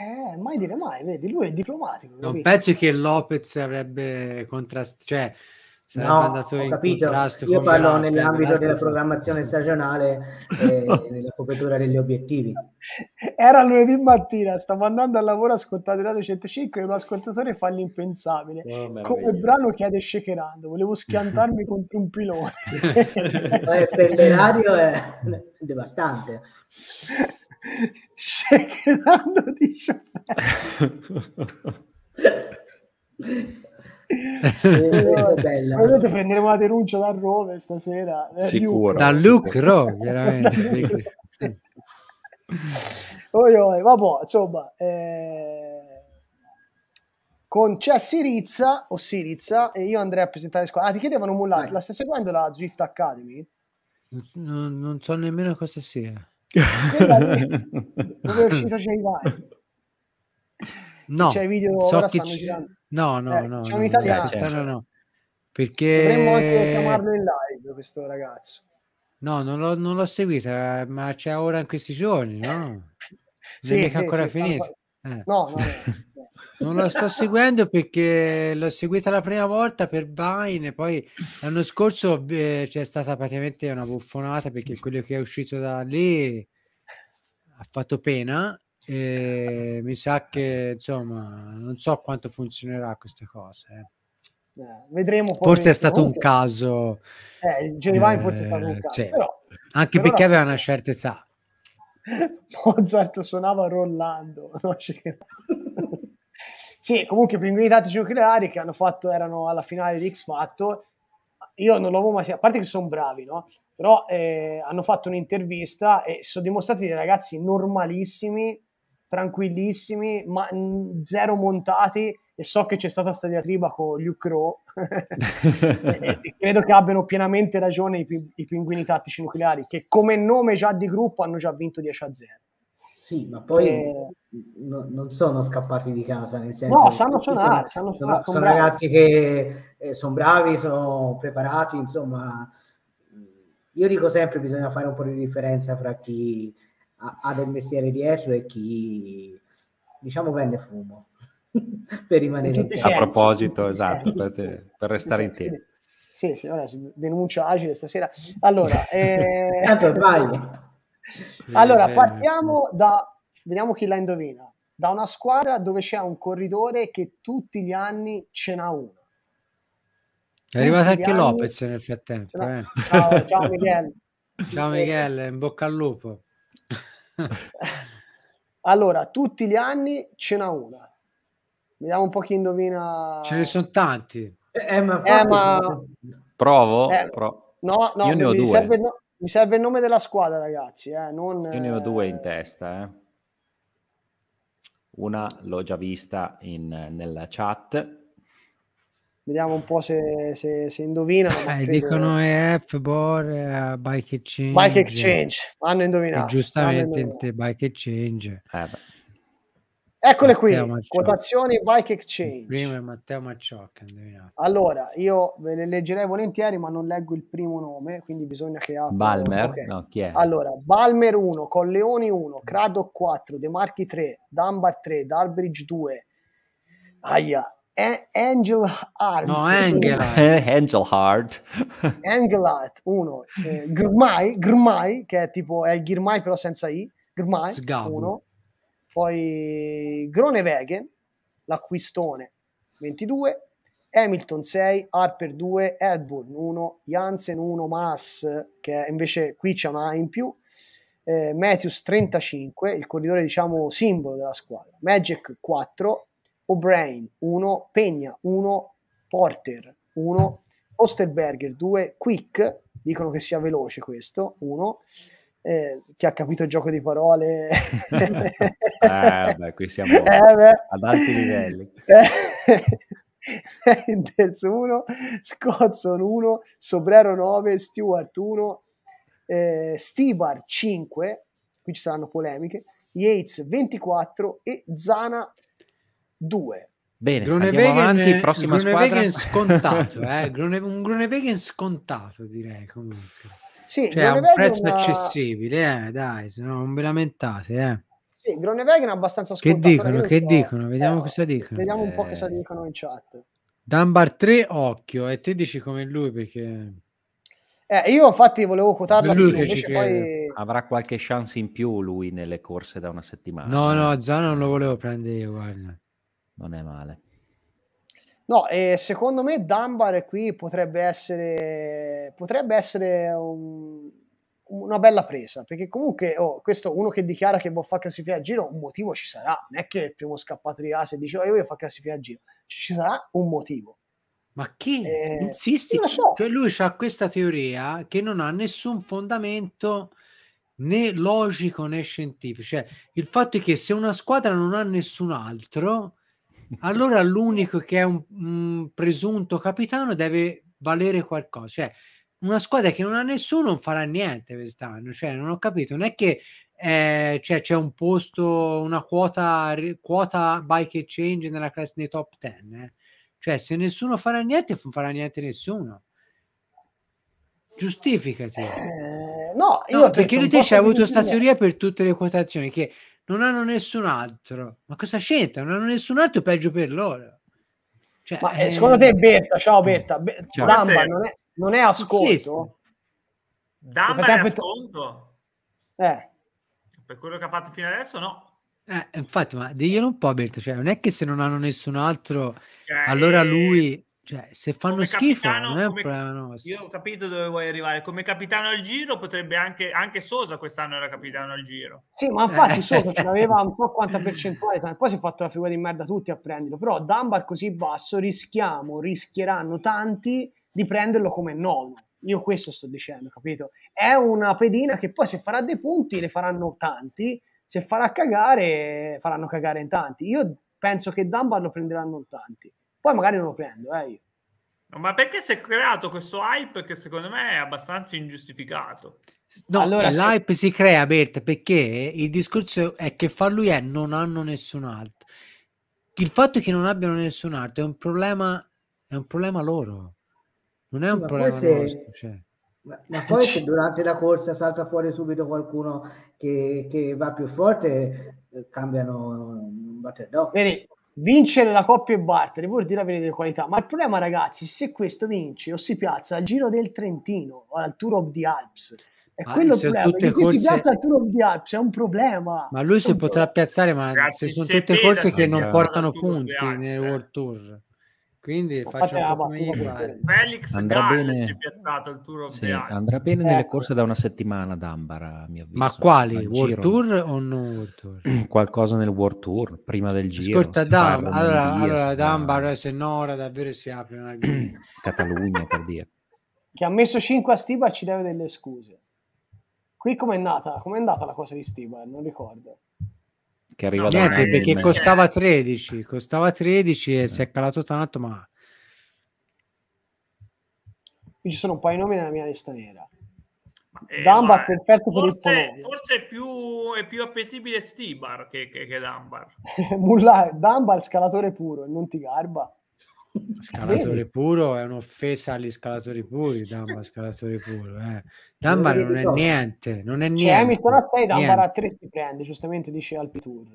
Eh, mai dire mai, vedi, lui è diplomatico. Non penso che Lopez avrebbe contrastato, cioè sarebbe no, andato in contrasto Io parlo Velasco, nell'ambito Velasco. della programmazione stagionale e [LAUGHS] nella copertura degli obiettivi. Era lunedì mattina, stavo andando al lavoro a ascoltare Radio 105 e un ascoltatore fa l'impensabile. Oh, Come brano chiede shakerando, volevo schiantarmi [LAUGHS] contro un pilone. per le radio è devastante. [LAUGHS] shakerando di Chopin. eh, oh, bella. Vedete, prenderemo la denuncia da Rove stasera. Eh, Sicuro. Da Luke Rowe, [LAUGHS] chiaramente. oi, oi, vabbè, insomma, eh... con c'è Sirizza o Sirizza e io andrei a presentare squadra. Ah, ti chiedevano Mulan, la stai seguendo la Zwift Academy? Non, non so nemmeno cosa sia dove è uscito Jay Vine no c'è video so che c- no no eh, no c'è un italiano ragazzi, cioè. no, perché dovremmo anche chiamarlo in live questo ragazzo no non l'ho, non l'ho seguita eh, ma c'è ora in questi giorni no? sì, [LAUGHS] non è sì, ancora sì, finito eh. no no eh. Non la sto seguendo perché l'ho seguita la prima volta per Vine, poi l'anno scorso eh, c'è stata praticamente una buffonata perché quello che è uscito da lì ha fatto pena e mi sa che insomma non so quanto funzionerà questa cosa. Eh. Eh, vedremo forse è stato comunque, un caso eh, Johnny Vine forse è stato un eh, caso sì. però, anche però perché no. aveva una certa età [LAUGHS] Mozart suonava Rollando no? Sì, comunque i pinguini tattici nucleari che hanno fatto, erano alla finale di X Factor, io non l'avevo mai sentito, a parte che sono bravi, no? Però eh, hanno fatto un'intervista e sono dimostrati dei ragazzi normalissimi, tranquillissimi, ma mm, zero montati e so che c'è stata sta diatriba con Luke Rowe [LAUGHS] credo che abbiano pienamente ragione i, i pinguini tattici nucleari che come nome già di gruppo hanno già vinto 10 a 0 sì, ma poi e... no, non sono scappati di casa, nel senso... No, sanno suonare, sono, sanno suonare, sono, sono ragazzi che eh, sono bravi, sono preparati, insomma... Io dico sempre bisogna fare un po' di differenza fra chi ha, ha del mestiere dietro e chi, diciamo, vende fumo. per rimanere in, in A proposito, esatto, per, te, per, restare in tempo. Sì, sì, ora denuncia agile stasera. Allora, eh... Tanto ormai allora, eh. partiamo da... Vediamo chi la indovina. Da una squadra dove c'è un corridore che tutti gli anni ce n'ha uno. È arrivato tutti anche Lopez nel frattempo. Eh. [LAUGHS] Ciao, ciao Michele. [LAUGHS] Ciao Michele, in bocca al lupo. [LAUGHS] allora, tutti gli anni ce n'ha una. Vediamo un po' chi indovina. Ce ne sono tanti. Eh, eh, ma, eh, ma... Provo? Eh, Pro... No, no, io ne ho due. Serve... No... Mi serve il nome della squadra, ragazzi. Eh, non, Io ne ho due in eh, testa. Eh. Una l'ho già vista in, nella chat. Vediamo un po' se, se, se indovinano. Eh, dicono EF, eh, Bor, Bike Exchange. Bike Exchange, hanno indovinato. E giustamente hanno indovinato. Bike Exchange. Eh, Eccole qui, quotazioni Bike Exchange. Il primo è Matteo Macciocca, Allora, io ve le leggerei volentieri, ma non leggo il primo nome, quindi bisogna che apro. Balmer, okay. no, chi è? Allora, Balmer 1, Colleoni 1, Crado 4, De Marchi 3, Dunbar 3, Darbridge 2. Aia, a- Angel Hart. No, Angel [LAUGHS] Hart. Angel Hart 1, eh, Grmai, Grmai, che è tipo è il Girmai però senza i, Grmai 1. Poi Gronewegen, l'acquistone 22, Hamilton 6, Harper 2, Edburn 1, Jansen 1, Maas che invece qui c'è una in più, eh, Matthews 35, il corridore diciamo simbolo della squadra, Magic 4, O'Brien 1, Pegna 1, Porter 1, Osterberger 2, Quick, dicono che sia veloce questo, 1, eh, che ha capito il gioco di parole. ah, [LAUGHS] beh, qui siamo [LAUGHS] eh, ad alti livelli. Henders [LAUGHS] 1, Scottson 1, Sobrero 9, Stewart 1, eh, Stibar 5, qui ci saranno polemiche, Yates 24 e Zana 2. Bene, Grunewagen, avanti, prossima Grunewagen squadra. scontato, eh? Grune, un Grunewagen scontato direi comunque. Sì, cioè, a un prezzo accessibile, eh, dai, se no non vi lamentate, eh. Sì, Gronewagen è abbastanza scontato. Che dicono, che so. Eh. dicono? Vediamo eh, cosa dicono. Vediamo un po' eh. cosa dicono in chat. Dunbar 3, occhio, e te dici come lui perché... Eh, io infatti volevo quotarlo. Lui che ci poi... Avrà qualche chance in più lui nelle corse da una settimana. No, no, Zano non lo volevo prendere io, guarda. Non è male. No, e secondo me Dunbar qui potrebbe essere, potrebbe essere un, una bella presa, perché comunque oh, questo uno che dichiara che vuole fare classifica a giro, un motivo ci sarà, non è che il primo scappato di casa dice oh, io voglio fare classifica a giro, ci sarà un motivo. Ma chi? Eh, Insisti? So. Cioè lui ha questa teoria che non ha nessun fondamento né logico né scientifico. Cioè, il fatto è che se una squadra non ha nessun altro allora l'unico che è un, un, presunto capitano deve valere qualcosa. Cioè, una squadra che non ha nessuno non farà niente quest'anno. Cioè, non ho capito. Non è che eh, cioè, c'è un posto, una quota, quota bike exchange nella classe dei top 10. Eh. Cioè, se nessuno farà niente, non farà niente nessuno. Giustificati. Eh, no, no perché lui te c'è avuto questa teoria per tutte le quotazioni che non hanno nessun altro. Ma cosa c'entra? Non hanno nessun altro, peggio per loro. Cioè, Ma, eh, eh, secondo te Berta, ciao Berta, Be- ciao. Damba non è, non è ascolto? Insiste. Damba è ascolto? Eh. Per quello che ha fatto fino adesso no. Eh, infatti, ma diglielo un po', Berto. Cioè, non è che se non hanno nessun altro, cioè, allora lui cioè, se fanno come schifo, capitano, non è un problema nostro. Io ho capito dove vuoi arrivare. Come capitano al giro potrebbe anche, anche Sosa quest'anno era capitano al giro. Sì, ma infatti eh. Sosa ce l'aveva un po' quanta [LAUGHS] percentuale, poi si è fatto la figura di merda tutti a prenderlo, però Dunbar così basso rischiamo, rischieranno tanti di prenderlo come nono. Io questo sto dicendo, capito? È una pedina che poi se farà dei punti ne faranno tanti, se farà cagare faranno cagare in tanti. Io penso che Dunbar lo prenderanno in tanti poi magari non lo prendo, eh, io. Ma perché si è creato questo hype che secondo me è abbastanza ingiustificato? No, allora, l'hype si crea, Berta, perché il discorso è che fa lui è non hanno nessun altro. Il fatto che non abbiano nessun altro è un problema, è un problema loro. Non è sì, un problema se... nostro. Cioè. Ma, ma, poi se [LAUGHS] durante la corsa salta fuori subito qualcuno che, che va più forte, eh, cambiano un batter dog. Vedi, Vincere la coppia e Bartoli vuol dire avere delle qualità, ma il problema ragazzi, se questo vince o si piazza al Giro del Trentino o al Tour of the Alps, è ma quello il problema. Tutte se corse... si piazza al Tour of the Alps è un problema. Ma lui si potrà piazzare, ma ragazzi, se sono tutte corse che non portano punti nel World eh. Tour. Quindi faccio un po' come Felix andrà Gall bene... si è piazzato il Tour of sì, Andrà bene eh. nelle corse da una settimana ad Ambara, a mio avviso. Ma quali? Al World Giro. Tour o non World Tour? [CLEARS THROAT] Qualcosa nel World Tour, prima del Giro. Ascolta, Dam- allora, allora parla... D'Ambara, se Nora davvero si apre una... [CLEARS THROAT] Catalogna, per dire. Che ha messo 5 a Stibar ci deve delle scuse. Qui com'è nata? Com'è andata la cosa di Stibar? Non ricordo che arriva no, da niente, perché costava 13, costava 13 e eh. si è eh. calato tanto, ma qui ci sono un paio di nomi nella mia lista nera. Eh, Dambar perfetto forse, per il Polonia. Forse è più, è più appetibile Stibar che, che, che Dambar. [LAUGHS] Mulla, Dambar scalatore puro, non ti garba. Scalatore puro è un'offesa agli scalatori puri, Damba scalatore puro. Eh. Damba non è niente, non è cioè, niente. Cioè, Hamilton a 6, Dambar a 3 si prende, giustamente dice Alpitour.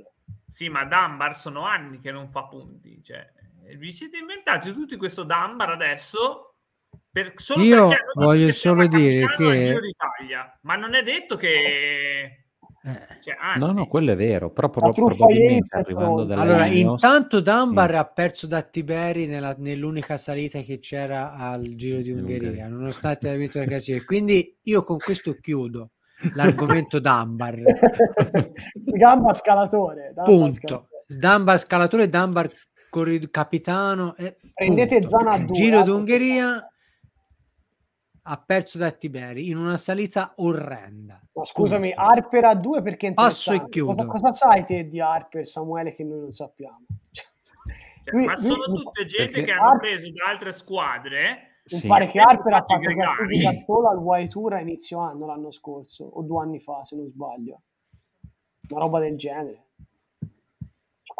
Sì, ma Dambar sono anni che non fa punti. Cioè, eh, vi siete inventati tutti questo Dambar adesso? Per, solo Io voglio solo dire che... ma non è detto che eh. Cioè, no, no, quello è vero, però pro- probabilmente arrivando dalla Allora, Ineos... intanto Dunbar mm. ha perso da Tiberi nella, nell'unica salita che c'era al Giro di Ungheria, nonostante l'avvento della classifica. Quindi io con questo chiudo l'argomento Dunbar. Gamba [LAUGHS] scalatore. Dunbar punto. Scalatore. Dunbar scalatore, Dunbar corri- capitano. Eh, Prendete punto. zona 2. Giro eh, d'Ungheria ha perso da Tiberi in una salita orrenda. Ma scusami, Punto. Harper a due perché Passo e chiudo. Cosa, cosa, sai te di Harper, Samuele, che noi non sappiamo? Cioè, lui, ma lui, sono tutte gente perché... che hanno preso da altre squadre. Mi sì, pare che Harper ha fatto gregari. da solo al White Tour a inizio anno l'anno scorso, o due anni fa, se non sbaglio. Una roba del genere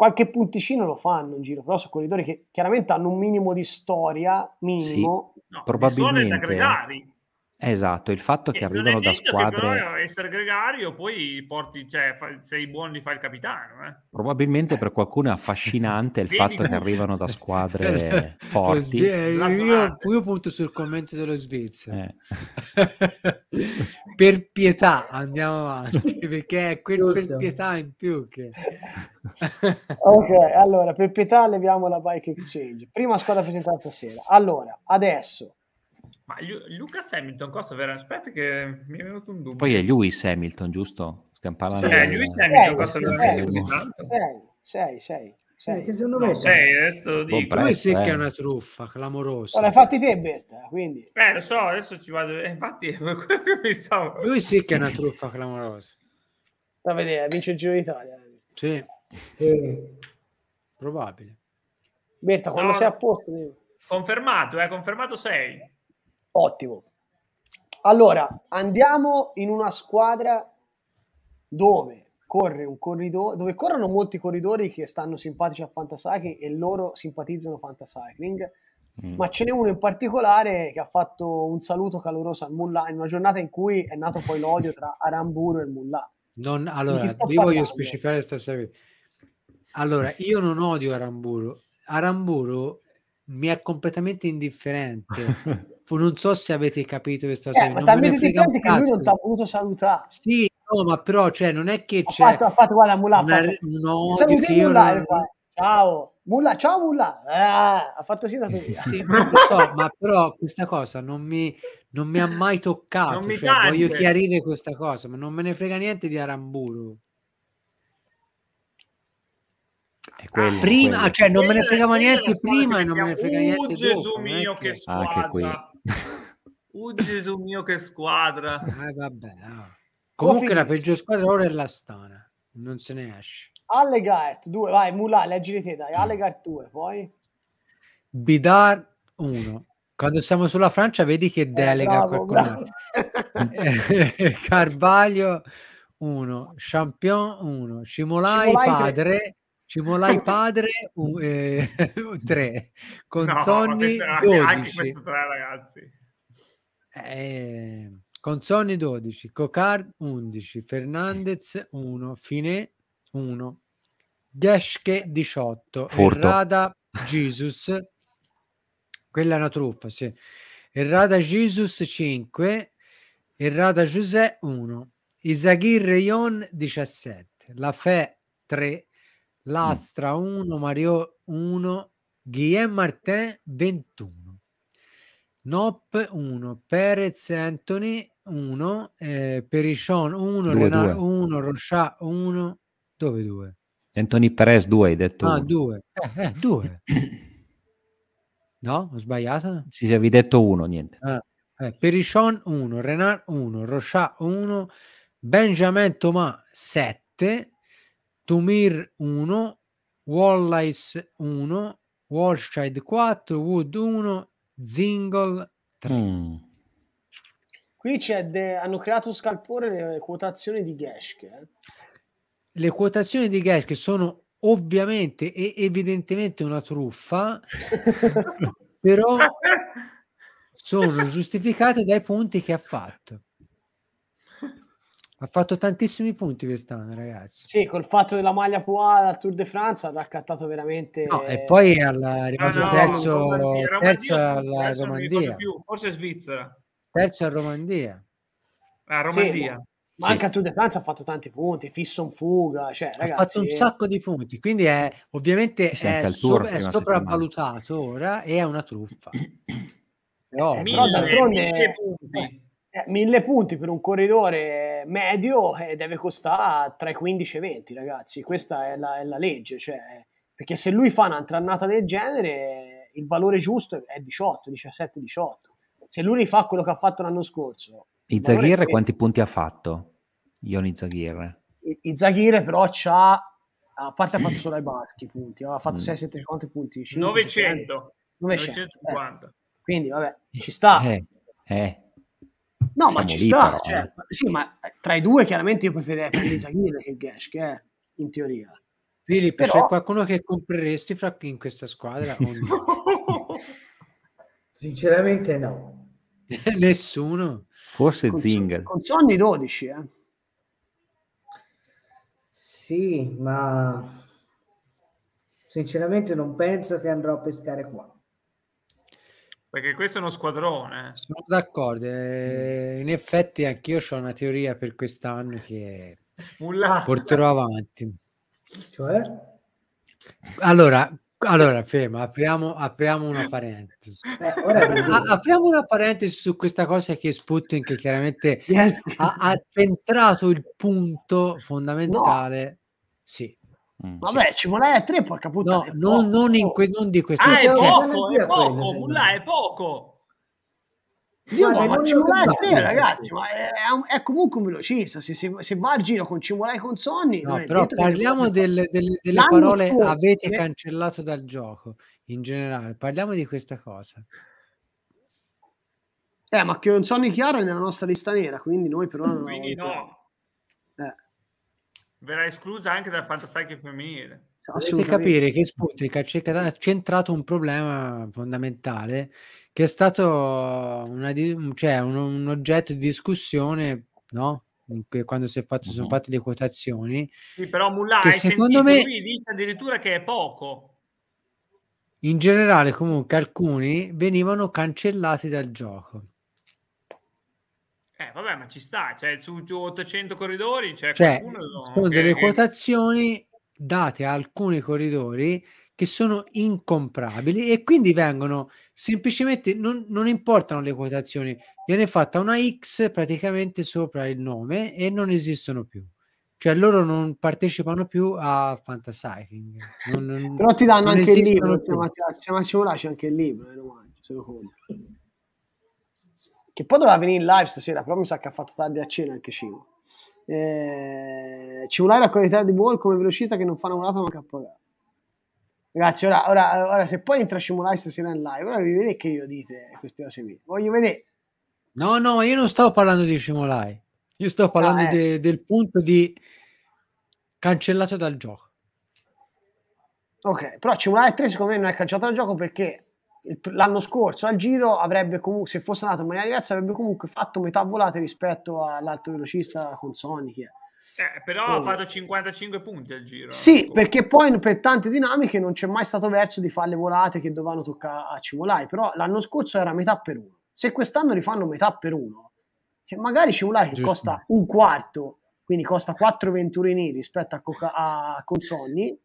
qualche punticino lo fanno in giro, però su corridori che chiaramente hanno un minimo di storia, minimo. Sì, no, probabilmente. Di storia da gregari. Esatto, il fatto che arrivano da squadre... Che però essere gregario poi porti, cioè, fa, sei buono li fai il capitano. Eh? Probabilmente per qualcuno è [LAUGHS] affascinante il fatto che arrivano da squadre [LAUGHS] forti. Io, io, punto sul commento dello Svezia. Eh. [LAUGHS] per pietà andiamo avanti, perché è quel per pietà in più che... ok, allora, per pietà leviamo la Bike Exchange. Prima squadra presentata stasera. Allora, adesso ma Lucas Hamilton costa veramente? Aspetta che mi è venuto un dubbio. Poi è Lewis Hamilton, giusto? Stiamo parlando sì, di... Lewis Hamilton costa veramente tanto. 6, 6, 6. Che secondo me 6, adesso boh, dico. Poi sì che è una truffa clamorosa. L'hai fatti te Berta, quindi. Eh, lo so, adesso ci vado. Eh, infatti è [LAUGHS] quello che mi stavo. Lui sì che è una truffa clamorosa. Da vedere, vince il Giro d'Italia. Sì. sì. Probabile. Berta, quando no, sei a posto... Devo... Confermato, è eh, confermato 6. Ottimo. Allora, andiamo in una squadra dove corre un corridore, dove corrono molti corridori che stanno simpatici a Fantasycling e loro simpatizzano Fantasycling, mm. ma ce n'è uno in particolare che ha fatto un saluto caloroso al Mullah in una giornata in cui è nato poi l'odio tra Aramburu e il Mullah. Non, allora, io parlando? voglio specificare questa cosa. Allora, io non odio Aramburu. Aramburu mi è completamente indifferente. [LAUGHS] non so se avete capito questa cosa. Eh, ma talmente differente che lui non ti ha voluto salutare. Sì, no, ma però cioè, non è che c'è... fatto, ha fatto guarda, Mulla una... No, Mulla, non... Ciao. Mulla, ciao Mulla. Eh, ha fatto sì da te. Sì, non lo so, ma però questa cosa non mi, non mi ha mai toccato. cioè, voglio chiarire questa cosa, ma non me ne frega niente di Aramburu. quello, prima, quello. cioè non me ne fregava niente prima e non me ne frega niente dopo. Gesù mio che, squadra. Anche qui. Uh, Gesù mio che squadra. Ah, vabbè, no. Comunque la peggior squadra ora è l'Astana, non se ne esce. Allegart 2, vai Mula, leggile te dai, Allegart 2, poi Bidar 1. Quando siamo sulla Francia vedi che eh, delega [LAUGHS] eh, qualcuno. Bravo. 1, Champion 1, Scimolai, Scimolai padre ci volai padre un, eh, un [LAUGHS] 3, con no, Sonny questo, Anche questo 3 ragazzi. Eh, con Sonny 12, Cocard 11, Fernandez 1, Fine 1, Deschke 18, Furto. Errada Jesus, quella è una truffa, sì. Errada Jesus 5, Errada Giuseppe 1, Isagir Reion 17, La Fe 3, Mm. Lastra 1, Mario 1, Guillaume Martin 21, Nop 1, Perez Anthony 1, eh, Perichon 1, Renard 1, Rochat 1, dove 2? Anthony Perez 2 hai detto. Ah, 2. Eh, 2. Eh, no, ho sbagliato? Sì, sì, avevi detto 1, niente. Ah, eh, Perichon 1, Renard 1, Rochat 1, Benjamin Thomas 7, Tumir 1, Wallace 1, Walshide 4, Wood 1, Zingle 3. Mm. Qui de- hanno creato scalpore le quotazioni di Gashk. Eh? Le quotazioni di Gashk sono ovviamente e evidentemente una truffa, [LAUGHS] però sono giustificate dai punti che ha fatto. Ha fatto tantissimi punti quest'anno, ragazzi. Sì, col fatto della maglia Pua al Tour de France ha raccattato veramente. No, e poi è ah, arrivato no, terzo, terzo alla Romandia. forse Svizzera. Terzo a Romandia. A ah, Romandia. ma anche al Tour de France ha fatto tanti punti, fisso in fuga, cioè, ha fatto un sacco di punti, quindi è ovviamente sì, è, è sopravvalutato ora e è una truffa. Però, [COUGHS] mille, però d'altronde... 1000 eh, punti per un corridore medio eh, deve costare tra i 15 e i 20, ragazzi. Questa è la, è la legge. Cioè, perché se lui fa un'altra annata del genere, il valore giusto è 18, 17, 18. Se lui rifà quello che ha fatto l'anno scorso. Izaghirre quanti punti ha fatto? Ioni Izaghirre. Izaghirre però c'ha... A parte ha fatto solo ai baschi punti, ha fatto mm. 650 punti. 900. 950. Eh, eh. Quindi vabbè, ci sta. Eh, eh. No, ma ci sta. Però, cioè, eh. Sì, ma tra i due chiaramente io preferirei prendere Zaghini che Gash, che è in teoria. Filippo, però... c'è qualcuno che compreresti fra, qui in questa squadra? [LAUGHS] Sinceramente no. Eh, nessuno. Forse con, Zinger. Con Sony 12, eh. Sì, ma sinceramente non penso che andrò a pescare qua. Perché questo è uno squadrone. Sono d'accordo. Eh, mm. in effetti anch'io ho una teoria per quest'anno che porterò avanti. Cioè? Allora, allora ferma, apriamo, apriamo, una parentesi. Beh, A- apriamo una parentesi su questa cosa che Sputnik che chiaramente ha, ha centrato il punto fondamentale. No. Sì, Mm, Vabbè, sì. ci a tre, porca puttana. No, non, non, in que- non di questo. Ah, è poco, è poco, Mulla, è poco. Dio, ma, ma Cimolai 3 ragazzi, ma è, è, comunque un velocista. Se, se, se, va al giro con ci Cimolai con Sonny... no, però parliamo delle, delle, delle parole scorso, avete eh. cancellato dal gioco in generale. Parliamo di questa cosa. Eh, ma che non sono chiaro è nella nostra lista nera, quindi noi per ora non quindi no. Verrà esclusa anche dal fantasy femminile. Dovete cioè, capire che Sputnik ha centrato un problema fondamentale che è stato una, cioè un, un, oggetto di discussione no? quando si fatto, sono mm-hmm. fatte le quotazioni. Sì, però Mullah che secondo me dice addirittura che è poco. In generale, comunque, alcuni venivano cancellati dal gioco. Eh, vabbè, ma ci sta, cioè, su 800 corridori c'è cioè, qualcuno... Sono che... delle quotazioni date a alcuni corridori che sono incomprabili e quindi vengono semplicemente, non, non importano le quotazioni, viene fatta una X praticamente sopra il nome e non esistono più cioè loro non partecipano più a Fantasycling non, non, però ti danno anche il libro se Matteo c'è anche il libro eh, se lo compri che poi doveva venire in live stasera, però mi sa che ha fatto tardi a cena anche Cino. Eh, vuole la qualità di Ball come velocità che non fa una volata ma a pagare. Ragazzi, ora, ora, ora, se poi entra Cimolai stasera in live, ora vi vedete che io dite queste cose mie. Voglio vedere. No, no, io non sto parlando di Cimolai. Io sto parlando ah, eh. de, del punto di cancellato dal gioco. Ok, però Cimolai 3 secondo me non è cancellato dal gioco perché l'anno scorso al giro avrebbe comunque, se fosse andato in maniera diversa, avrebbe comunque fatto metà volate rispetto all'alto velocista con Sony. Che... Eh, però oh. ha fatto 55 punti al giro. Sì, ecco. perché poi per tante dinamiche non c'è mai stato verso di fare le volate che dovevano toccare a Civolai, però l'anno scorso era metà per uno. Se quest'anno rifanno metà per uno, e eh, magari Civolai che costa un quarto, quindi costa 4 venturini rispetto a, Coca- a Consonni,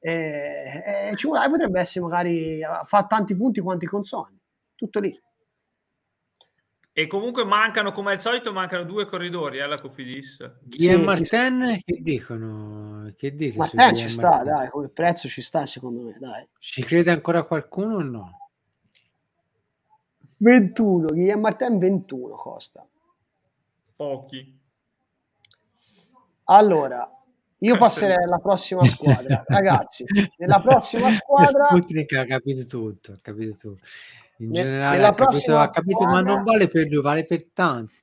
e, e Ciurai potrebbe essere magari fa tanti punti quanti consoni, tutto lì. E comunque mancano, come al solito, mancano due corridori alla eh, Cofidis. Guillaume sì, Martin, che dicono? Che dite Martin eh, ci sta, Martin? dai, come prezzo ci sta secondo me, dai. Ci crede ancora qualcuno o no? 21, Guillaume Martin 21 costa. Pochi. Allora, io passerei alla prossima [LAUGHS] squadra, ragazzi. Nella prossima squadra. Sputnik ha capito tutto. Ha capito tutto. In ne, generale, ha capito, ha capito squadra... ma non vale per lui, vale per tanti.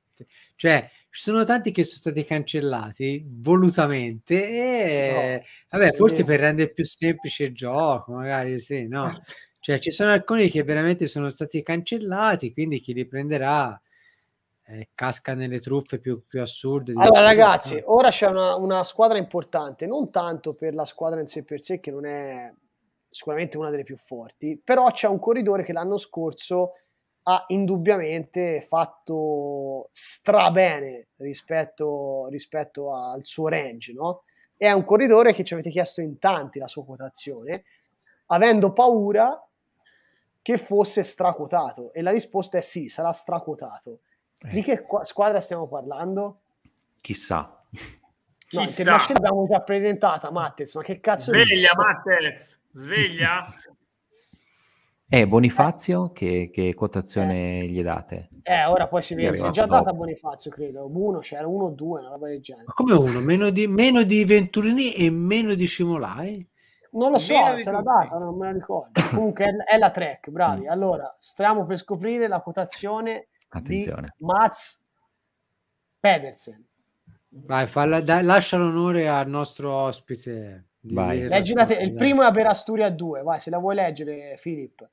Cioè, ci sono tanti che sono stati cancellati volutamente e no, vabbè, forse per rendere più semplice il gioco, magari sì, no? Certo. Cioè, ci sono alcuni che veramente sono stati cancellati, quindi chi li prenderà eh, casca nelle truffe più, più assurde. Allora ragazzi, ora c'è una, una, squadra importante, non tanto per la squadra in sé per sé che non è sicuramente una delle più forti, però c'è un corridore che l'anno scorso ha indubbiamente fatto strabene rispetto, rispetto al suo range, no? È un corridore che ci avete chiesto in tanti la sua quotazione, avendo paura che fosse stracotato. e la risposta è sì, sarà stracotato. Eh. Di che squadra stiamo parlando? Chissà. No, Chissà. l'abbiamo già presentata, Mattez, ma che cazzo Sveglia, Mattez, sveglia! [LAUGHS] eh, Bonifazio, che, che quotazione eh. gli date? Eh, ora poi si vede, si è già data Bonifazio, credo. Uno, c'era uno o due, una roba del genere. Ma come uno? Meno di, meno di Venturini e meno di Scimolai? Non lo so, se l'ha data, non me la ricordo. Comunque è, è la track, bravi. Mm. Allora, stiamo per scoprire la quotazione Attenzione. di Mats Pedersen. Vai, falla, dai, lascia l'onore al nostro ospite. Vai. Leggi una te- il primo è per Asturia 2, vai, se la vuoi leggere, Filippo.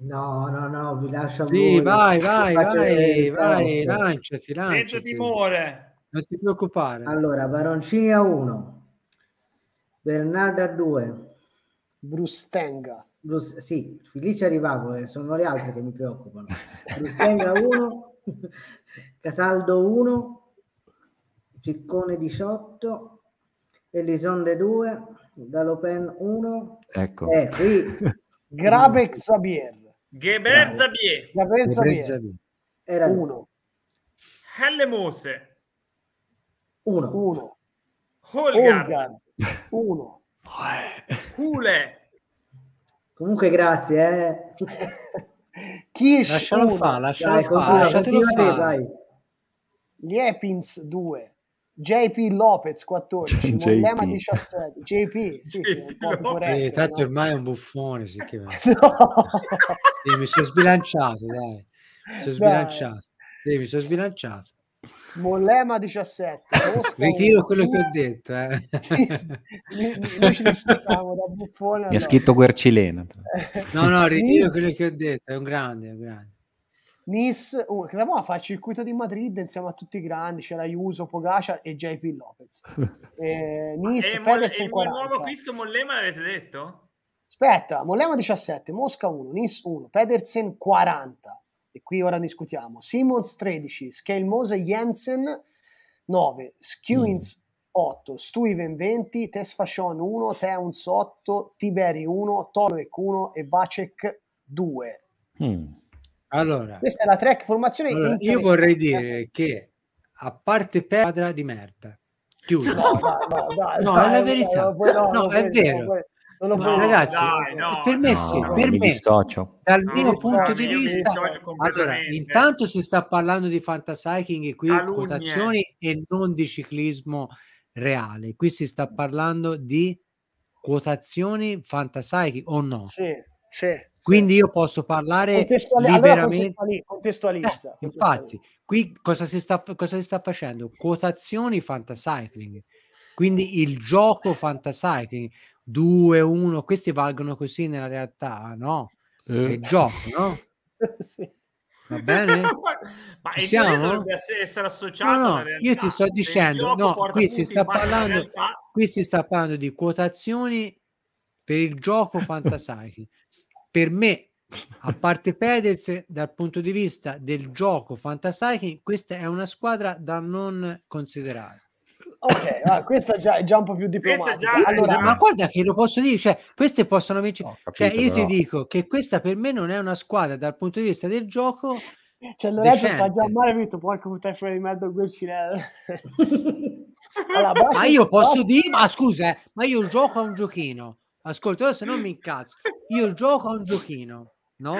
No, no, no, vi lascio sì, voi. Vai, vai, vai, vai, lanciati, lanciati. Senza timore. Non ti preoccupare. Allora, Baroncini a 1, Bernarda a 2, Brustenga Brus- sì, lì ci arrivavo, eh, sono le altre che mi preoccupano. Brustemia 1, [LAUGHS] Cataldo 1, Ciccone 18, Elisonde 2, Dalopen 1. Ecco. Eh, qui. [LAUGHS] Grabex Xavier. Geber Xavier. Xavier. Era 1. Helle Mose. 1. 1. Holgan. 1. Hule. Comunque grazie, eh. Kirsch [LAUGHS] lascialo fa, lascialo dai, fa, continua, dai. Liepins 2. JP Lopez 14, [LAUGHS] Mollema 17, JP, sì, JP eh, corretto, eh, tanto no? ormai è un buffone, si chiama. [LAUGHS] no. sì, mi sono sbilanciato, dai, mi sono sbilanciato, sì, mi sono sbilanciato. Mollema 17. [LAUGHS] Mosca Ritiro quello che ho detto. Eh. Noi [LAUGHS] ci da buffone. Mi ha no. scritto Guercilena. [LAUGHS] No, no, ritiro quello che ho detto, è un grande, è un grande. Nis, uh, che a fare il circuito di Madrid insieme a tutti i grandi, c'era Iuso, Pogacar e JP Lopez. Eh, Nis, e Perez Mol- il nuovo acquisto Mollema l'avete detto? Aspetta, Mollema 17, Mosca 1, Nis 1, Pedersen 40, e qui ora discutiamo, Simmons 13, Scale Jensen 9, Skewins mm. 8, Stuyven 20, Tesfashon 1, Teuns 8, Tiberi 1, Toloek 1 e Vacek 2. Mm. Allora, questa è la track formazione. Allora, io vorrei dire che a parte pedra di merda, chiuso. No, no, no, no, no è la verità. No, è vero non lo no, ragazzi dai, no, per me, no, sì, per me dal non mio punto di vista allora, intanto si sta parlando di fantasciking e qui quotazioni e non di ciclismo reale qui si sta parlando di quotazioni fantasciking o no sì, sì, quindi io posso parlare Contestuali- liberamente allora contestualizza, eh, infatti qui cosa si, sta, cosa si sta facendo quotazioni fantasciking quindi il gioco fantasycling 2, 1, questi valgono così nella realtà, no? Eh. È gioco, no? [LAUGHS] sì. Va bene? [LAUGHS] Ma Ci siamo? dovrebbe essere associato no, no, io ti sto cioè, dicendo, no, qui si, parlando, qui si, sta parlando, di quotazioni per il gioco Fantasy. per me, a parte Pedez, dal punto di vista del gioco Fantasy, questa è una squadra da non considerare ok, ah, questa già, è già un po' più diplomatica. Allora, già... Ma guarda che lo posso dire, cioè, queste possono vincere. No, cioè, capito, cioè, io però. ti dico che questa per me non è una squadra dal punto di vista del gioco. Cioè, Lorenzo decente. sta già male, detto, porca puttana, fuori di merda, quel cinello. [LAUGHS] allora, ma io posso dire, ma scusa, eh, ma io gioco a un giochino. Ascolta, se non mi incazzo. Io gioco a un giochino, no?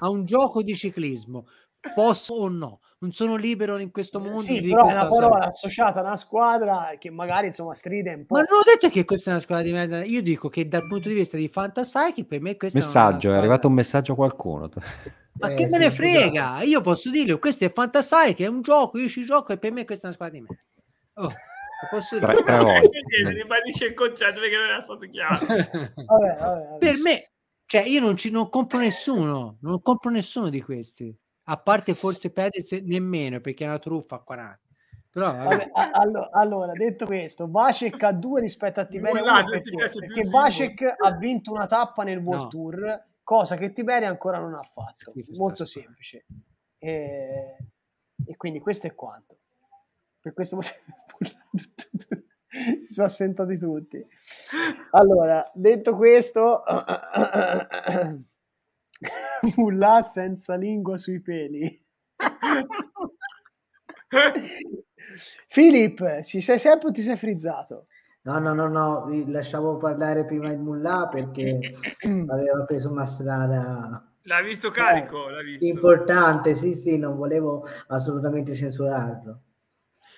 A un gioco di ciclismo. Posso o no? non sono libero in questo eh, mondo. Sì, però è una parola associata a una squadra che magari insomma stride un po'. Ma non ho detto che questa è una squadra di merda. Io dico che dal punto di vista di fantasy, per me questo messaggio, è, è arrivato un messaggio a qualcuno. [LAUGHS] Ma eh, che me ne frega? Già. Io posso dirlo, questo è fantasy, che è un gioco, io ci gioco e per me questa è una squadra di merda. Oh. Posso dire? Tre, tre [LAUGHS] volte. Ribadisce il concetto perché non era stato chiaro. [LAUGHS] vabbè, vabbè, per me, cioè, io non, ci, non compro nessuno, non compro nessuno di questi a parte forse Perez nemmeno perché è una truffa a 40 però, Allora, allora, detto questo, Vasek ha due rispetto a Tiberi là, perché, perché ha vinto una tappa nel World no. Tour, cosa che Tiberi ancora non ha fatto. Molto semplice. E, e, quindi questo è quanto. Per questo [LAUGHS] si sono assentati tutti. Allora, detto questo... [CLEARS THROAT] Mullah [LAUGHS] senza lingua sui peli. Filippo, ci sei sempre o ti sei frizzato? No, no, no, no, vi lasciavo parlare prima il mullah perché [CLEARS THROAT] aveva preso una strada... L'ha visto carico, eh, l'ha visto. Importante, sì, sì, non volevo assolutamente censurarlo.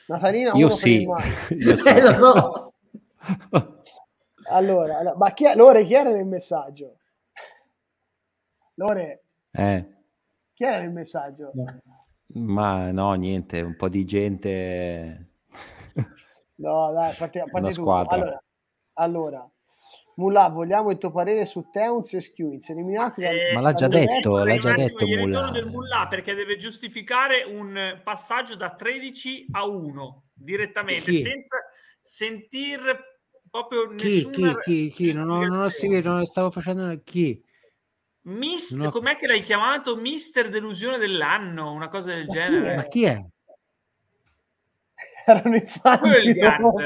Natalina, io sì, [LAUGHS] io so. eh, lo so. allora, ma chi, allora, chi era nel messaggio? Lore, eh. chi era il messaggio? Ma no, niente, un po' di gente... [LAUGHS] no, dai, partiamo. Parte allora, allora Mulà, vogliamo il tuo parere su Teuns e Skewitz eliminati dal... Eh, ma l'ha già detto, l'ha già detto il Mulà. del Mulà perché deve giustificare un passaggio da 13 a 1 direttamente chi? senza sentir proprio chi, nessuna chi, chi, chi? Non, ho, non ho seguito, non stavo facendo chi? Mist, ho... com'è che l'hai chiamato? Mister Delusione dell'anno, una cosa del ma genere. Chi ma chi è? [LAUGHS] Erano i fan. Olgard.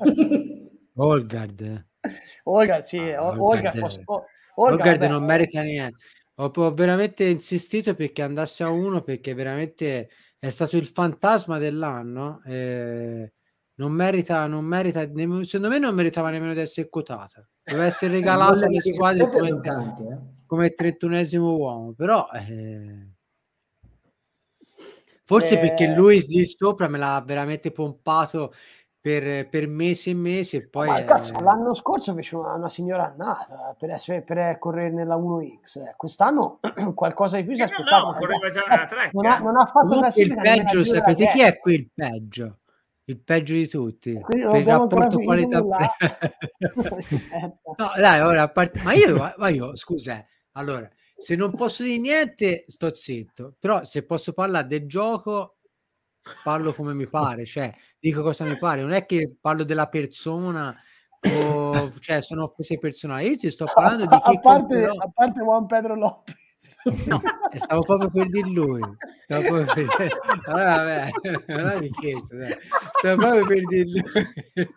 [LAUGHS] Olgard. Olgard, sì. Ah, Olgard, Olgard, Olgard, non eh. merita niente. Ho veramente insistito perché andasse a uno perché veramente è stato il fantasma dell'anno. Eh, non merita, non merita, secondo me non meritava nemmeno di essere quotata. Doveva essere eh, regalato alle squadre come tante. Eh? come trentunesimo uomo, però eh, forse eh... perché lui di sopra me l'ha veramente pompato per, per mesi e mesi e poi... Ma, cazzo, eh... l'anno scorso fece una, una signora annata per, essere, per correre nella 1X, eh. quest'anno [CLEARS THROAT] qualcosa di più si eh, aspettava. No, non, ha, eh. non ha fatto una il peggio, sapete chi è qui il peggio? il peggio di tutti per il rapporto qualità [LAUGHS] [LAUGHS] no dai ora part... ma io, ma io scusa allora, se non posso dire niente, sto zitto, però se posso parlare del gioco, parlo come mi pare, cioè dico cosa mi pare, non è che parlo della persona. O, cioè sono offese personali io ti sto parlando di chi a parte, a parte Juan Pedro Lopez No, eh, stavo proprio per dir lui. Stavo proprio per, allora, vabbè, allora mi chiedo, stavo proprio per dir lui.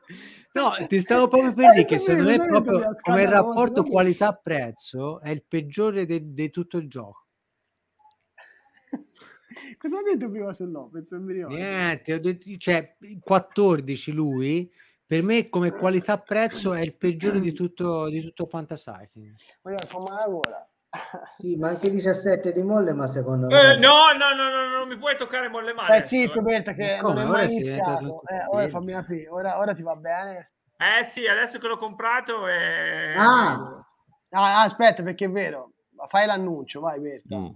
No, [LAUGHS] ti stavo proprio per dire che secondo me proprio come rapporto qualità-prezzo è il peggiore di tutto il gioco. [LAUGHS] Cosa ha detto prima su Lopez? Niente, ho detto, cioè, 14 lui, per me come qualità-prezzo è il peggiore di [CLEARS THROAT] tutto, di tutto Fantasy. Guarda, come lavora? Sì, ma anche 17 di molle, ma secondo eh, me... no, no, no, no, non mi puoi toccare molle male. Eh sì, Roberta, che non è mai iniziato. Eh, ora fammi capire, ora, ora, ti va bene? Eh sì, adesso che l'ho comprato è... Ah, ah, ah aspetta, perché è vero. Fai l'annuncio, vai Berta. Mm.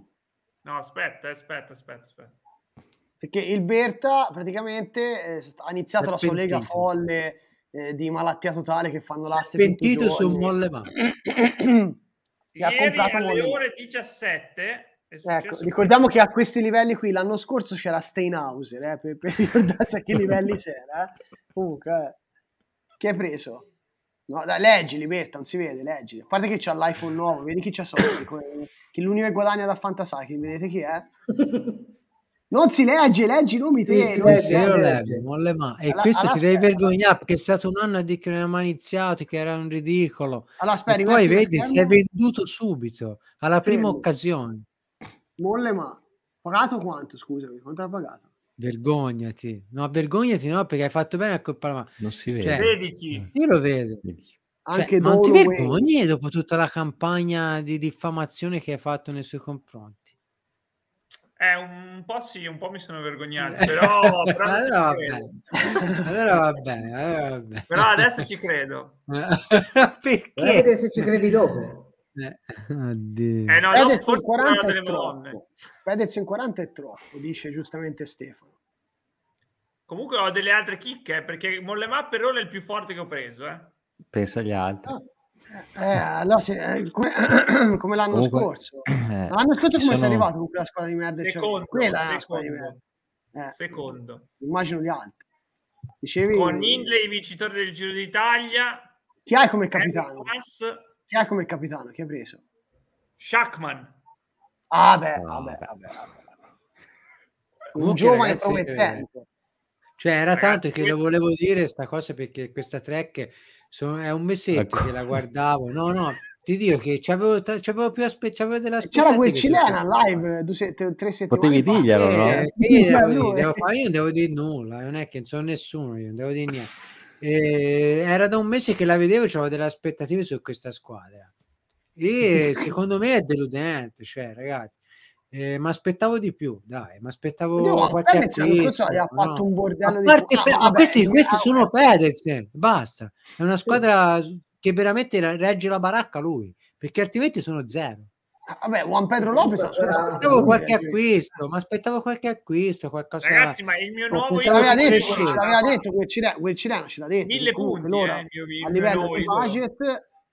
No, aspetta, aspetta, aspetta, aspetta. Perché il Berta praticamente eh, ha iniziato è la sua pentito. lega folle eh, di malattia totale che fanno l'aste. Pentito su molle male. [CLEARS THROAT] Che Ieri ha comprato alle Molina. ore 17 Ecco, ricordiamo che a questi livelli qui l'anno scorso c'era Steinhauser eh, per, per, [LAUGHS] ricordarsi a che livelli c'era. Eh. Comunque, chi hai preso? No, dai, leggi, Liberta, non si vede, leggi. A parte che c'ha l'iPhone nuovo, vedi chi c'ha soldi, che l'unico che guadagna da Fantasai, vedete chi è? [LAUGHS] Non si legge, leggi i nomi te. Sì, eh, non si legge, molle mani. E alla, questo alla ti spera. devi vergognare perché è stato un anno a dire che non avevamo iniziato, che era un ridicolo. Allora, aspetta, poi vedi, si è venduto subito, alla prima sì, occasione. Molle ma. Pagato quanto, scusami, quanto ha pagato? Vergognati. No, vergognati no, perché hai fatto bene a colpa Non si cioè, vede. Cioè, Vedici. Eh. Io lo vedo. Vedici. Cioè, non ti vergogni dopo tutta la campagna di diffamazione che hai fatto nei suoi confronti. Eh, un po' sì, un po' mi sono vergognato, [LAUGHS] eh, però, però allora, va allora, va bene, allora va bene. Però adesso ci credo. [LAUGHS] Perché? Vai se ci credi dopo. Eh, eh no, no, forse 40 è troppo. Vedersi in 40 è troppo, dice giustamente Stefano. Comunque ho delle altre chicche, eh, perché Mollemà per è il più forte che ho preso. Eh. Pensa agli altri. Ah. Eh, allora se, eh, come, [CLEARS THROAT] come, l'anno Comunque, scorso. [CLEARS THROAT] Eh, l'anno scorso come sono... sei arrivato con quella squadra di merda? Cioè, secondo, cioè, quella secondo, squadra di merda. Eh, secondo. Immagino gli altri. Dicevi, con Inley vincitore del Giro d'Italia. Chi hai come capitano? Chi hai come capitano? Chi ha preso? Shackman. Ah beh, ah, no, vabbè, vabbè, ah, ah, vabbè. Un giovane ragazzi, promettente. Eh, cioè, era Ragazzi, tanto che lo volevo dire sta cosa perché questa track sono, è un mesetto ecco. che la guardavo. No, no, ti dico che c'avevo, c'avevo più aspe- c'avevo delle aspettative. C'era quel cilena live due, se- tre settimane. Potevi diglielo, eh, no? Eh, io, devo dire, devo io non devo dire nulla, non è che non so nessuno, io non devo dire niente. Eh, era da un mese che la vedevo, c'avevo delle aspettative su questa squadra. E [LAUGHS] secondo me è deludente, cioè, ragazzi. Eh, ma aspettavo di più, dai, ma aspettavo no, qualche Perez acquisto, ha fatto no. un bordello a parte, di... ah, vabbè, questi, questi sono Pedersen, eh, basta. È una squadra sì. che veramente regge la baracca lui, perché altrimenti sono zero. Ah, vabbè, Juan Pedro Lopez aspettavo qualche acquisto, ma aspettavo qualche acquisto, qualcosa. Ragazzi, ma il mio nuovo ce l'aveva detto, ce l'aveva detto quel cileno, quel cileno ce l'ha detto. Mille punti, allora, eh, mio, a livello di budget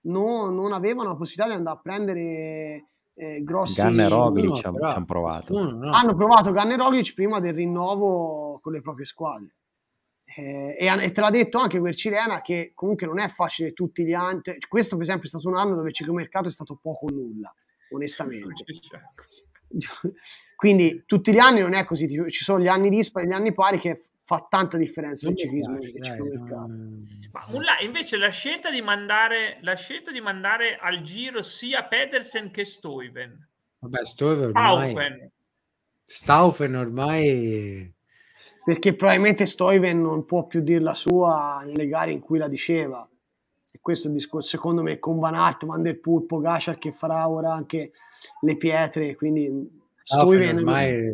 non, non aveva la possibilità di andare a prendere eh, grossi e Roglic ci hanno provato no. hanno provato Ganner Roglic prima del rinnovo con le proprie squadre eh, e, e, te l'ha detto anche quel che comunque non è facile tutti gli anni cioè, questo per esempio è stato un anno dove il ciclomercato è stato poco o nulla onestamente [LAUGHS] certo. quindi tutti gli anni non è così ci sono gli anni dispari e gli anni pari che fa tanta differenza il ciclismo, piace, il ciclismo Mulla, invece la scelta, mandare, la scelta di mandare al giro sia Pedersen che Stoiven vabbè Stoiven ormai Staufen, Staufen ormai perché probabilmente Stoiven non può più dire la sua nelle gare in cui la diceva e questo è il discorso secondo me con Van Aert, Van Der Poel, Pogacar che farà ora anche le pietre quindi Stoiven ormai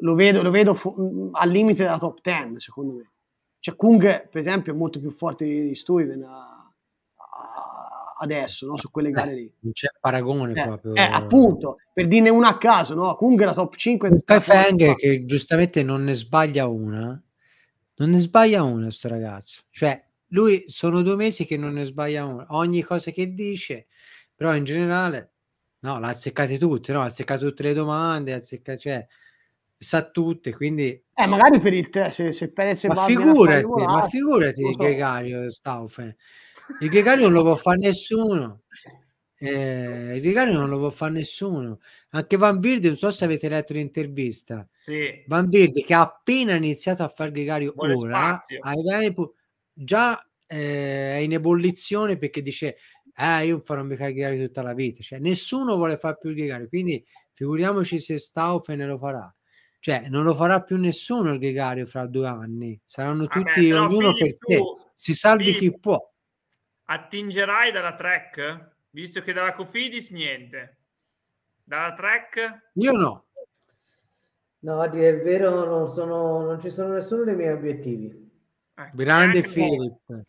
lo vedo, lo vedo fu- mm, mm, al limite della top 10, secondo me. Cioè, Kung, per esempio, è molto più forte di Stuyven a, a, adesso, no? su quelle eh, gare lì. Non c'è paragone eh, proprio. Eh, appunto, per dirne una a caso, no? Kung è la top 5. Kai Feng, che giustamente non ne sbaglia una, non ne sbaglia una sto ragazzo. Cioè, lui sono due mesi che non ne sbaglia una. Ogni cosa che dice, però in generale, no, l'ha azzeccate tutte, no? Ha azzeccato tutte le domande, ha azzeccato... Cioè, sa tutte, quindi... Eh, magari per il 3, se, se Perez ma figurati, volare, ma ah, figurati il gregario Staufen. Il gregario non lo può fare nessuno. Eh, il gregario non lo può fare nessuno. Anche Van Bird, non so se avete letto l'intervista. Sì. Van Bird che ha appena iniziato a fare gregario ora, già eh, è in ebollizione perché dice eh, io farò mica il gregario tutta la vita. Cioè, nessuno vuole fare più il gregario, quindi figuriamoci se Staufen lo farà. Cioè, non lo farà più nessuno il gregario fra due anni. Saranno tutti, Vabbè, ognuno per sé. Si salvi chi può. Attingerai dalla track? Visto che dalla Cofidis niente. Dalla track? Io no. No, a dire il vero non, sono, non ci sono nessuno dei miei obiettivi. Eh, Grande Filippo.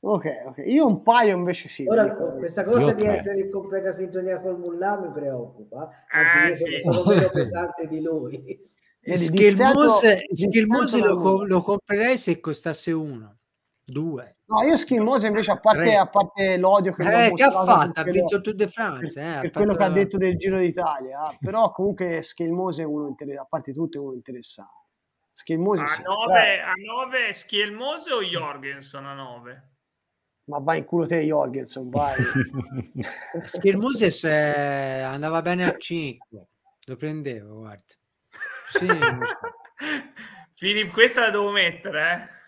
Okay, ok, io un paio invece sì. Ora, questa cosa di tre. essere in completa sintonia col Mullah mi preoccupa, eh, io sono sì. [LAUGHS] pesante di lui. Skilmose lo, lo comprerei se costasse uno, due. No, io Schilmose invece, a parte, a parte l'odio che, eh, eh che ha fatto, ha vinto Tour de France. Per, eh, per quello che ha detto del Giro d'Italia, ah, però comunque Schilmose è uno a parte tutto è uno interessante. Schilmose a 9, a o Jorgensen a 9? Ma vai in culo te Jorgensen, vai. [LAUGHS] Schielmose andava bene a 5, lo prendevo, guarda. Sì. [LAUGHS] Filippo, questa la devo mettere, eh?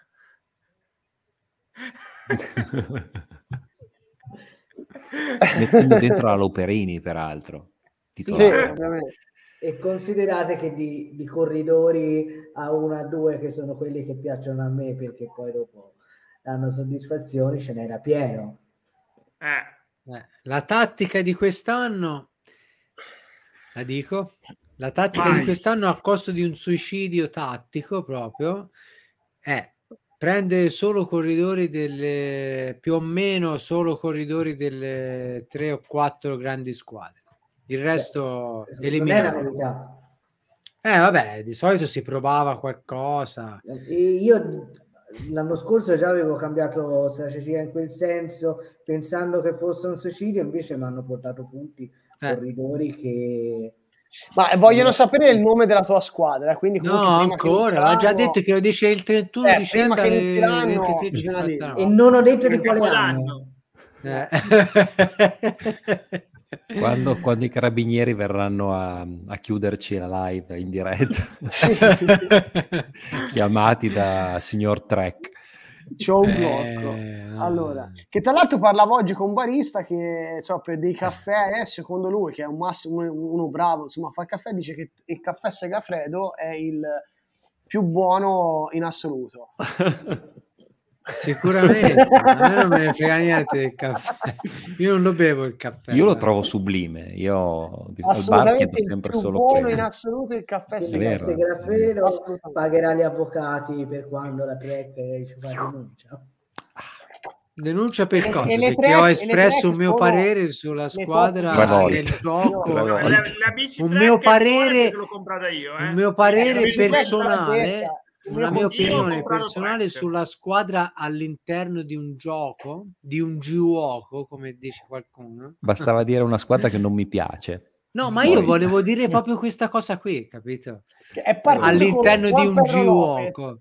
[LAUGHS] Mettendo dentro la Loperini, peraltro. Titolare. Sì, e considerate che di, di corridori a una a due che sono quelli che piacciono a me perché poi dopo danno soddisfazione ce n'era pieno eh. eh. la tattica di quest'anno la dico la tattica Vai. di quest'anno a costo di un suicidio tattico proprio è prendere solo corridori delle più o meno solo corridori delle tre o quattro grandi squadre. Il resto Beh, eliminato. Eh vabbè, di solito si provava qualcosa. E Io l'anno scorso già avevo cambiato strategia in quel senso, pensando che fosse un suicidio, invece mi hanno portato punti eh. corridori che ma vogliono sapere il nome della tua squadra, quindi No, ancora, ha già detto che lo dice il 31 eh, dicembre e, e non ho detto di quale anno. Eh. Quando, quando, i carabinieri verranno a, a, chiuderci la live in diretta, [LAUGHS] chiamati da signor Trek c'ho un eh, blocco. Allora, che tra l'altro parlavo oggi con un barista che so, per dei caffè, eh, secondo lui, che è un massimo, uno bravo, insomma, fa caffè, dice che il caffè segafredo è il più buono in assoluto. [LAUGHS] Sicuramente, a me non me ne frega niente del caffè. Io non lo bevo il caffè. Io lo trovo sublime. Io assolutamente il sempre più solo buono in assoluto il caffè. Se grazie caffè eh. pagherà gli avvocati per quando la PREC eh, ci fa denuncia. Denuncia per cosa? perché tre, ho espresso un mio parere sulla squadra il gioco. No, la, la un mio parere, io, eh. un mio parere eh, personale una mia opinione personale sulla squadra all'interno di un gioco, di un gioco, come dice qualcuno. Bastava dire una squadra che non mi piace. No, ma io volevo dire [LAUGHS] proprio questa cosa qui, capito? All'interno di un gioco.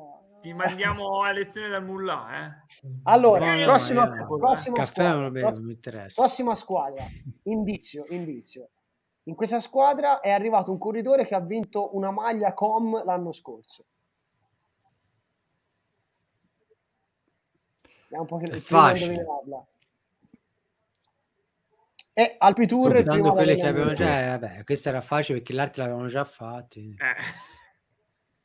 ti mandiamo a lezione dal mullah. Eh? Allora, no, prossima, no, no, prossima, eh. squadra, prossima, prossima, squadra, Indizio, indizio. In questa squadra è arrivato un corridore che ha vinto una maglia com l'anno scorso. Vediamo un po' che facile. E eh, Alpitour è prima quelle che abbiamo già, eh, vabbè, questa era facile perché l'arte l'avevano già fatta. E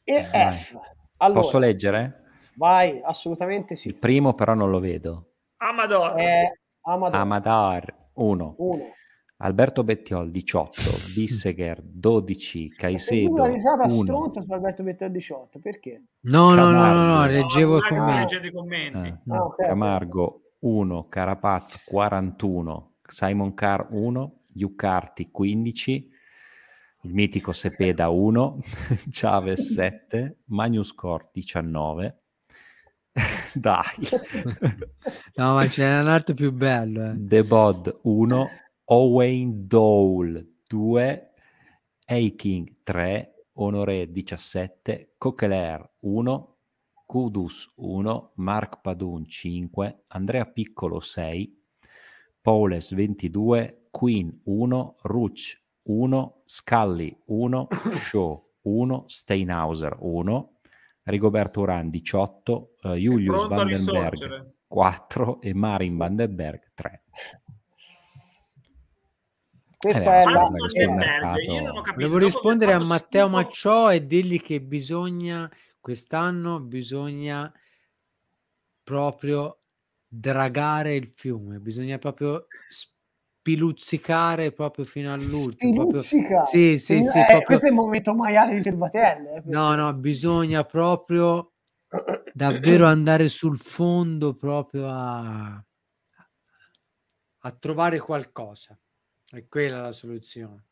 eh, F allora, Posso leggere? Vai, assolutamente sì. Il primo però non lo vedo. Amador. Eh, Amador. Amadar 1. Alberto Bettiol 18, [LAUGHS] Bisseger 12, Caisedo. Una risata stronza su Alberto Bettiol 18, perché? No, no, no, no, leggevo i commenti. Ah, ah, Camargo 1, Carapaz 41, Simon Carr 1, Yucarti 15, il mitico Sepeda 1, [LAUGHS] Chavez 7, Magnus Core 19. [LAUGHS] Dai. no, ma c'è un altro più bello. Eh. The Bod 1, Owen Dole 2, Aiking 3, Honoré 17, Coqueler 1, Kudus 1, Mark Padun 5, Andrea Piccolo 6, Paules 22, Queen 1, Ruch 1, Scully 1, Show 1, Steinhauser 1, Rigoberto Uran 18, uh, eh, Julius Vandenberg 4 e Marin sì. Vandenberg 3. Questa eh, è la... Mercato... Devo rispondere a Matteo schifo... Macciò e dirgli che bisogna, quest'anno bisogna proprio dragare il fiume, bisogna proprio spiluzzicare proprio fino all'ultimo. Spiluzzicare? Proprio... Sì, sì, sì. Eh, proprio... Questo è il momento maiale di Silvatelle. Eh, no, no, bisogna proprio davvero andare sul fondo proprio a, a trovare qualcosa. È quella la soluzione.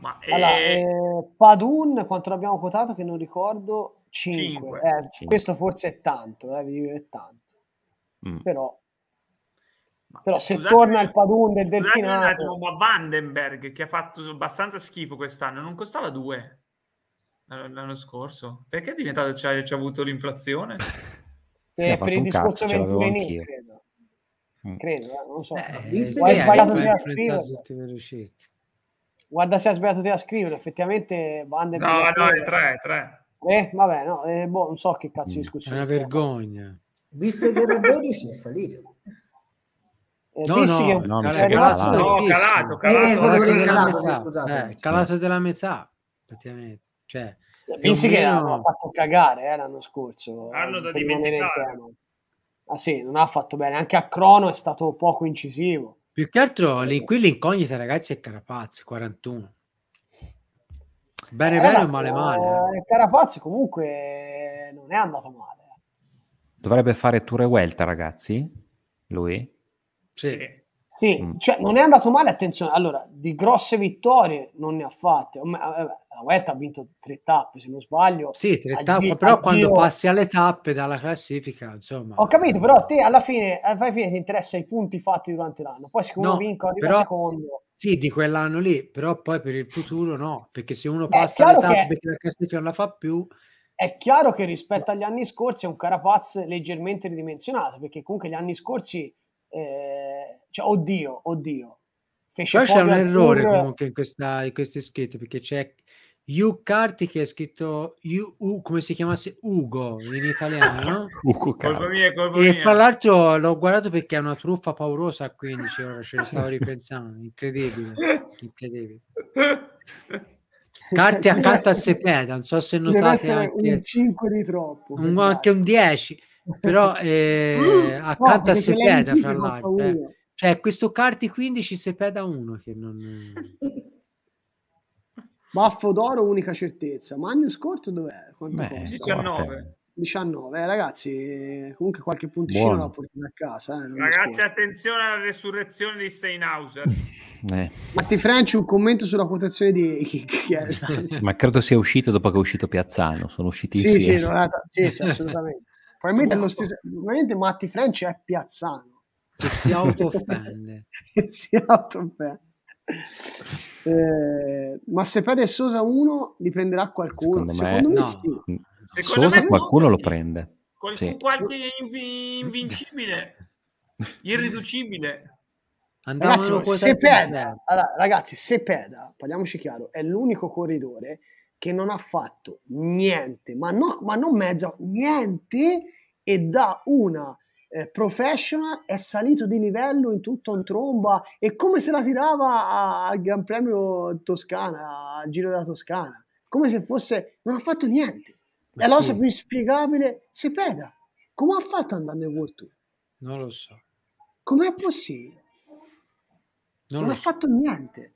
Ma allora, eh... eh Padun, quanto l'abbiamo quotato che non ricordo, 5. 5, eh, 5. Questo forse è tanto, eh, vi dico è tanto. Mm. Però però se scusate, torna il Padun del Delfinato... Ma Vandenberg, che ha fatto abbastanza schifo quest'anno, non costava due l'anno scorso? Perché è diventato... c'è, c'è avuto l'inflazione? [LAUGHS] Sì, eh, per il discorso venturini, credo. Mm. Credo, eh, non so. Eh, se hai sbagliato di la scrivere. Guarda se ha sbagliato te scrivere, effettivamente Vandenberg... No, no, è tre, tre. Eh, vabbè, no, eh, boh, non so che cazzo di mm. discussione. È una vergogna. Visto che era 12 è salito. Eh, no, no, no, mi sa calato, no, calato, calato, eh, calato, calato, scusate, eh, calato della metà, praticamente. Cioè, pensi che meno... l'hanno fatto cagare eh, l'anno scorso. Hanno da dimenticare. Ah sì, non ha fatto bene. Anche a Crono è stato poco incisivo. Più che altro lì, qui l'incognita, ragazzi, è Carapazzi, 41. Bene, eh, bene o male, male. Eh. eh. Carapazzi comunque non è andato male. Dovrebbe fare Tour e Vuelta, ragazzi, lui? Sì. Sì, mm. cioè non è andato male, attenzione, allora, di grosse vittorie non ne ha fatte. La Wet ha vinto tre tappe, se non sbaglio. Sì, tre tappe, però addio. quando passi alle tappe dalla classifica, insomma. Ho capito, però a te alla fine, alla fine ti interessa i punti fatti durante l'anno. Poi se uno no, vinco arriva però, secondo. Sì, di quell'anno lì, però poi per il futuro no, perché se uno passa alle tappe che... la classifica non la fa più... È chiaro che rispetto agli anni scorsi è un Carapaz leggermente ridimensionato, perché comunque gli anni scorsi eh, cioè, oddio, oddio. Fece Però c'è un errore tour... comunque in, questa, in queste scritte perché c'è Hugh Carti che ha scritto U, U, come si chiamasse Ugo in italiano [LAUGHS] Ugo colpa mia, colpa mia. e tra l'altro l'ho guardato perché è una truffa paurosa a 15 ora ce ne stavo ripensando incredibile incredibile Carti accanto a Sepeda [LAUGHS] non so se notate anche un 5 di troppo un, anche un 10 però [LAUGHS] eh, mm, accanto no, a Sepeda fra l'altro eh. cioè questo Carti 15 Sepeda 1 che non [LAUGHS] Baffo d'oro unica certezza Magnus Corto dov'è? Beh, 19 19 eh, ragazzi comunque qualche punticino la portate a casa eh, ragazzi scorso. attenzione alla resurrezione di Steinhauser [LAUGHS] eh. Matti Franci un commento sulla quotazione di Chiella ma credo sia uscito dopo che è uscito Piazzano sono usciti sì, sì, sì, sì assolutamente Probabilmente, lo stesso, probabilmente Matti French è piazzano. Che si autooffende. [LAUGHS] si autooffende. Eh, ma se prende Sosa 1 li prenderà qualcuno? Secondo me, Secondo me no. sì. Secondo Sosa me qualcuno sì. lo prende. Qualc- sì. Qualche invi- invincibile, irriducibile. Andavano ragazzi, se Peda, allora, ragazzi, se Peda, parliamoci chiaro, è l'unico corridore che non ha fatto niente, ma, no, ma non mezzo, niente, e da una eh, professional è salito di livello in tutto in tromba e come se la tirava al Gran Premio Toscana, al Giro della Toscana, come se fosse, non ha fatto niente. È la cosa più inspiegabile, Sepeda, come ha fatto andare in World Tour? Non lo so. Com'è possibile? Non, non ha so. fatto niente.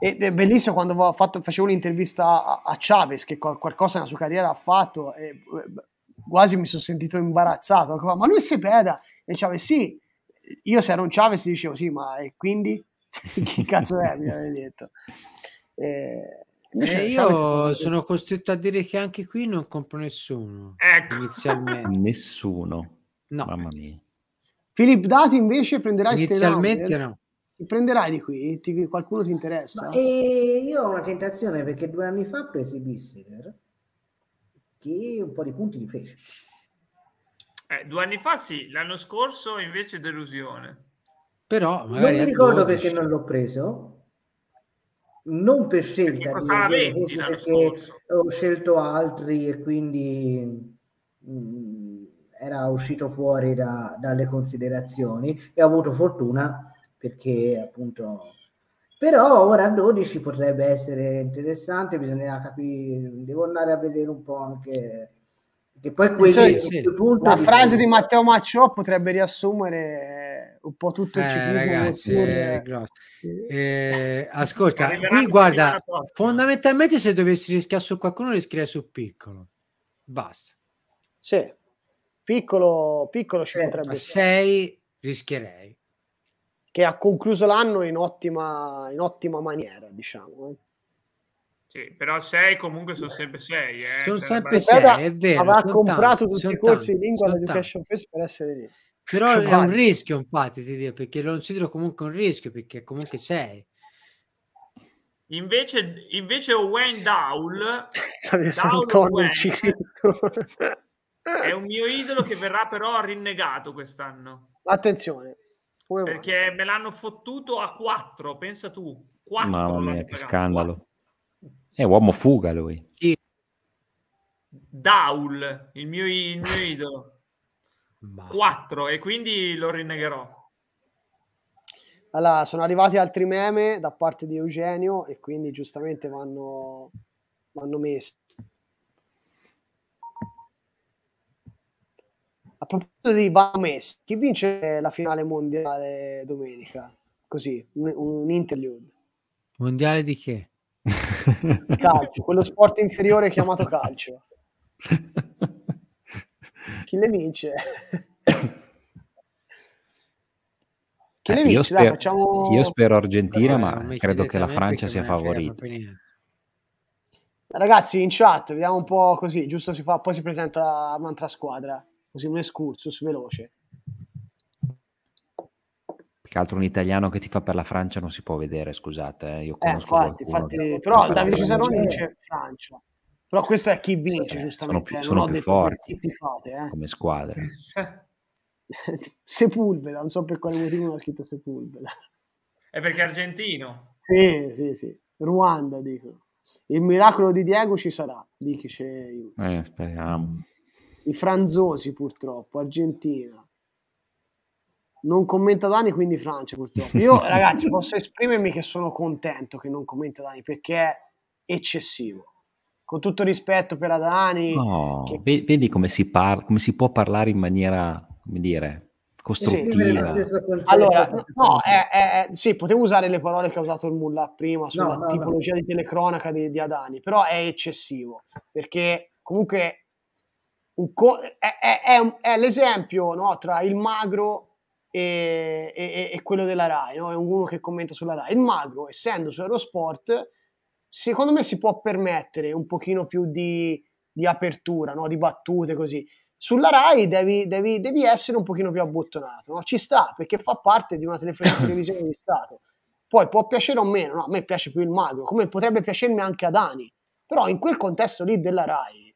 Ed è bellissimo quando fatto, facevo l'intervista a, a Chavez, che qualcosa nella sua carriera ha fatto, e eh, quasi mi sono sentito imbarazzato. Ma lui si peda. E Chavez, sì, io se ero un Chavez dicevo sì, ma e quindi [LAUGHS] che cazzo è? Mi avevi detto. Eh, e... Eh, io sono costretto a dire che anche qui non compro nessuno. Ecco. Inizialmente. [LAUGHS] nessuno. No. Mamma mia. Filippo Dati invece prenderà... Inizialmente no. Ti prenderai di qui? Ti, qualcuno ti interessa? E eh, io ho una tentazione perché due anni fa presi Bissiger che un po' di punti li fece. Eh, due anni fa sì, l'anno scorso invece delusione. Però non mi ricordo 12. perché non l'ho preso. Non per scelta, perché, di, perché ho scelto altri e quindi mh, mm, era uscito fuori da, dalle considerazioni e ho avuto fortuna perché appunto... Però ora a 12 potrebbe essere interessante, bisognerà capire, devo andare a vedere un po' anche... Che poi quelli, cioè, sì. La di frase di Matteo Macciò potrebbe riassumere un po' tutto il eh, ciclismo. Ragazzi, grosso. Eh, ascolta, qui guarda, fondamentalmente se dovessi rischiare su qualcuno rischierei su Piccolo. Basta. Sì. Piccolo, piccolo ci eh, potrebbe 6 rischierei che ha concluso l'anno in ottima, in ottima maniera, diciamo. Eh. Sì, però 6 comunque sono sempre 6. Eh. Sono cioè, sempre 6, è vero. Avrà comprato tanti, tutti i corsi tanti, di lingua all'Education First per essere lì. Però sono è un rischio, infatti, ti dico, perché lo considero comunque un rischio, perché comunque 6. Invece, invece Wayne Dowl, Dowl è un mio idolo che verrà però rinnegato quest'anno. Attenzione, come perché va? me l'hanno fottuto a 4, pensa tu. 4 Mamma mia, che scandalo. È eh, uomo fuga lui. Sì. Daul, il mio, il mio [LAUGHS] idolo. 4 e quindi lo rinnegherò. Allora, sono arrivati altri meme da parte di Eugenio e quindi giustamente vanno, vanno messi. proposito di Vames, chi vince la finale mondiale domenica? Così, un, un interlude. Mondiale di che? Calcio, quello sport inferiore chiamato calcio. Chi le vince? [COUGHS] Eh, chi le vince? Io spero, facciamo... io spero Argentina, ma credo che la Francia sia favorita. Ragazzi, in chat, vediamo un po' così, giusto si fa, poi si presenta un'altra squadra così un escursus veloce. Più che altro un italiano che ti fa per la Francia non si può vedere, scusate, eh. io eh, conosco eh, infatti, infatti, però Davide Cesaroni dice Francia. Però questo è chi vince, sì, giustamente. Sono più, eh, sono più forti fate, eh. come squadre. [LAUGHS] Sepulveda, non so per quale motivo ha scritto Sepulveda. È perché è argentino. Sì, sì, sì. Ruanda, dico. Il miracolo di Diego ci sarà, dice Ius. Eh, speriamo i franzosi purtroppo, Argentina. Non commenta Dani, quindi Francia purtroppo. Io [LAUGHS] ragazzi posso esprimermi che sono contento che non commenta Dani perché è eccessivo. Con tutto rispetto per Adani. No, che... Vedi come si, par- come si può parlare in maniera, come dire, costruttiva. Sì, allora, no, è, è, sì, potevo usare le parole che ha usato il Mulla prima sulla no, no, tipologia no. di telecronaca di, di Adani, però è eccessivo perché comunque co- è, è, è, l'esempio no, tra il magro e, e, e, quello della RAI, no? è uno che commenta sulla RAI. Il magro, essendo su Eurosport, secondo me si può permettere un pochino più di, di apertura, no? di battute così. Sulla RAI devi, devi, devi essere un pochino più abbottonato, no? ci sta perché fa parte di una [COUGHS] televisione di Stato. Poi può piacere o meno, a me piace più il magro, come potrebbe piacermi anche a Dani, però in quel contesto lì della RAI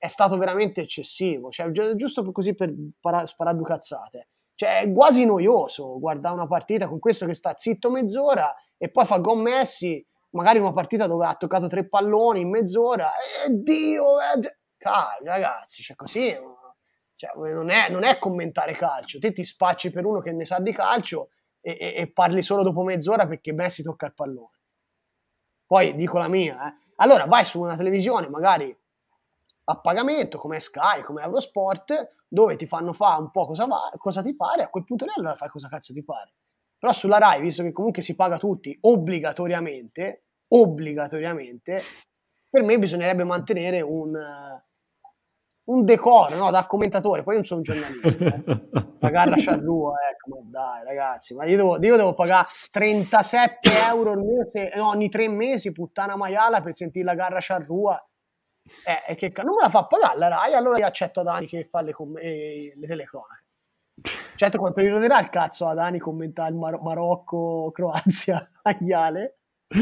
è stato veramente eccessivo, cioè, giusto così per para- sparaducazzate. Cioè, è quasi noioso guardare una partita con questo che sta zitto mezz'ora e poi fa gol Messi, magari una partita dove ha toccato tre palloni in mezz'ora, e Dio, eh, ragazzi, cioè così eh, cioè, eh, non, è, non, è, commentare calcio, te ti spacci per uno che ne sa di calcio e, e, e parli solo dopo mezz'ora perché Messi tocca il pallone. Poi dico la mia, eh. allora vai su una televisione magari a pagamento come Sky, come Eurosport, dove ti fanno fare un po' cosa, va, cosa ti pare, a quel punto lì allora fai cosa cazzo ti pare. Però sulla Rai, visto che comunque si paga tutti obbligatoriamente, obbligatoriamente, per me bisognerebbe mantenere un, un decoro no? da commentatore. Poi non sono un giornalista, eh. [LAUGHS] pagare la sciarrua, ecco, ma dai ragazzi, ma io devo, io devo pagare 37 euro mese, no, ogni tre mesi, puttana maiala, per sentire la garra sciarrua eh, che non me la fa pagare la Rai, allora io accetto Adani che fa le, com- eh, le telecronache. [LAUGHS] Certo, quanto periodo dirà il cazzo Adani commenta il Mar- Marocco, [LAUGHS] Croazia, Agliale. [LAUGHS]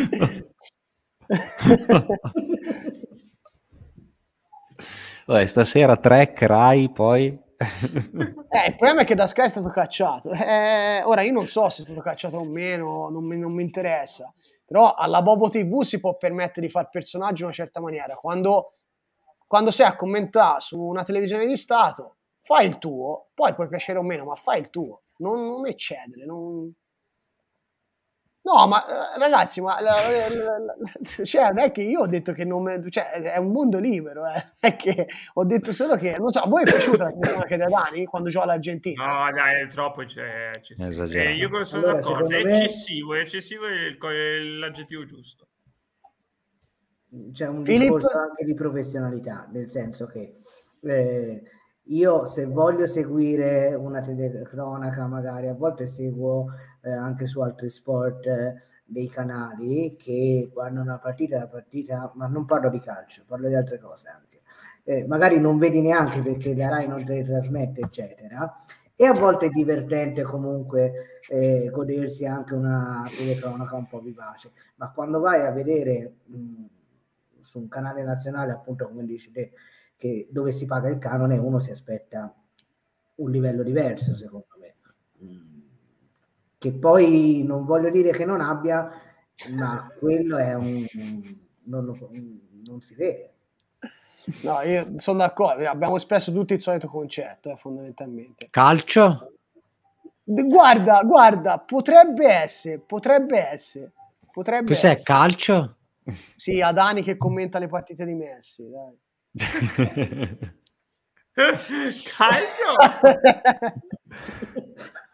Vabbè, stasera Trek, Rai, poi... eh, il problema è che da Sky è stato cacciato. Eh, ora io non so se è stato cacciato o meno, non mi, non mi interessa. Però alla Bobo TV si può permettere di fare personaggi in una certa maniera. Quando, quando sei a commentare su una televisione di Stato, fai il tuo, poi puoi piacere o meno, ma fai il tuo. Non, non eccedere, non, No, ma eh, ragazzi, ma la, la, la, [LAUGHS] cioè, non è che io ho detto che non cioè, è un mondo libero, eh. è che ho detto solo che non so, a voi è piaciuta la canzone che da Dani quando gioca l'Argentina? No, dai, è troppo cioè, eccessivo. Eh, io sono allora, d'accordo, è eccessivo, me... è eccessivo il, l'aggettivo giusto. C'è un discorso anche di professionalità, nel senso che eh, io se voglio seguire una telecronaca magari a volte seguo eh, anche su altri sport eh, dei canali che guardano la partita, la partita, ma non parlo di calcio, parlo di altre cose anche. Eh, magari non vedi neanche perché la RAI non te le trasmette, eccetera. E a volte è divertente comunque eh, godersi anche una telecronaca un po' vivace, ma quando vai a vedere mh, su un canale nazionale, appunto come dici te, che, dove si paga il canone, uno si aspetta un livello diverso, secondo me che poi non voglio dire che non abbia, ma quello è un... non, lo, non si vede. No, io sono d'accordo, abbiamo espresso tutti il solito concetto, eh, fondamentalmente. Calcio? Guarda, guarda, potrebbe essere, potrebbe essere, potrebbe Cos'è, essere. calcio? Sì, Adani che commenta le partite di Messi, dai. [LAUGHS] calcio? [LAUGHS]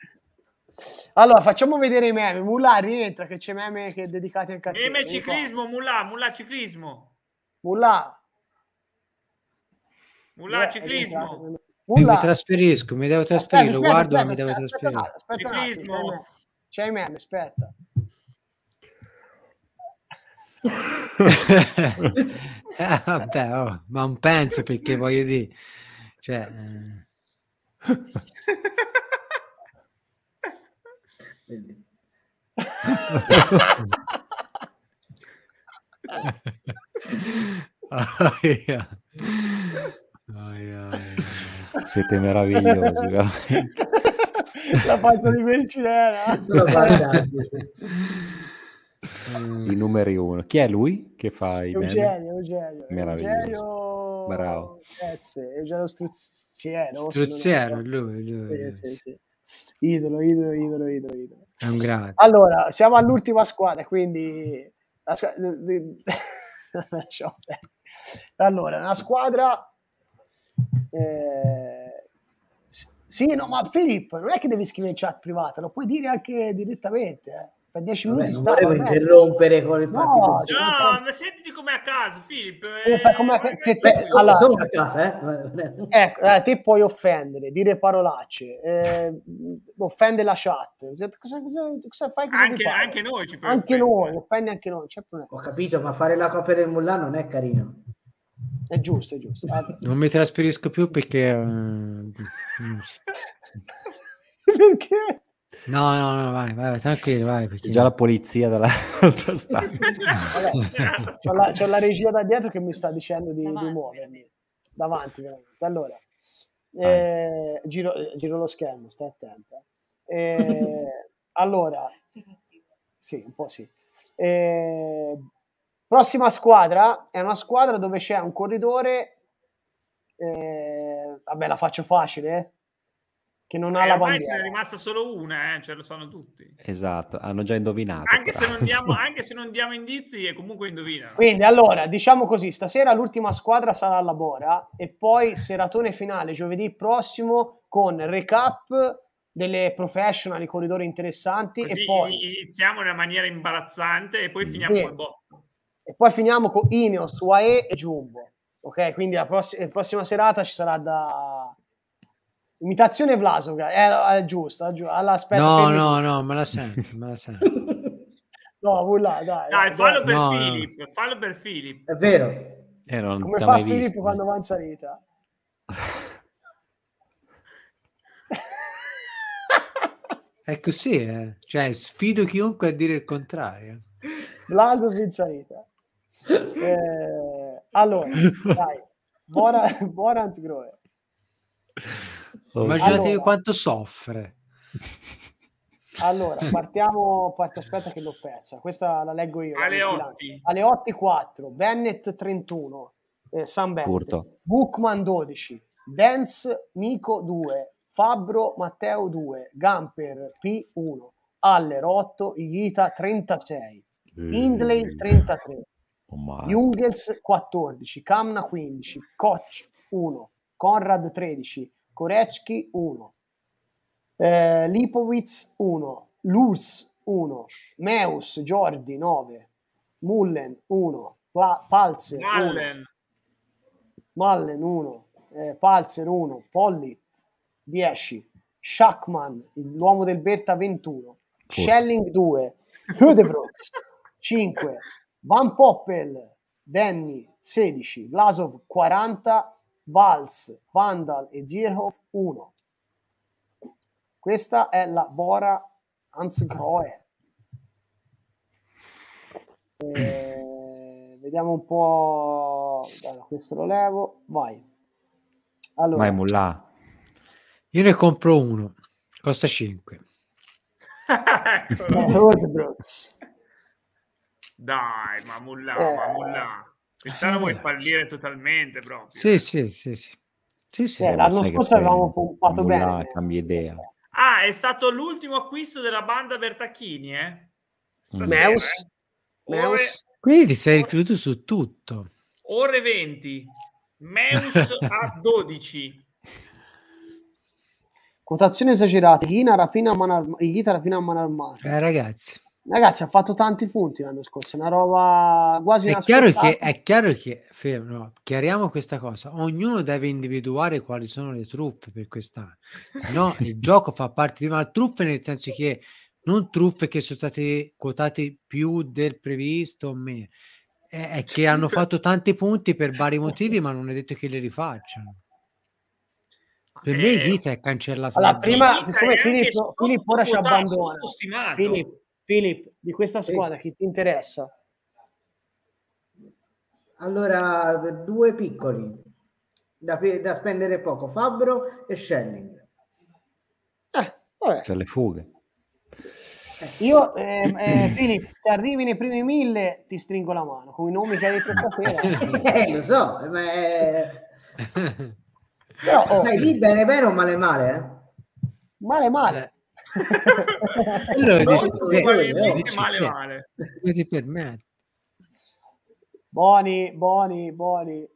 Allora, facciamo vedere i meme. Mulla rientra, che c'è meme che è dedicato anche a te. Meme ciclismo, Mulla, Mulla ciclismo. Mulla. Mulla ciclismo. Mulla. Mi trasferisco, mi devo trasferire, aspetta, guardo aspetta, mi devo aspetta, trasferire. Aspetta, aspetta, ciclismo. C'è i meme, aspetta. eh, [LAUGHS] vabbè, oh, ma non penso perché voglio dire... Cioè... Eh... [LAUGHS] Siete meravigliosi, veramente. La faccia di Belcinella. I numeri uno. Chi è lui che fa i Eugenio, Eugenio. Meraviglioso. Eugenio... Bravo. S, Eugenio Struzziero. Struzziero, lui. lui. Sì, sì, sì. Idolo, idolo, idolo, idolo, idolo. È un grande. Allora, siamo all'ultima squadra, quindi... [LAUGHS] allora, una squadra... Eh... Sì, no, ma Filippo, non è che devi scrivere in chat privata, lo puoi dire anche direttamente. Eh. 10 minuti Vabbè, minuti Vabbè, interrompere con il fatto no, di cioè, No, ma sentiti come a casa, Filippo. Eh, eh te, te, allora, sono a casa, eh. [LAUGHS] Ecco, eh, te puoi offendere, dire parolacce, eh, offende la chat. Cioè, cosa, cosa, cosa fai? Cosa anche, anche, noi ci Anche noi, offende anche noi. Ho capito, ma fare la coppia del mullà non è carino. È giusto, è giusto. Allora. [LAUGHS] Non mi trasferisco più perché... Eh, [LAUGHS] perché? No, no, no, vai, vai, tranquillo, vai. Perché... Già la polizia dall'altra [LAUGHS] stanza. c'ho, la, c'ho, la, regia da dietro che mi sta dicendo di, davanti. di muovermi. Davanti, veramente. Allora, eh, giro, eh, giro, lo schermo, stai attento. Eh, eh allora, sì, un po' sì. Eh, prossima squadra è una squadra dove c'è un corridore. Eh, vabbè, la faccio facile, che non ha eh, la bandiera. Ce n'è rimasta solo una, eh? ce lo sanno tutti. Esatto, hanno già indovinato. Anche se, diamo, [LAUGHS] anche se, non diamo, indizi, comunque indovinano. Quindi allora, diciamo così, stasera l'ultima squadra sarà alla Bora e poi seratone finale giovedì prossimo con recap delle professional, i corridori interessanti Così e poi... Iniziamo in una maniera imbarazzante e poi finiamo sì. col botto. E poi finiamo con Ineos, UAE e Jumbo. Ok, quindi la, pross- la prossima serata ci sarà da Imitazione Vlasovic, eh, è, è giusto, è giusto. Allora, aspetta, no, fermi. no, no, me la sento, [LAUGHS] me la sento. no, voilà, dai. Dai, fallo per no, Filippo, no. fallo per Filippo. È vero. Eh, non Come fa Filippo visto. quando in salita? [LAUGHS] è così, eh. cioè sfido chiunque a dire il contrario. Blaso Fizzarita. Eh, allora, dai, [LAUGHS] buona, buona Groe. Oh. Immaginatevi allora, quanto soffre. [LAUGHS] Allora, partiamo, part- aspetta che l'ho persa, questa la leggo io. Aleotti. Aleotti 4, Bennett 31, eh, San Bennett, Bookman 12, Dance Nico 2, Fabbro Matteo 2, Gamper P1, Aller 8, Igita 36, Indley 33, oh, Jungels 14, Kamna 15, Koch 1, Conrad 13, Korecki 1, eh, Lipowitz 1, Luz 1, Meus Giordi 9, Mullen 1, pa- Palzer 1, Mallen 1, eh, Palzer 1, Pollit 10, Shackman, l'uomo del Berta 21, Pur. Schelling 2, Hudebrooks 5, Van Poppel, Danny 16, Vlasov 40, Vals, Vandal e Gierhoff 1. Questa è la Bora Hans Groe. Eh, vediamo un po'. Allora, questo lo levo. Vai. Allora. Vai, Mulla. Io ne compro uno, costa 5. [LAUGHS] Ecco. [LAUGHS] Dai, ma Mulla, eh, ma Mulla. Quest'anno ah, eh, vuoi fallire totalmente proprio. Eh. Sì, sì, sì. sì. sì, sì cioè, eh, l'anno scorso avevamo pompato bene. cambia idea. Eh, ah, è stato l'ultimo acquisto della banda Bertacchini, eh? Stasera, Meus. Eh? Meus. Ore... Quindi ti sei ricreduto su tutto. Ore 20. Meus a 12. [LAUGHS] Quotazione esagerata, Ghina rapina a mano armata. Eh, ragazzi, Ragazzi, ha fatto tanti punti l'anno scorso, una roba quasi è chiaro che È chiaro che, fermo, chiariamo questa cosa, ognuno deve individuare quali sono le truffe per quest'anno. No, il [LAUGHS] gioco fa parte di una truffa nel senso che non truffe che sono state quotate più del previsto o meno, è, è che hanno fatto tanti punti per vari motivi, ma non è detto che le rifacciano per me eh, Dita è cancellato allora, prima come Filippo, Filippo ora ci abbandona Filippo, Filippo, di questa squadra sì. chi ti interessa? Allora, due piccoli da, da spendere poco, Fabbro e Schelling. Eh, vabbè. Per le fughe. Eh, io, ehm, eh, eh, Filippo, se arrivi nei primi mille ti stringo la mano con i nomi che hai detto stasera. [LAUGHS] eh, lo so, ma è... [LAUGHS] Però, oh, sai lì bene bene o male male? Eh? Male male. [LAUGHS] allora no, dici, eh, eh male, eh, dici, male, male. Come ti permetti? Buoni, buoni, buoni.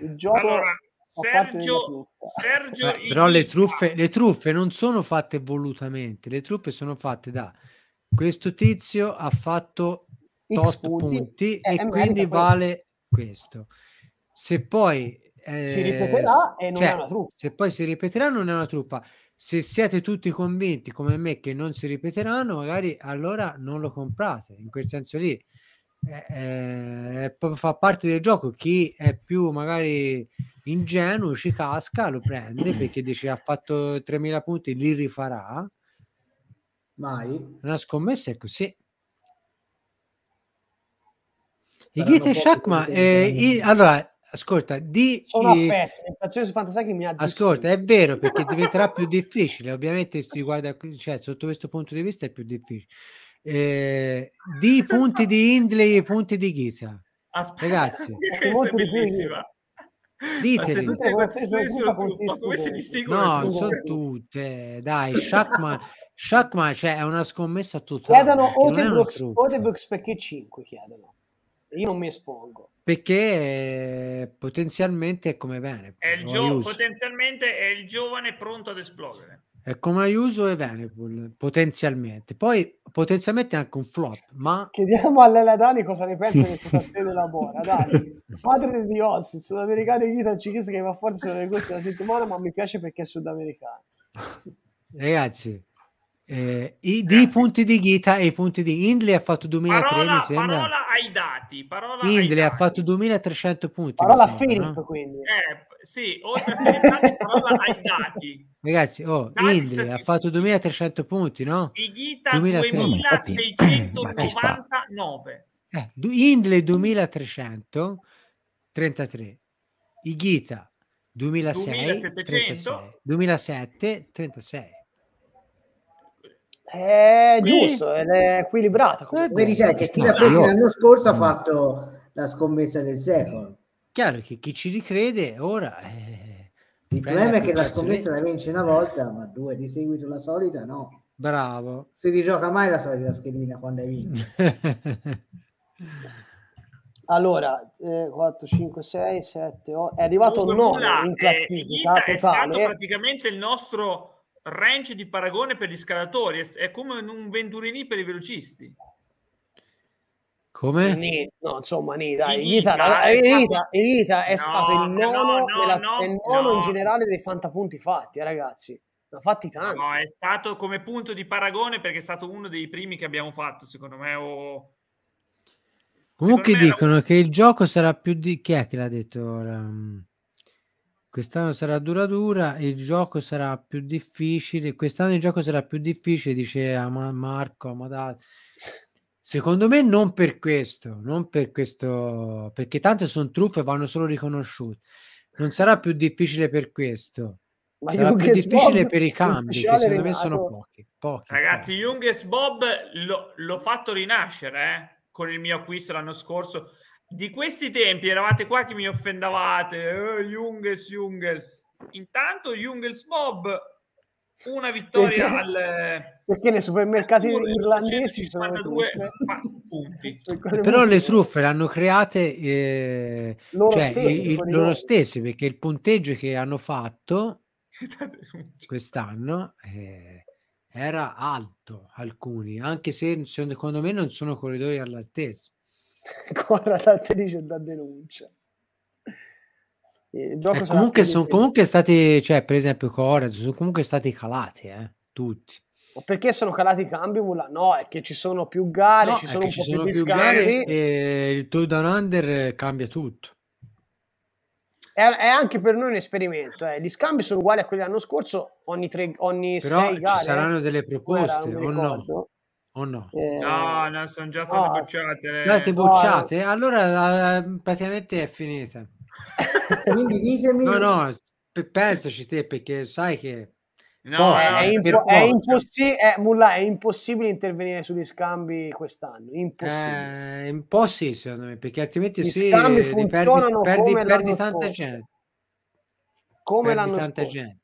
Il gioco allora, Sergio, Sergio Beh, però le truffe, le truffe non sono fatte volutamente, le truffe sono fatte da questo tizio ha fatto tot punti, punti eh, e quindi vale questo. Se poi eh, si ripeterà e non cioè, è una truffa. Se poi si ripeterà non è una truffa se siete tutti convinti come me che non si ripeteranno, magari allora non lo comprate. In quel senso lì eh, eh, fa parte del gioco. Chi è più magari ingenuo ci casca, lo prende [CLEARS THROAT] perché dice ha fatto 3.000 punti, li rifarà. Mai. Una scommessa è così. Nikita Shakma, eh, i, allora Ascolta, di... Sono eh, pezzo, su Fantasacchi mi ha Ascolta, è vero perché diventerà più difficile, ovviamente riguarda, cioè, sotto questo punto di vista è più difficile. Eh, di punti di Hindley e punti di Ghita. Aspetta, Ragazzi, [LAUGHS] è molto bellissima. Diteli. Come si distinguono? No, sono tutte. Dai, Shackman, Shackman cioè, è una scommessa totale. Chiedono Otebrooks perché 5 chiedono. Io non mi espongo. Perché eh, potenzialmente è come Venepool. È il gio- potenzialmente è il giovane pronto ad esplodere. È come Ayuso e Venepool, potenzialmente. Poi potenzialmente anche un flop, ma... Chiediamo a Lella Dani cosa ne pensa del fratello della Mora, Dani. Padre di Oz, il sudamericano di ci Cichese che va forte sulle negozi ma mi piace perché è sudamericano. Ragazzi, eh, i, dei punti di Ghita e i punti di Indley ha fatto 2003 parola, mi sembra parola ai dati parola Indley dati. ha fatto 2300 punti parola Filippo no? quindi eh, sì, oltre a dati, parola ai dati ragazzi oh, Indley ha fatto 2300 punti no? di Ghita 2699 eh, Indley 2333 Ighita 2006 2007, 36, 2007 36 è eh, sì. giusto, ed è equilibrata. Come eh, ricette, chi l'ha presa l'anno scorso ha mm. fatto la scommessa del secolo. Chiaro che chi ci ricrede ora... Eh, Il problema è che la scommessa la vince una volta, ma due di seguito la solita no. Bravo. Si rigioca mai la solita schedina quando hai vinto. [LAUGHS] Allora, eh, 4, 5, 6, 7, 8. È arrivato Dunque, 9 in eh, classifica. È, è, è, stato praticamente il nostro range di paragone per gli scalatori, è come un Venturini per i velocisti. Come? Nì, no, insomma, ni, dai, Nita, Nita, eh, è, Nita, Nita è no, stato il nono, no, no, della, no, il nono in generale dei fantapunti fatti, eh, ragazzi. Ma fatti tanti. No, è stato come punto di paragone perché è stato uno dei primi che abbiamo fatto, secondo me. O... Comunque secondo me dicono che il gioco sarà più di... Chi è che l'ha detto? Ora? Mm. Quest'anno sarà dura dura, il gioco sarà più difficile, quest'anno il gioco sarà più difficile, dice Marco Amadato. Secondo me non per questo, non per questo, perché tante sono truffe vanno solo riconosciute. Non sarà più difficile per questo. Ma sarà più difficile Bob per i cambi, che secondo me sono pochi. pochi Ragazzi, Junges Bob lo, l'ho fatto rinascere eh, con il mio acquisto l'anno scorso di questi tempi eravate qua che mi offendavate, eh, Jungels, Jungels. Intanto Jungels Bob, una vittoria perché, al... Eh, perché nei supermercati irlandesi sono due [LAUGHS] punti. Però le truffe l'hanno hanno create eh, loro, cioè, stessi, il, loro stessi, perché il punteggio che hanno fatto [LAUGHS] quest'anno... Eh, era alto alcuni, anche se secondo me non sono corridori all'altezza. [LAUGHS] Conrad dice da denuncia. Eh, eh comunque, sono comunque stati, cioè, per esempio, Corrad sono comunque stati calati, eh, tutti. Ma perché sono calati i cambi? No, è che ci sono più gare, no, ci sono un ci po' sono più, più gare e il Tour Down Under cambia tutto. È, è anche per noi un esperimento. Eh. Gli scambi sono uguali a quelli dell'anno scorso, ogni, tre, ogni Però sei gare. Ci saranno delle proposte o no? o no? Eh, no, no, sono già state no, bocciate. Già state bocciate? No. Eh, allora eh, praticamente è finita. [LAUGHS] Quindi ditemi... No, no, pensaci te perché sai che... No, Poi, eh, è, è, impo- è, impossi- è, Mulla, è, impossibile intervenire sugli scambi quest'anno. Impossibile. Eh, un po' sì, secondo me, perché altrimenti Gli sì, perdi, perdi, perdi tanta gente. Come perdi l'anno tanta scorso. gente.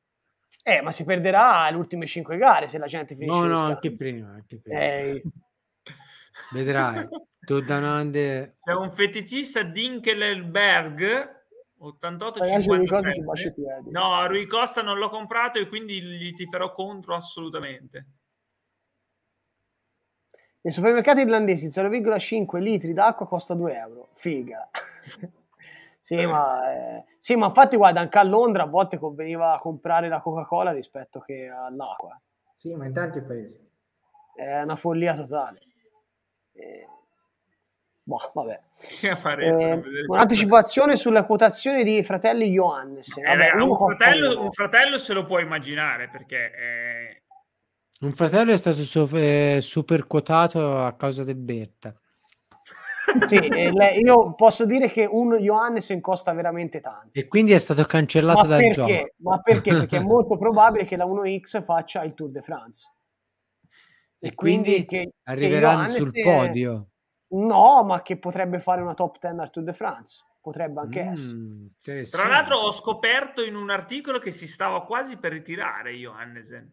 Eh, ma si perderà le ultime 5 gare se la gente finisce. No, no, anche prima. Anche prima. Eh. [LAUGHS] Vedrai. Tottenham C'è un feticista Dinkelberg 88 57. No, Rui Costa non l'ho comprato e quindi gli ti tiferò contro assolutamente. Nei supermercati irlandesi 0,5 litri d'acqua costa 2 euro. Figa. [LAUGHS] Sì, eh. ma, eh, sì, ma, infatti guarda, anche a Londra a volte conveniva comprare la Coca-Cola rispetto che all'acqua. Eh. Sì, ma in tanti paesi. È una follia totale. Eh, boh, vabbè. Eh, un'anticipazione sulla quotazione di fratelli Johannes. Eh, vabbè, un, fratello, un, fratello, se lo può immaginare perché... Eh, un fratello è stato so- super quotato a causa del Berta sì, io posso dire che un Johannes costa veramente tanto. E quindi è stato cancellato ma dal perché? gioco. Ma perché? Perché è [LAUGHS] molto probabile che la 1X faccia il Tour de France. E, e quindi, quindi che, arriveranno che sul podio. No, ma che potrebbe fare una top 10 al Tour de France. Potrebbe anche mm, essere. Tra l'altro ho scoperto in un articolo che si stava quasi per ritirare Johannesen.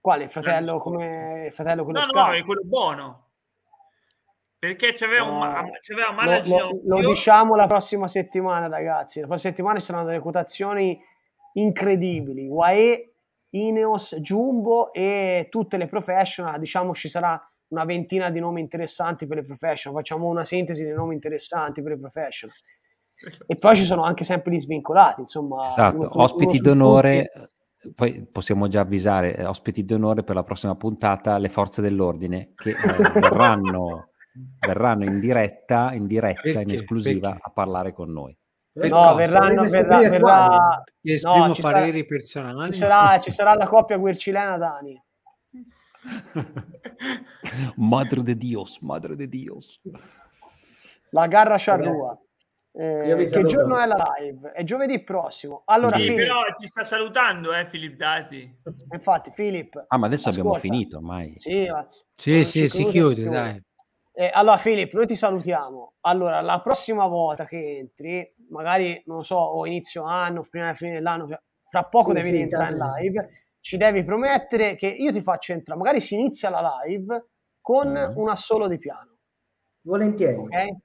Quale? Fratello, come, fratello quello No, scarto. no, è quello buono perché c'aveva, un, ma- eh, c'aveva male lo, lo, lo, diciamo la prossima settimana ragazzi la prossima settimana ci saranno delle quotazioni incredibili UAE, Ineos, Jumbo e tutte le professional diciamo ci sarà una ventina di nomi interessanti per le professional facciamo una sintesi dei nomi interessanti per le professional [LAUGHS] e poi ci sono anche sempre gli svincolati insomma esatto. uno, ospiti uno d'onore eh, poi possiamo già avvisare eh, ospiti d'onore per la prossima puntata le forze dell'ordine che eh, [LAUGHS] verranno verranno in diretta, in, diretta, perché? in esclusiva perché? a parlare con noi. Per no, cosa? verranno, verrà, verrà... esprimo no, pareri sarà, personali. Ci sarà, ci sarà la coppia guercilena Dani. [LAUGHS] madre de Dios, madre de Dios. La garra Charrua. Eh, che giorno è la live? È giovedì prossimo. Allora, sì, però ti sta salutando, eh, Filippo Dati. Infatti, Filippo. Ah, ma adesso ascolta. abbiamo finito ormai. Sì, ma... sì, sì si, chiude, si chiude, dai. Eh, allora, Filippo, noi ti salutiamo. Allora, la prossima volta che entri, magari non so, o inizio anno, prima della fine dell'anno, fra poco sì, devi sì, entrare in live. Ci devi promettere che io ti faccio entrare. Magari si inizia la live con uh-huh. un assolo di piano. Volentieri. Okay?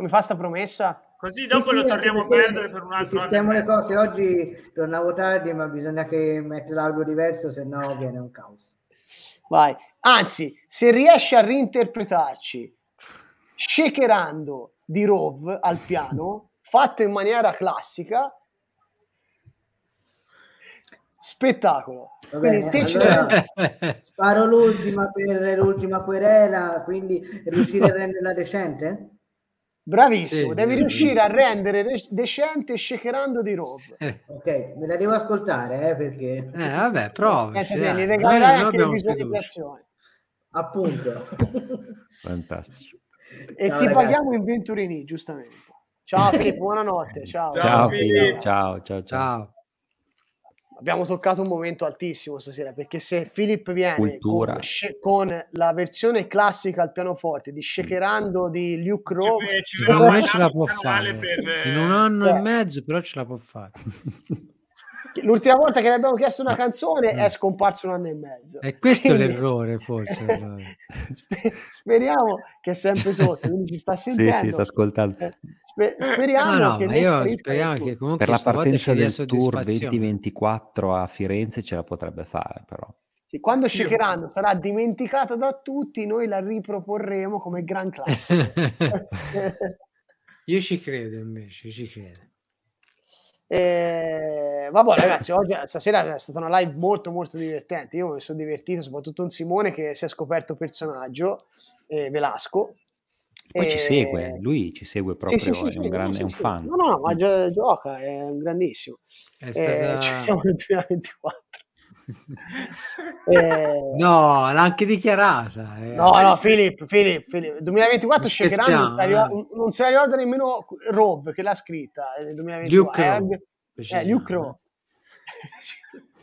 Mi fa sta promessa? Così dopo sì, lo torniamo a perdere per un altro Sistemo le cose. Oggi tornavo tardi, ma bisogna che metta l'audio diverso, se no viene un caos vai. Anzi, se riesce a reinterpretarci shakerando di Rove al piano, fatto in maniera classica, spettacolo. Vabbè, quindi te allora, ce sparo l'ultima per l'ultima querela, quindi riuscire a renderla decente? Bravissimo, sì, devi sì. riuscire a rendere decente shakerando di robe. Eh. Ok, me la devo ascoltare eh, perché... Eh vabbè, prova. Eh, se devi regalare anche le visualizzazioni. Appunto. Fantastico. E ciao, ti ragazzi. paghiamo in venturini, giustamente. Ciao Filippo, buonanotte. Ciao, ciao, ciao, Filippo. ciao, ciao. ciao. ciao abbiamo toccato un momento altissimo stasera perché se Filippo viene con, con, la versione classica al pianoforte di Shakerando di Luke Rowe secondo me ce la può fare per... in un anno eh. e mezzo però ce la può fare [LAUGHS] L'ultima volta che le abbiamo chiesto una eh, canzone è eh. scomparso un anno e mezzo. E questo quindi... è l'errore, forse. [LAUGHS] speriamo che è sempre sotto, quindi ci sta sentendo. Sì, sì, sta ascoltando. Eh, Sper- speriamo, no, no, che, io speriamo che comunque per la partenza del tour 2024 a Firenze ce la potrebbe fare, però. Sì, quando sceglieranno sarà dimenticata da tutti, noi la riproporremo come gran [LAUGHS] classico. io ci credo invece, ci credo. Eh, vabbè, ragazzi, oggi, eh, stasera è stata una live molto, molto divertente. Io mi sono divertito, soprattutto un Simone che si è scoperto personaggio, eh, Velasco. Poi e... ci ehm, segue, lui ci segue proprio, sì, sì, sì, è, un grande, è un fan. No, no, ma gioca, è grandissimo. È stata... eh, ci vediamo nel 2024. [LAUGHS] eh... No, l'ha anche dichiarata. Eh. No, no, Filippo, Filippo, Filippo. 2024 sceglieranno, non, non se la ricorda eh. nemmeno Rove che l'ha scritta eh, nel 2024. Luke eh, Rowe.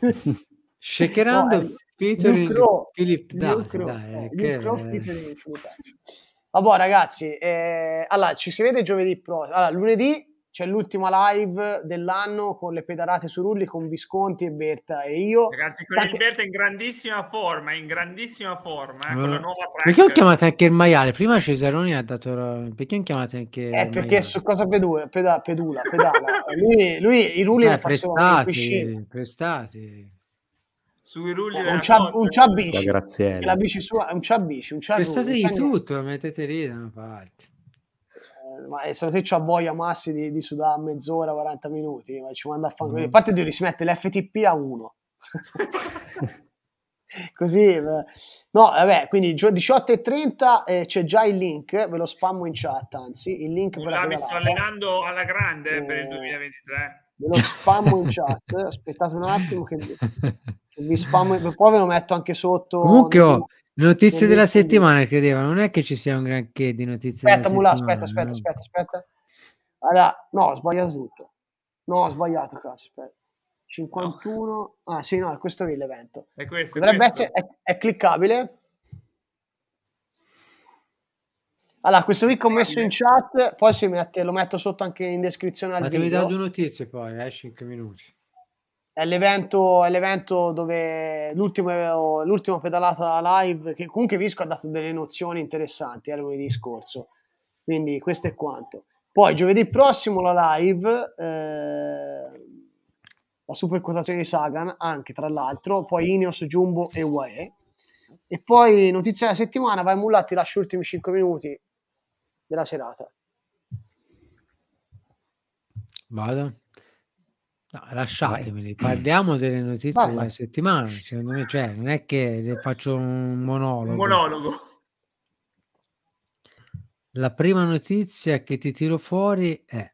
[LAUGHS] [LAUGHS] Eh, Luke featuring Philip Lucro, Vabbè ragazzi, eh, allora ci si vede giovedì prossimo, allora lunedì c'è l'ultima live dell'anno con le pedalate su rulli con Visconti e Berta e io. Ragazzi, con il Berta in grandissima forma, in grandissima forma, eh, con la eh, nuova track. Perché ho chiamato anche il maiale? Prima Cesaroni ha dato... Perché ho chiamato anche Eh, perché maiale? su cosa pedula, pedala, pedula, pedala. lui, lui, i rulli eh, prestati, prestati. Sui rulli eh, un, ciab, un ciabici, la, la bici sua, un ciabici, un ciabici. di tutto, lo mettete lì da una parte. Eh, ma eh, se te c'ha voglia Massi di, di sudare mezz'ora, 40 minuti, ma ci manda a fare mm. A parte Dio rismette l'FTP a 1. [LAUGHS] Così, eh, no, vabbè, quindi 18 18.30 eh, c'è già il link, ve lo spammo in chat, anzi, il link per la ah, mi sto allenando alla grande eh, per il 2023. Ve lo spammo in chat, aspettate un attimo che, che vi spammo, poi ve lo metto anche sotto. Mucchio, le notizie della settimana credeva, non è che ci sia un granché di notizie aspetta, della Mula, Aspetta, aspetta, no? aspetta, aspetta. Allora, no, ho sbagliato tutto. No, ho sbagliato, cazzo, aspetta. 51. No. Ah, sì, no, questo è l'evento. È questo, Dovrebbe questo. essere è, è, cliccabile. Allora, questo link ho messo in chat, poi se mette, lo metto sotto anche in descrizione al Ma video. Ma devi dare due notizie poi, eh, 5 minuti è l'evento, è l'evento dove l'ultimo, l'ultima pedalata live, che comunque Visco ha dato delle nozioni interessanti eh, lunedì scorso. Quindi questo è quanto. Poi giovedì prossimo la live, eh, la super quotazione di Sagan, anche tra l'altro, poi Ineos, Jumbo e UAE. E poi notizia della settimana, vai Mullah, ti lascio gli ultimi 5 minuti della serata. Vado. No, lasciatemeli, [CLEARS THROAT] parliamo delle notizie Vabbè. della settimana, secondo me, cioè, non è che faccio un monologo. Un monologo. La prima notizia che ti tiro fuori è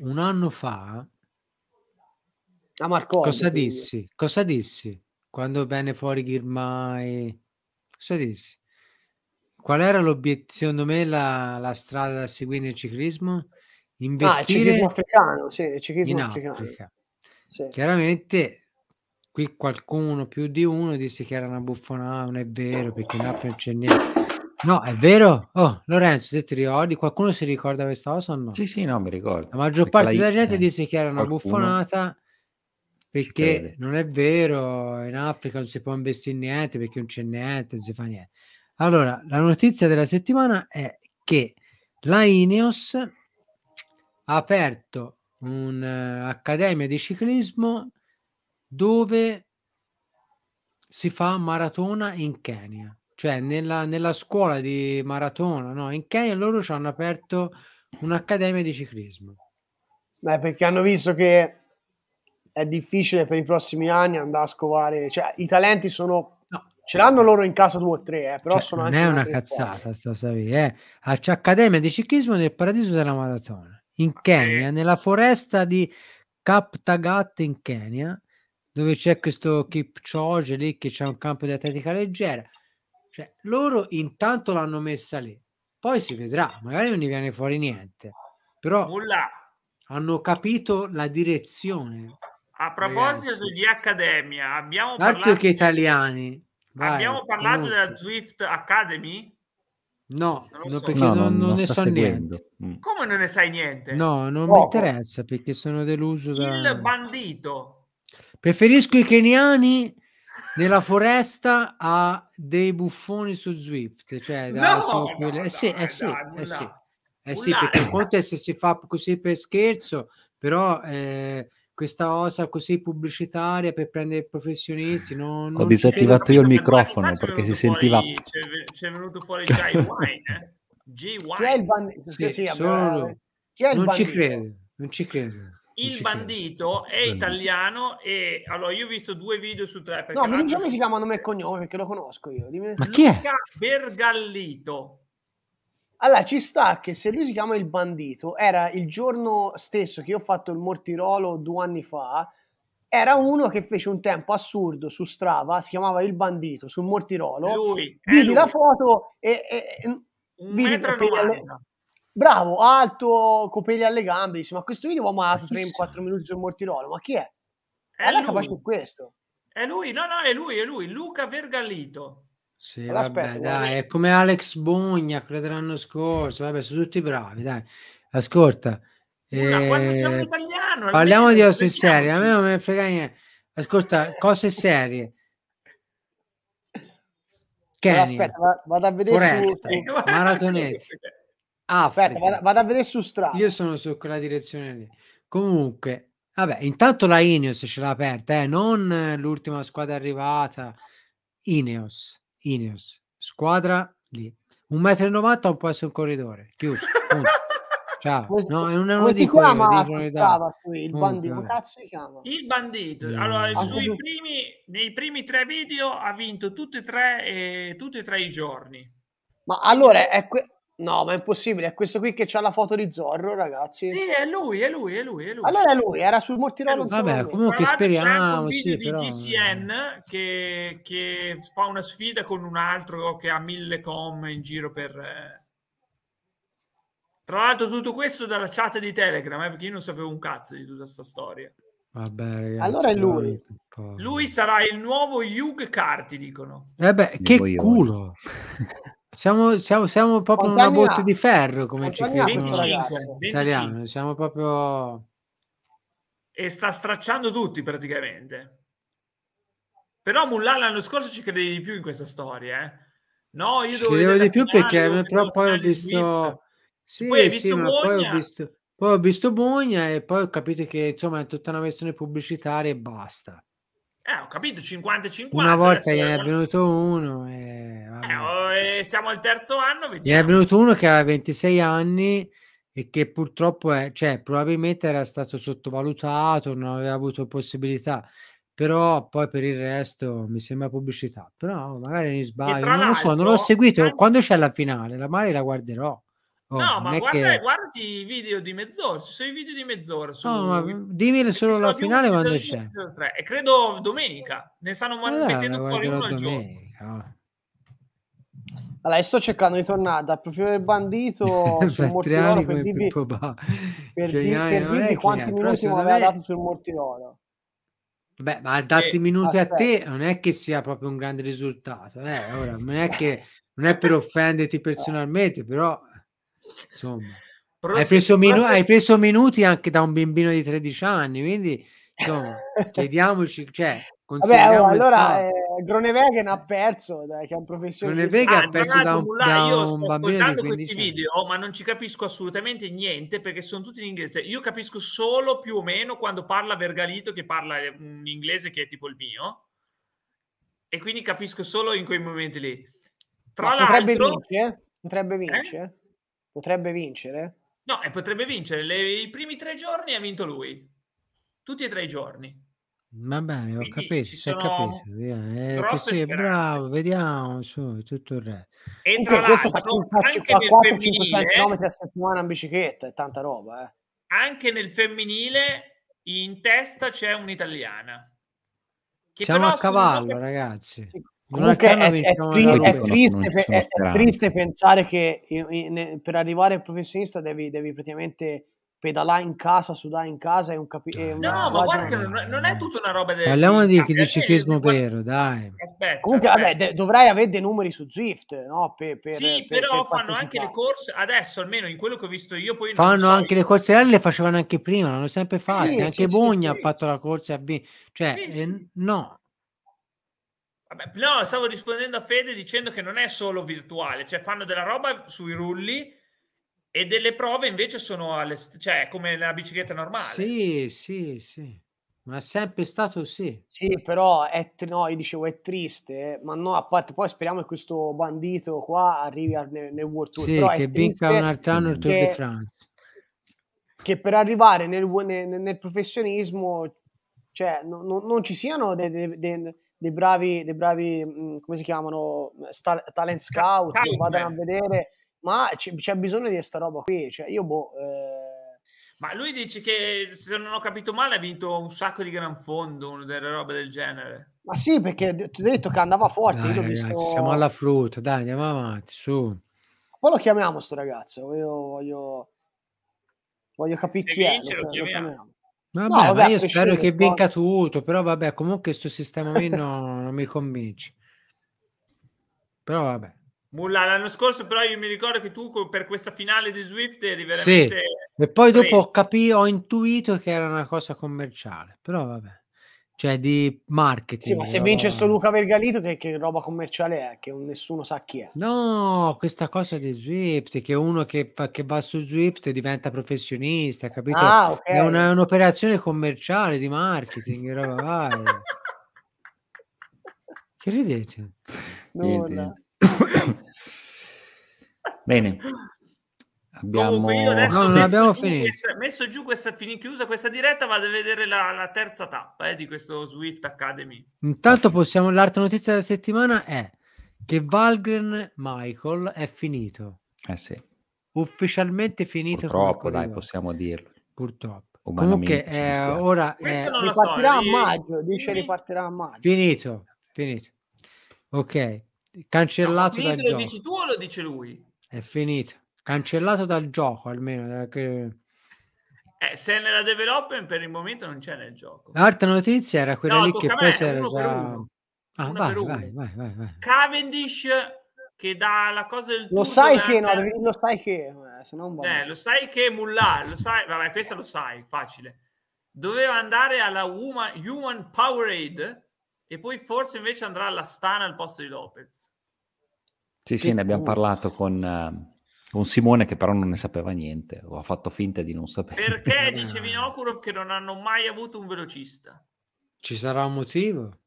un anno fa a Marco, cosa quindi. dissi? Cosa dissi quando venne fuori Ghirmai? Cosa dissi? Qual era l'obiettivo, secondo me, la, la strada da seguire nel ciclismo? Ah, investire ah, africano, sì, in Africa. Sì. Chiaramente qui qualcuno più di uno disse che era una buffonata, non è vero, perché in Africa non c'è niente. No, è vero? Oh, Lorenzo, se ti ricordi, qualcuno si ricorda questa cosa o no? Sì, sì, no, mi ricordo. La maggior perché parte la... della gente eh, disse che era una buffonata perché non è vero, in Africa non si può investire niente perché non c'è niente, non si fa niente. Allora, la notizia della settimana è che la Ineos aperto un'accademia eh, di ciclismo dove si fa maratona in Kenya, cioè nella, nella scuola di maratona no? in Kenya loro ci hanno aperto un'accademia di ciclismo. Beh, perché hanno visto che è difficile per i prossimi anni andare a scovare, cioè i talenti sono ce l'hanno loro in casa due o tre, eh, però cioè, sono non anche è una cazzata sta sapere, eh. C'è accademia di ciclismo nel paradiso della maratona in Kenya, nella foresta di Kaptagat in Kenya, dove c'è questo Kipchoge lì che c'è un campo di atletica leggera. Cioè, loro intanto l'hanno messa lì, poi si vedrà, magari non gli viene fuori niente, però Nulla. hanno capito la direzione. A proposito ragazzi. di Accademia, abbiamo Altro parlato che italiani. Vai, abbiamo parlato molto. della Swift Academy No, non no perché no, non, non, ne so seguendo. niente. Mm. Come non ne sai niente? No, non oh. mi interessa perché sono deluso da... Il bandito. Preferisco i keniani nella foresta a dei buffoni su Swift. Cioè, da, no, so, quelle... no, eh sì, eh sì, dai, eh sì. Eh sì, perché il conto è se si fa così per scherzo, però eh, questa cosa così pubblicitaria per prendere professionisti. No, non Ho disattivato io il microfono perché si sentiva. C'è venuto fuori Jay [LAUGHS] Wine. Eh? Chi è il bandito? Sì, sì, solo... Chi è il non bandito? ci credo, non ci credo. Il bandito è italiano e allora io ho visto due video su tre. No, mi dici come si chiama nome e cognome perché lo conosco io. Dimmi. Ma chi è? Bergallito. Allora, ci sta che se lui si chiama Il Bandito, era il giorno stesso che io ho fatto il Mortirolo due anni fa, era uno che fece un tempo assurdo su Strava, si chiamava Il Bandito, sul Mortirolo. Lui, vidi lui. la foto e... e, e alle... Bravo, alto, copelli alle gambe, dice, ma questo video va malato 3-4 minuti sul Mortirolo, ma chi è? È, è lui. capace di questo. È lui, no, no, è lui, è lui, Luca Vergallito. Sì, vabbè, dai, eh. è come Alex Bogna, quello dell'anno scorso. Vabbè, sono tutti bravi, dai. Ascolta. Eh, italiano, parliamo di cose serie, a me non me ne frega niente. Ascolta, cose serie. Kenya, aspetta, vado a vedere Foresta, su... Maratonese. aspetta, vado, vado, a vedere su [LAUGHS] strada. Io sono su quella direzione lì. Comunque, vabbè, intanto la Ineos ce l'ha aperta, eh? non l'ultima squadra arrivata. Ineos. Ineos, squadra lì. Un 1,90 m non può essere un corridore, chiuso. Ciao. Questo, no, è un uno di quelli, il bandito, oh, cazzo si chiama? Il bandito. Mm. Allora, mm. sui primi, nei primi tre video ha vinto tutti e tre, eh, tutti e tre i giorni. Ma allora, è que- No, ma è impossibile. È questo qui che ha la foto di Zorro, ragazzi. Sì, è lui, è lui, è lui. È lui. Allora è lui, era sul Mortirolo. Vabbè, comunque speriamo. C'è sì, di però... GCN eh. che, che, fa una sfida con un altro che ha mille com in giro per... Eh. Tra l'altro tutto questo dalla chat di Telegram, eh, perché io non sapevo un cazzo di tutta questa storia. Vabbè, ragazzi, allora è lui. Lui sarà il nuovo Hugh Carti, dicono. Eh beh, che Devo culo! [LAUGHS] Siamo, siamo, siamo proprio in una botte di ferro come ci 25, italiano. Siamo proprio. E sta stracciando tutti praticamente. Però Mullah l'anno scorso ci credevi di più in questa storia, eh? No, io ci credevo di più perché però poi ho visto. Sì, poi, sì, visto poi ho visto. Poi ho visto Bogna e poi ho capito che insomma è tutta una versione pubblicitaria e basta. Eh, ho capito, 50-50. e Una volta gli è venuto uno e... Eh, oh, siamo al terzo anno. Gli è venuto uno che aveva 26 anni e che purtroppo è, cioè, probabilmente era stato sottovalutato, non aveva avuto possibilità. Però poi per il resto mi sembra pubblicità. Però magari mi sbaglio, non lo so, non l'ho seguito. Quando c'è la finale, la Mari la guarderò. Oh, no, ma guarda, che... guardati i video di mezz'ora. Ci sono i video di mezz'ora. Su... No, ma dimmi solo la finale quando c'è. E credo domenica. Ne stanno allora, mettendo fuori uno al giorno. Oh. Allora, sto cercando di tornare dal profilo del bandito [LAUGHS] sul Mortirolo per dirvi, per, cioè, per dirvi quanti minuti mi aveva me... dato sul Mortirolo. Beh, ma darti eh, minuti aspetta. a te non è che sia proprio un grande risultato, eh? Ora, non è che non è per offenderti [LAUGHS] eh. personalmente, però Insomma, hai preso, minu- hai preso minuti anche da un bambino di 13 anni, quindi insomma, chiediamoci, cioè, Vabbè, allora, allora eh, Gronewagen ha perso, dai, che è un professionista. Gronewagen ah, ha perso da un, là, da io sto ascoltando questi video, ma non ci capisco assolutamente niente perché sono tutti in inglese. Io capisco solo più o meno quando parla Vergalito che parla eh, un inglese che è tipo il mio e quindi capisco solo in quei momenti lì. Tra ma l'altro potrebbe vincere, potrebbe vincere. Eh? potrebbe vincere? No, e potrebbe vincere. Le, I primi tre giorni ha vinto lui. Tutti e tre i giorni. Va bene, ho capito, ci capito, via. Eh, bravo, vediamo, su, tutto il resto. E Comunque tra questo faccio, faccio anche 4 5 km a settimana in bicicletta, è tanta roba, eh. Anche nel femminile in testa c'è un'italiana. Siamo a cavallo, sono... ragazzi. Comunque è, è, tri- è, triste, è, triste, pensare che per arrivare al professionista devi, devi praticamente pedalare in casa, sudare in casa è un capire. No, ma guarda, non... non è tutta una roba del... Parliamo di, di eh, ciclismo vero, dai. Aspetta, Comunque, aspetta. vabbè, de- dovrai avere dei numeri su Zwift, no? Per, per, sì, per, però fanno anche le corse, adesso almeno in quello che ho visto io, poi... Fanno so, anche io... le corse, le facevano anche prima, l'hanno sempre fatte, sì, anche sì, Bogna sì, ha fatto la corsa a B. Cioè, eh, no, Vabbè, no, stavo rispondendo a Fede dicendo che non è solo virtuale, cioè fanno della roba sui rulli e delle prove invece sono alle, cioè, come la bicicletta normale. Sì, sì, sì. Ma è sempre stato sì. Sì, però è, no, io dicevo è triste, eh, ma no, a parte poi speriamo che questo bandito qua arrivi a, nel, nel World Tour. Sì, però che vinca un altro anno il Tour de France. Che per arrivare nel, nel, nel professionismo, cioè no, no, non ci siano de, de, de, dei bravi, dei bravi mm, come si chiamano, Star, talent scout, Time. vadano a eh. vedere, ma c- c'è bisogno di questa roba qui, cioè io boh... Eh... Ma lui dice che, se non ho capito male, ha vinto un sacco di gran fondo, delle robe del genere. Ma sì, perché ti ho detto che andava forte. Dai, ragazzi, visto... Siamo alla frutta, dai, andiamo avanti, su. Poi lo chiamiamo sto ragazzo, io voglio, voglio capire se chi vince, è. Lo, lo chiamiamo. chiamiamo. Vabbè, no, vabbè, io spero che vinca tutto, però vabbè, comunque questo sistema qui no, non mi convince. Però vabbè. Mulla, l'anno scorso però io mi ricordo che tu per questa finale di Swift eri veramente... Sì. E poi dopo ho capito, ho intuito che era una cosa commerciale, però vabbè cioè di marketing. Sì, ma se vince sto Luca Vergalito, che, che, roba commerciale è? Che nessuno sa chi è. No, questa cosa di Swift, che uno che, che va su Swift diventa professionista, capito? Ah, okay. È una, un'operazione commerciale di marketing, roba vai. [LAUGHS] che ridete? Nulla. [COUGHS] Bene. Abbiamo... Comunque io adesso no, non abbiamo finito. Questa, messo giù questa finichiusa, questa diretta, vado a vedere la, la terza tappa eh, di questo Swift Academy. Intanto possiamo, l'altra notizia della settimana è che Valgren Michael è finito. Eh sì. Ufficialmente finito. Purtroppo, dai, possiamo dirlo. Purtroppo. Comunque, eh, ora... Eh, ripartirà so, a eh, maggio, dice ripartirà a maggio. Finito, finito. Ok, cancellato no, da gioco. Lo dici tu o lo dice lui? È finito cancellato dal gioco almeno che... eh, se è nella development per il momento non c'è nel gioco l'altra notizia era quella no, lì che poi si era già ah, vai, vai, vai, vai, Cavendish che dà la cosa del lo sai che no, lo sai che eh, se non eh, lo sai che Mullah lo sai vabbè questo lo sai facile doveva andare alla Human, Human Powerade e poi forse invece andrà alla Stana al posto di Lopez sì che sì ne abbiamo parlato con eh, con Simone che però non ne sapeva niente, o ha fatto finta di non sapere. Perché dice Vinokurov che non hanno mai avuto un velocista? Ci sarà un motivo.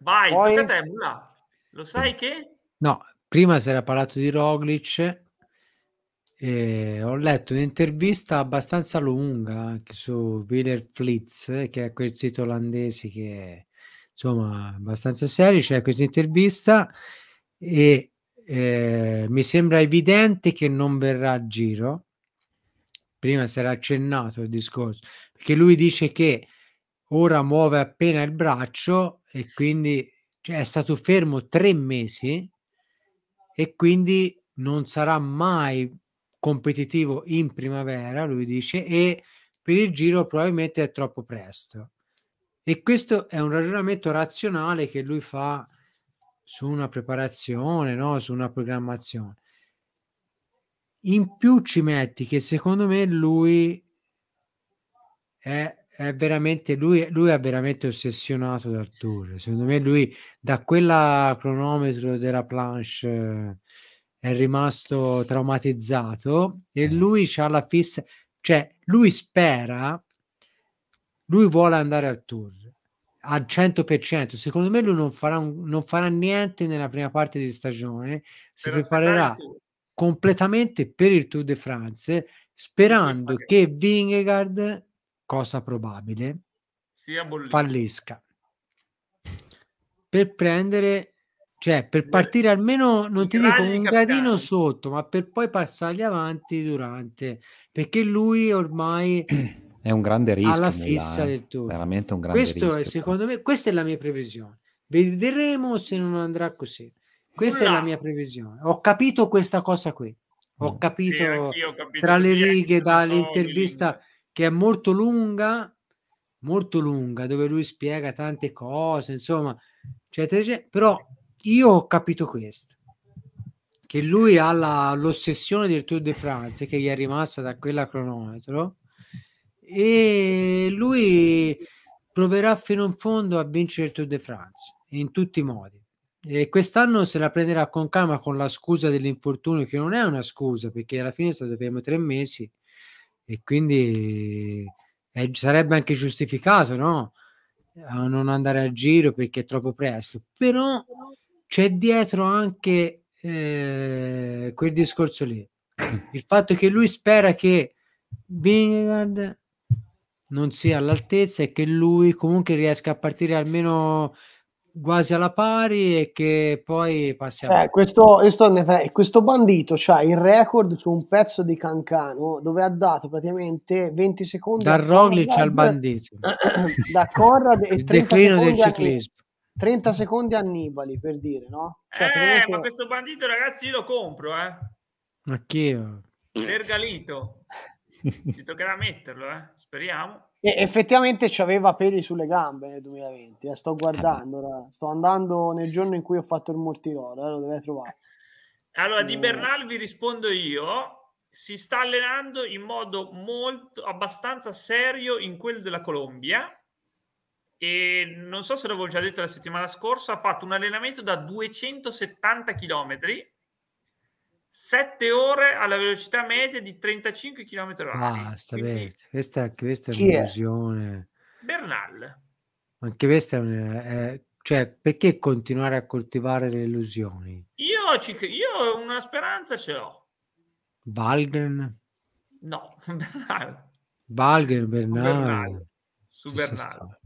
Vai, Poi... tocca a te, Mula. Lo sai che? No, prima si era parlato di Roglic eh, ho letto un'intervista abbastanza lunga anche su Willer Flitz, che è quel sito olandese che è, insomma abbastanza serio, c'è questa intervista e eh, mi sembra evidente che non verrà a giro. Prima si era accennato il discorso, perché lui dice che ora muove appena il braccio e quindi cioè, è stato fermo tre mesi e quindi non sarà mai competitivo in primavera, lui dice, e per il giro probabilmente è troppo presto. E questo è un ragionamento razionale che lui fa su una preparazione, no? su una programmazione. In più ci metti che secondo me lui è, è veramente, lui, lui, è veramente ossessionato dal tour. Secondo me lui da quella cronometro della planche è rimasto traumatizzato e eh. lui ha la fissa, cioè lui spera, lui vuole andare al tour al 100%. Secondo me lui non farà, un, non farà niente nella prima parte di stagione, si per preparerà completamente per il Tour de France, sperando okay. che Vingegaard, cosa probabile, fallisca. Per prendere, cioè per partire almeno, non ti dico un gradino sotto, ma per poi passargli avanti durante, perché lui ormai... [CLEARS THROAT] È un grande rischio. Alla fissa nella, del turno. Veramente un grande Questo rischio. È, secondo me, questa è la mia previsione. Vedremo se non andrà così. Questa no. è la mia previsione. Ho capito questa cosa qui. Ho mm. capito, sì, ho capito tra le righe dall'intervista che è molto lunga, molto lunga, dove lui spiega tante cose, insomma, eccetera, eccetera. Però io ho capito questo che lui ha la, l'ossessione del Tour de France che gli è rimasta da quella cronometro e lui proverà fino in fondo a vincere il Tour de France in tutti i modi. E quest'anno se la prenderà con calma con la scusa dell'infortunio, che non è una scusa perché alla fine è stato fermo tre mesi e quindi è, eh, sarebbe anche giustificato no? a non andare a giro perché è troppo presto. Però c'è dietro anche eh, quel discorso lì. Il fatto che lui spera che Vingegaard non sia all'altezza e che lui comunque riesca a partire almeno quasi alla pari e che poi passi Eh, questo, questo, questo, bandito ha il record su un pezzo di Cancano dove ha dato praticamente 20 secondi dal Roglic al bandito [CLEARS THROAT] da Corrad e 30 del ciclismo. 30 secondi a Nibali per dire, no? Cioè, eh, praticamente... ma questo bandito, ragazzi, io lo compro, eh. Ma chi? Vergalito ti [LAUGHS] toccherà metterlo, eh? speriamo. E effettivamente ci aveva peli sulle gambe nel 2020, eh? sto guardando, ora. sto andando nel giorno in cui ho fatto il multirolo, eh? lo dovete trovare. Allora, di eh. Bernal vi rispondo io, si sta allenando in modo molto, abbastanza serio in quello della Colombia e non so se l'avevo già detto la settimana scorsa, ha fatto un allenamento da 270 km 7 ore alla velocità media di 35 km h Basta, Quindi... questa, questa, è un'illusione. Bernal. Anche questa è un... È... Cioè, perché continuare a coltivare le illusioni? Io, ci... Io una speranza ce l'ho. Valgen? No, [LAUGHS] Bernal. Valgen, Bernal. Bernal. Su Bernal.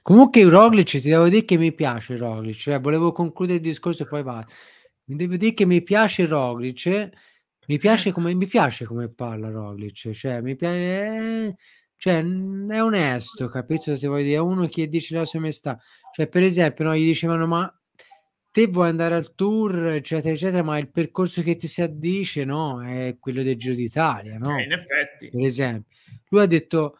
Comunque Roglic, ti devo dire che mi piace Roglic, cioè, volevo concludere il discorso e poi vado mi devo dire che mi piace Roglic, eh. mi eh. piace come, mi piace come parla Roglic, cioè, mi piace, eh, cioè è onesto, capito? Se vuoi dire, uno che dice la sua maestà, cioè per esempio no, gli dicevano ma te vuoi andare al tour, eccetera, eccetera, ma il percorso che ti si addice no, è quello del Giro d'Italia, no? Eh, in effetti. Per esempio, lui ha detto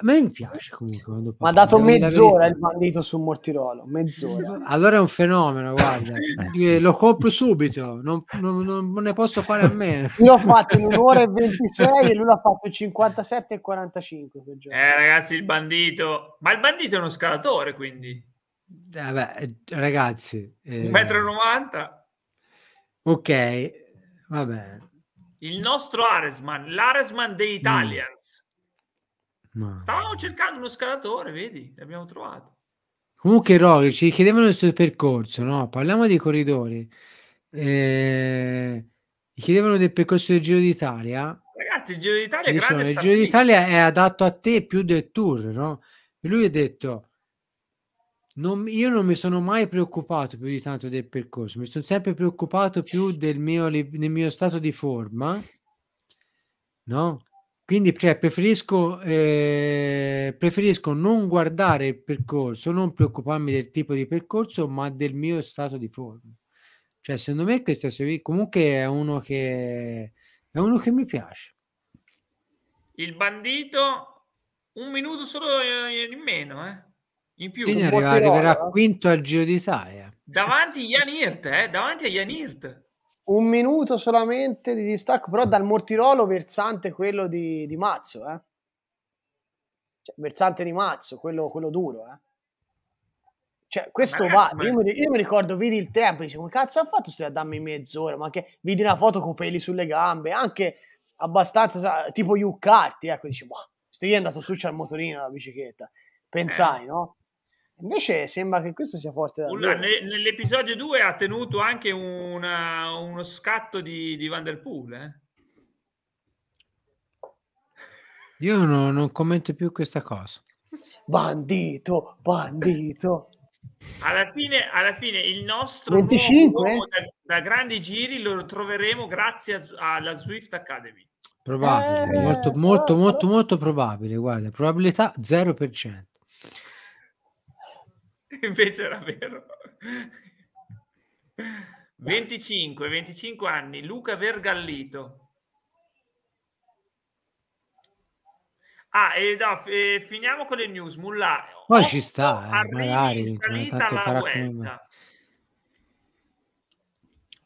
a me mi piace comunque quando parla. Ma ha dato mezz'ora il bandito su Mortirolo, mezz'ora. [LAUGHS] Allora è un fenomeno, guarda. Eh. Lo compro subito, non, non, non, ne posso fare a meno. [LAUGHS] Io ho fatto in un'ora e 26 e lui l'ha fatto 57 e 45. Eh ragazzi, il bandito... Ma il bandito è uno scalatore, quindi... Eh, beh, ragazzi... Eh... 1,90 Ok, va bene. Il nostro Aresman, l'Aresman dei mm. Italians. Mm ma... Stavamo cercando uno scalatore, vedi, l'abbiamo trovato. Comunque, Roger, ci chiedevano il suo percorso, no? Parliamo dei corridori. Eh, chiedevano del percorso del Giro d'Italia. Ragazzi, il Giro d'Italia è diciamo, grande. Il Giro d'Italia è adatto a te più del tour, no? E lui ha detto, non, io non mi sono mai preoccupato più di tanto del percorso, mi sono sempre preoccupato più del mio, del mio stato di forma, no? Quindi cioè, preferisco, eh, preferisco, non guardare il percorso, non preoccuparmi del tipo di percorso, ma del mio stato di forma. Cioè, secondo me questo comunque è uno che, è uno che mi piace. Il bandito, un minuto solo eh, in meno, eh? in più. Quindi arriverà, arriverà quinto al Giro d'Italia. Davanti a Janirt, eh? davanti a Jan Janirt un minuto solamente di distacco, però dal Mortirolo versante quello di, di Mazzo, eh? cioè, versante di Mazzo, quello, quello duro. Eh? Cioè, questo ma va. Ma... Io, mi, io, mi, ricordo, vidi il tempo, dici, come cazzo ha fatto stai a darmi mezz'ora? Ma anche vidi una foto con peli sulle gambe, anche abbastanza, tipo Yuccarti, ecco, dici, boh, sto io andato su, c'è il motorino, la bicicletta. Eh. Pensai, no? Invece sembra che questo sia forte. Ulla, ne, nell'episodio 2 ha tenuto anche una, uno scatto di, di Van der Poel. Eh? Io no, non commento più questa cosa. Bandito, bandito. Alla fine, alla fine il nostro 25, eh? da, da, grandi giri lo troveremo grazie a, alla Swift Academy. Probabile, eh, molto, molto, eh, molto, eh. molto probabile. Guarda, probabilità 0%. [LAUGHS] Invece era vero. 25, 25 anni, Luca Vergallito. Ah, e no, e finiamo con le news. Mulla. Poi ci sta, eh, magari. Salita cioè, la come...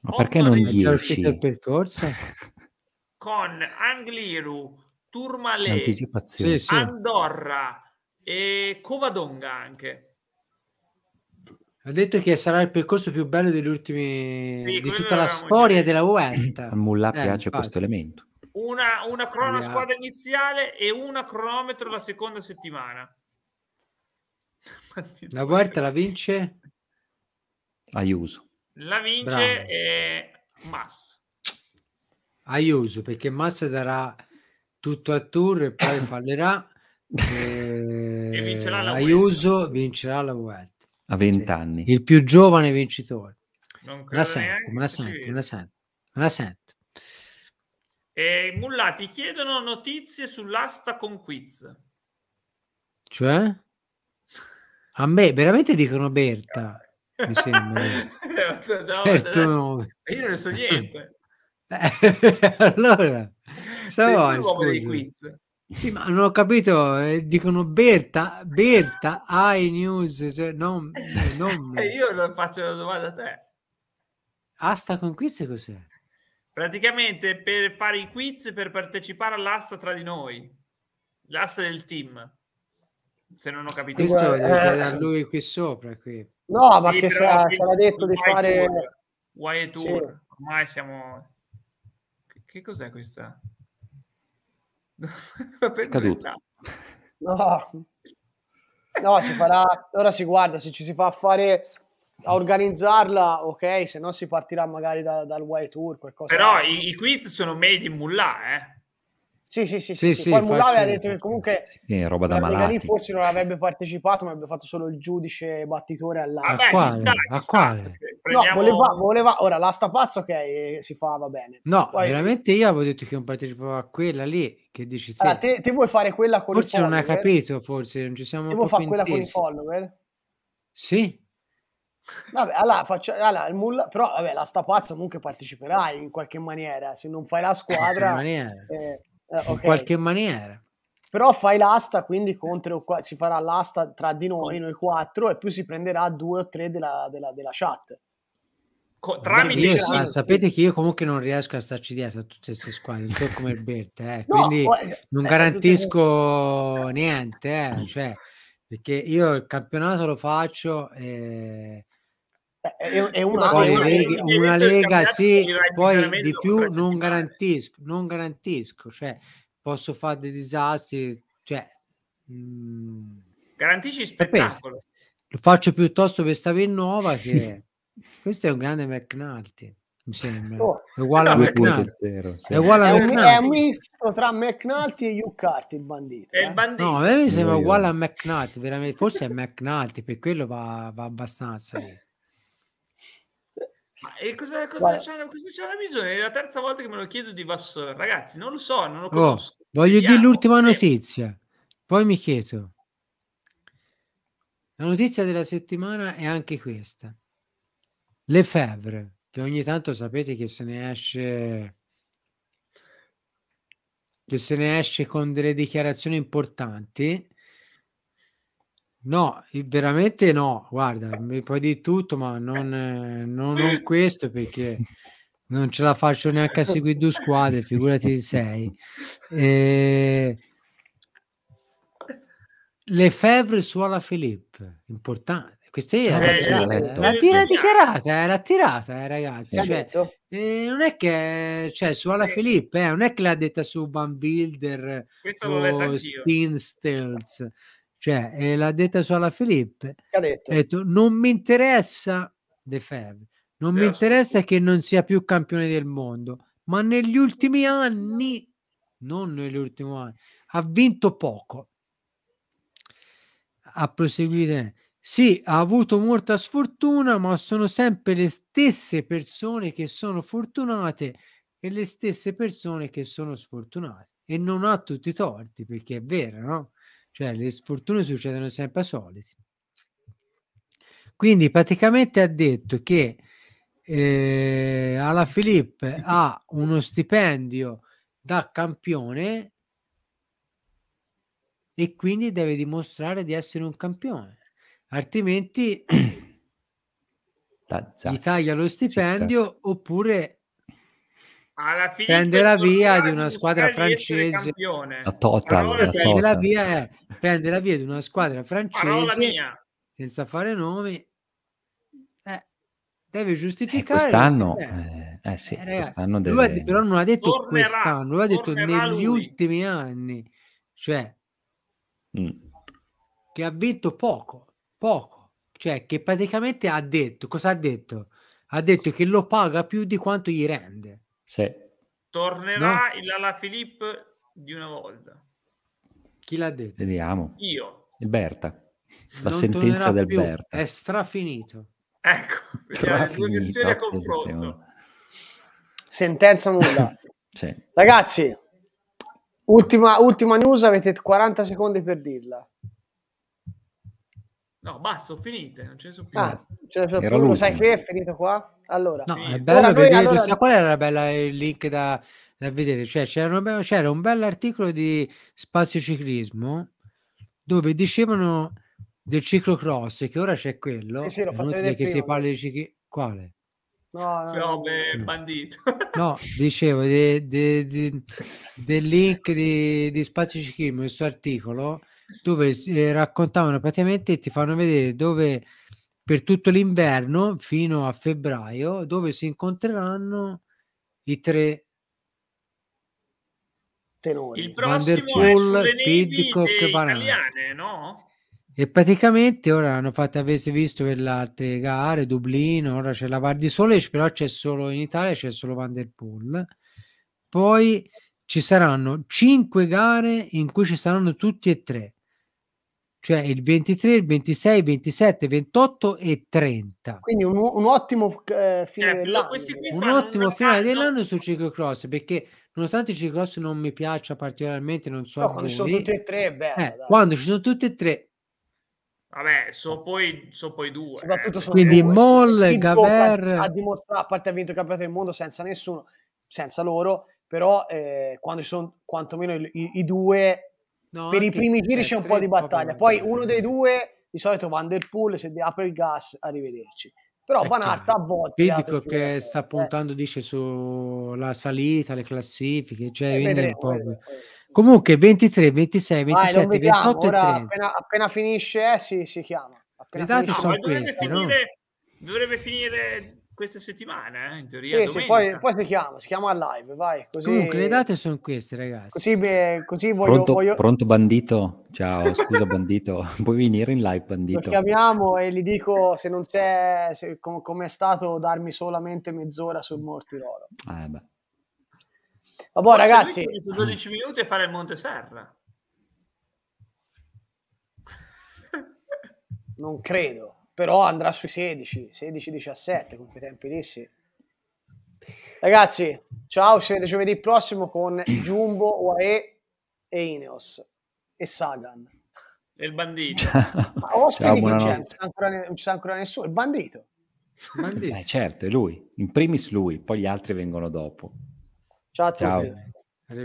Ma perché non 10? il percorso? [LAUGHS] con Angliru, Turmale, sì, sì. Andorra e Covadonga anche. Ha detto che sarà il percorso più bello degli ultimi sì, di tutta la storia già... della Vuelta. [CLEARS THROAT] A Mulla eh, piace infatti. questo elemento. Una, una crono yeah. squadra iniziale e una cronometro la seconda settimana. [LAUGHS] la Vuelta la vince Aiuso. La vince eh, Massa. Aiuso perché Massa darà tutto a tour e poi [COUGHS] fallerà. [COUGHS] e, eh, e vincerà la Vuelta. vincerà la Vuelta a 20 sì. anni. Il più giovane vincitore. Non la sento, me la sento, me la sento, me la sento. E Mulla, ti chiedono notizie sull'asta con quiz. Cioè? A me veramente dicono Berta, cioè. mi sembra. [LAUGHS] no, certo no. Cioè, io non ne so niente. [LAUGHS] Eh, allora, stavo, scusa. Sì, ma non ho capito, eh, dicono Berta, Berta, i news, se, non, non... [LAUGHS] E io non faccio la domanda a te. Asta con quiz cos'è? Praticamente per fare i quiz, per partecipare all'asta tra di noi, l'asta del team, se non ho capito. Questo è eh, lui qui sopra, qui. No, ma che ci ha detto di fare... Tour, Why Tour, sì. ormai siamo... Che, che cos'è questa? [LAUGHS] per Caduto. No. no, si farà, ora si guarda se ci si fa fare a organizzarla, ok, se no si partirà magari da, dal White Tour. Qualcosa Però i, i, quiz sono made in Mullah, eh? Sì, sì, sì. sì, sì, sì. Poi Mulave ha detto che comunque sì, roba da lì forse non avrebbe partecipato, ma avrebbe fatto solo il giudice battitore all'asta. Ah, a quale? A quale? Prendiamo... No, voleva, voleva, ora l'asta pazzo, ok, si fa, va bene. No, Poi... veramente io avevo detto che non partecipavo a quella lì, che dici te? Allora, te, te vuoi fare quella con forse i follower? Forse non hai capito, forse non ci siamo Te vuoi fare quella con i follower? Sì. Vabbè, allora, faccio, allora, il mulla, però vabbè, sta pazzo comunque parteciperai in qualche maniera, se non fai la squadra... In maniera. Eh, eh, okay. in qualche maniera. Però fai l'asta, quindi contro, si farà l'asta tra di noi, noi quattro, e poi si prenderà due o tre della, della, della chat. Co- tramite io, sa, sapete che io comunque non riesco a starci dietro a tutte queste squadre non so come il Berta eh. [LAUGHS] no, quindi poi, non eh, garantisco niente eh. cioè, perché io il campionato lo faccio eh, è, è una, poi, una, leghi, una lega sì poi di più non cioè, garantisco non garantisco cioè posso fare dei disastri cioè mm. garantisci spettacolo lo faccio piuttosto per Stavinnova che [LAUGHS] questo è un grande McNulty mi sembra oh. è uguale no, a McNulty zero, sì. è, uguale a è, un, è un misto tra McNulty e Yuccarty il bandito, eh? il bandito. no a me mi sembra uguale a McNulty veramente forse è McNulty per quello va, va abbastanza lì e cosa, cosa, c'è, cosa c'è la misura? È la terza volta che me lo chiedo di Vassor. Ragazzi, non lo so, non lo oh, conosco. Oh, voglio dire l'ultima notizia, poi mi chiedo. La notizia della settimana è anche questa. Lefebvre, che ogni tanto sapete che se ne esce che se ne esce con delle dichiarazioni importanti No, veramente no, guarda, mi puoi dire tutto, ma non, eh, non, non questo perché non ce la faccio neanche a seguire due squadre, figurati sei. Eh, Lefebvre suona Filippo, importante. Questa è eh, eh, la, tira dichiarata, carata, la tirata, eh, ragazzi. Cioè, eh, non è che cioè, suona sì. Filippo, non è che l'ha detta su Van Bambilder o Stinstels. Cioè, eh, l'ha detta solo a Filippo. Ha detto? detto? non mi interessa De Febbre, non mi interessa che non sia più campione del mondo, ma negli ultimi anni, non negli ultimi anni, ha vinto poco. Ha proseguito. Sì, ha avuto molta sfortuna, ma sono sempre le stesse persone che sono fortunate e le stesse persone che sono sfortunate. E non ha tutti i torti, perché è vero, no? Cioè, le sfortune succedono sempre soliti. Quindi praticamente ha detto che eh, alla Filippo ha uno stipendio da campione e quindi deve dimostrare di essere un campione, altrimenti [COUGHS] gli taglia lo stipendio oppure alla fine prende la via di una squadra francese a total, la prende, total. La via, eh, prende, La via, di una squadra francese senza fare nomi eh, deve eh, giustificare eh, quest'anno eh, sì, eh, quest'anno deve... ha, però non ha detto tornerà, quest'anno ha detto negli lui. ultimi anni cioè mm. che ha vinto poco poco cioè che praticamente ha detto cosa ha detto? ha detto che lo paga più di quanto gli rende sì. Tornerà no. il Lala Filippo di una volta. Chi l'ha detto? Vediamo. Io. Il Berta. La non sentenza del più. Berta. È strafinito. Ecco, [LAUGHS] strafinito, confronto. Sentenza nulla. [LAUGHS] sì. Ragazzi, ultima, ultima news, avete 40 secondi per dirla. No, basta, ho finito. non ce ne sono più. Ah, ce ne più. Lo sai che è finito qua? Allora, no, sì. è bello allora, vedere, allora... Sai qual era bella eh, il link da, da vedere? Cioè, c'era, una, c'era un bell'articolo di Spazio Ciclismo dove dicevano del ciclocross che ora c'è quello. Sì, sì, l'ho fatto vedere che si parla di cicli... Quale? No, no, no, no. bandito. [LAUGHS] no, dicevo, de, de, de, del link di, di Spazio Ciclismo, questo articolo dove eh, raccontavano praticamente, ti fanno vedere dove per tutto l'inverno fino a febbraio, dove si incontreranno i tre tenori. Il prossimo Pidcock, italiane, no? E praticamente ora hanno fatto, avete visto per le altre gare, Dublino, ora c'è la Var di Sole, però c'è solo in Italia, c'è solo Van Der Poel. Poi ci saranno cinque gare in cui ci saranno tutti e tre cioè il 23, il 26, il 27, 28 e 30. Quindi un, un ottimo eh, fine eh, dell'anno. Un ottimo finale dell'anno su ciclocross perché nonostante il ciclocross non mi piaccia particolarmente, non so no, quando ci sono tutti e tre è Eh, quando ci sono tutti e tre Vabbè, sono poi, so poi, due. Soprattutto eh. sono Quindi due. Moll, Gaber... Ha dimostrato, a parte ha vinto il campionato del mondo senza nessuno, senza loro, però eh, quando ci sono quantomeno i, i, i due No, per i primi giri eh, c'è un po' di battaglia, poi uno dei due di solito Van Der Poel se apre il gas, arrivederci. Però ecco, Van Aert a volte... Vedi che eh, sta puntando, eh. dice, sulla salita, le classifiche, cioè... Eh, vedremo, vedremo, Comunque 23, 26, 27, Vai, 28 ora, appena, appena, finisce eh, si, si chiama. Appena I dati sono questi, dovrebbe no? Finire, dovrebbe finire questa settimana, eh? in teoria. Sì, sì, poi, poi, si chiama, si chiama live, vai. Così... Comunque le date sono queste, ragazzi. Così, beh, così voglio, pronto, voglio... pronto, bandito? Ciao, scusa bandito, [LAUGHS] puoi venire in live bandito? Lo chiamiamo e gli dico se non c'è, se, com- com'è stato darmi solamente mezz'ora sul Mortirolo. Ah, eh, beh. Vabbè boh, Forse ragazzi... 12 minuti e fare il Monte Serra. non credo però andrà sui 16, 16-17 con quei tempi lì sì. Ragazzi, ciao, ci vediamo giovedì prossimo con Jumbo, UAE e Ineos e Sagan. E il bandito. Ma ospiti ciao, c'è? Non c'è, ancora nessuno, il bandito. bandito. Beh, certo, è lui, in primis lui, poi gli altri vengono dopo. Ciao a tutti. Ciao.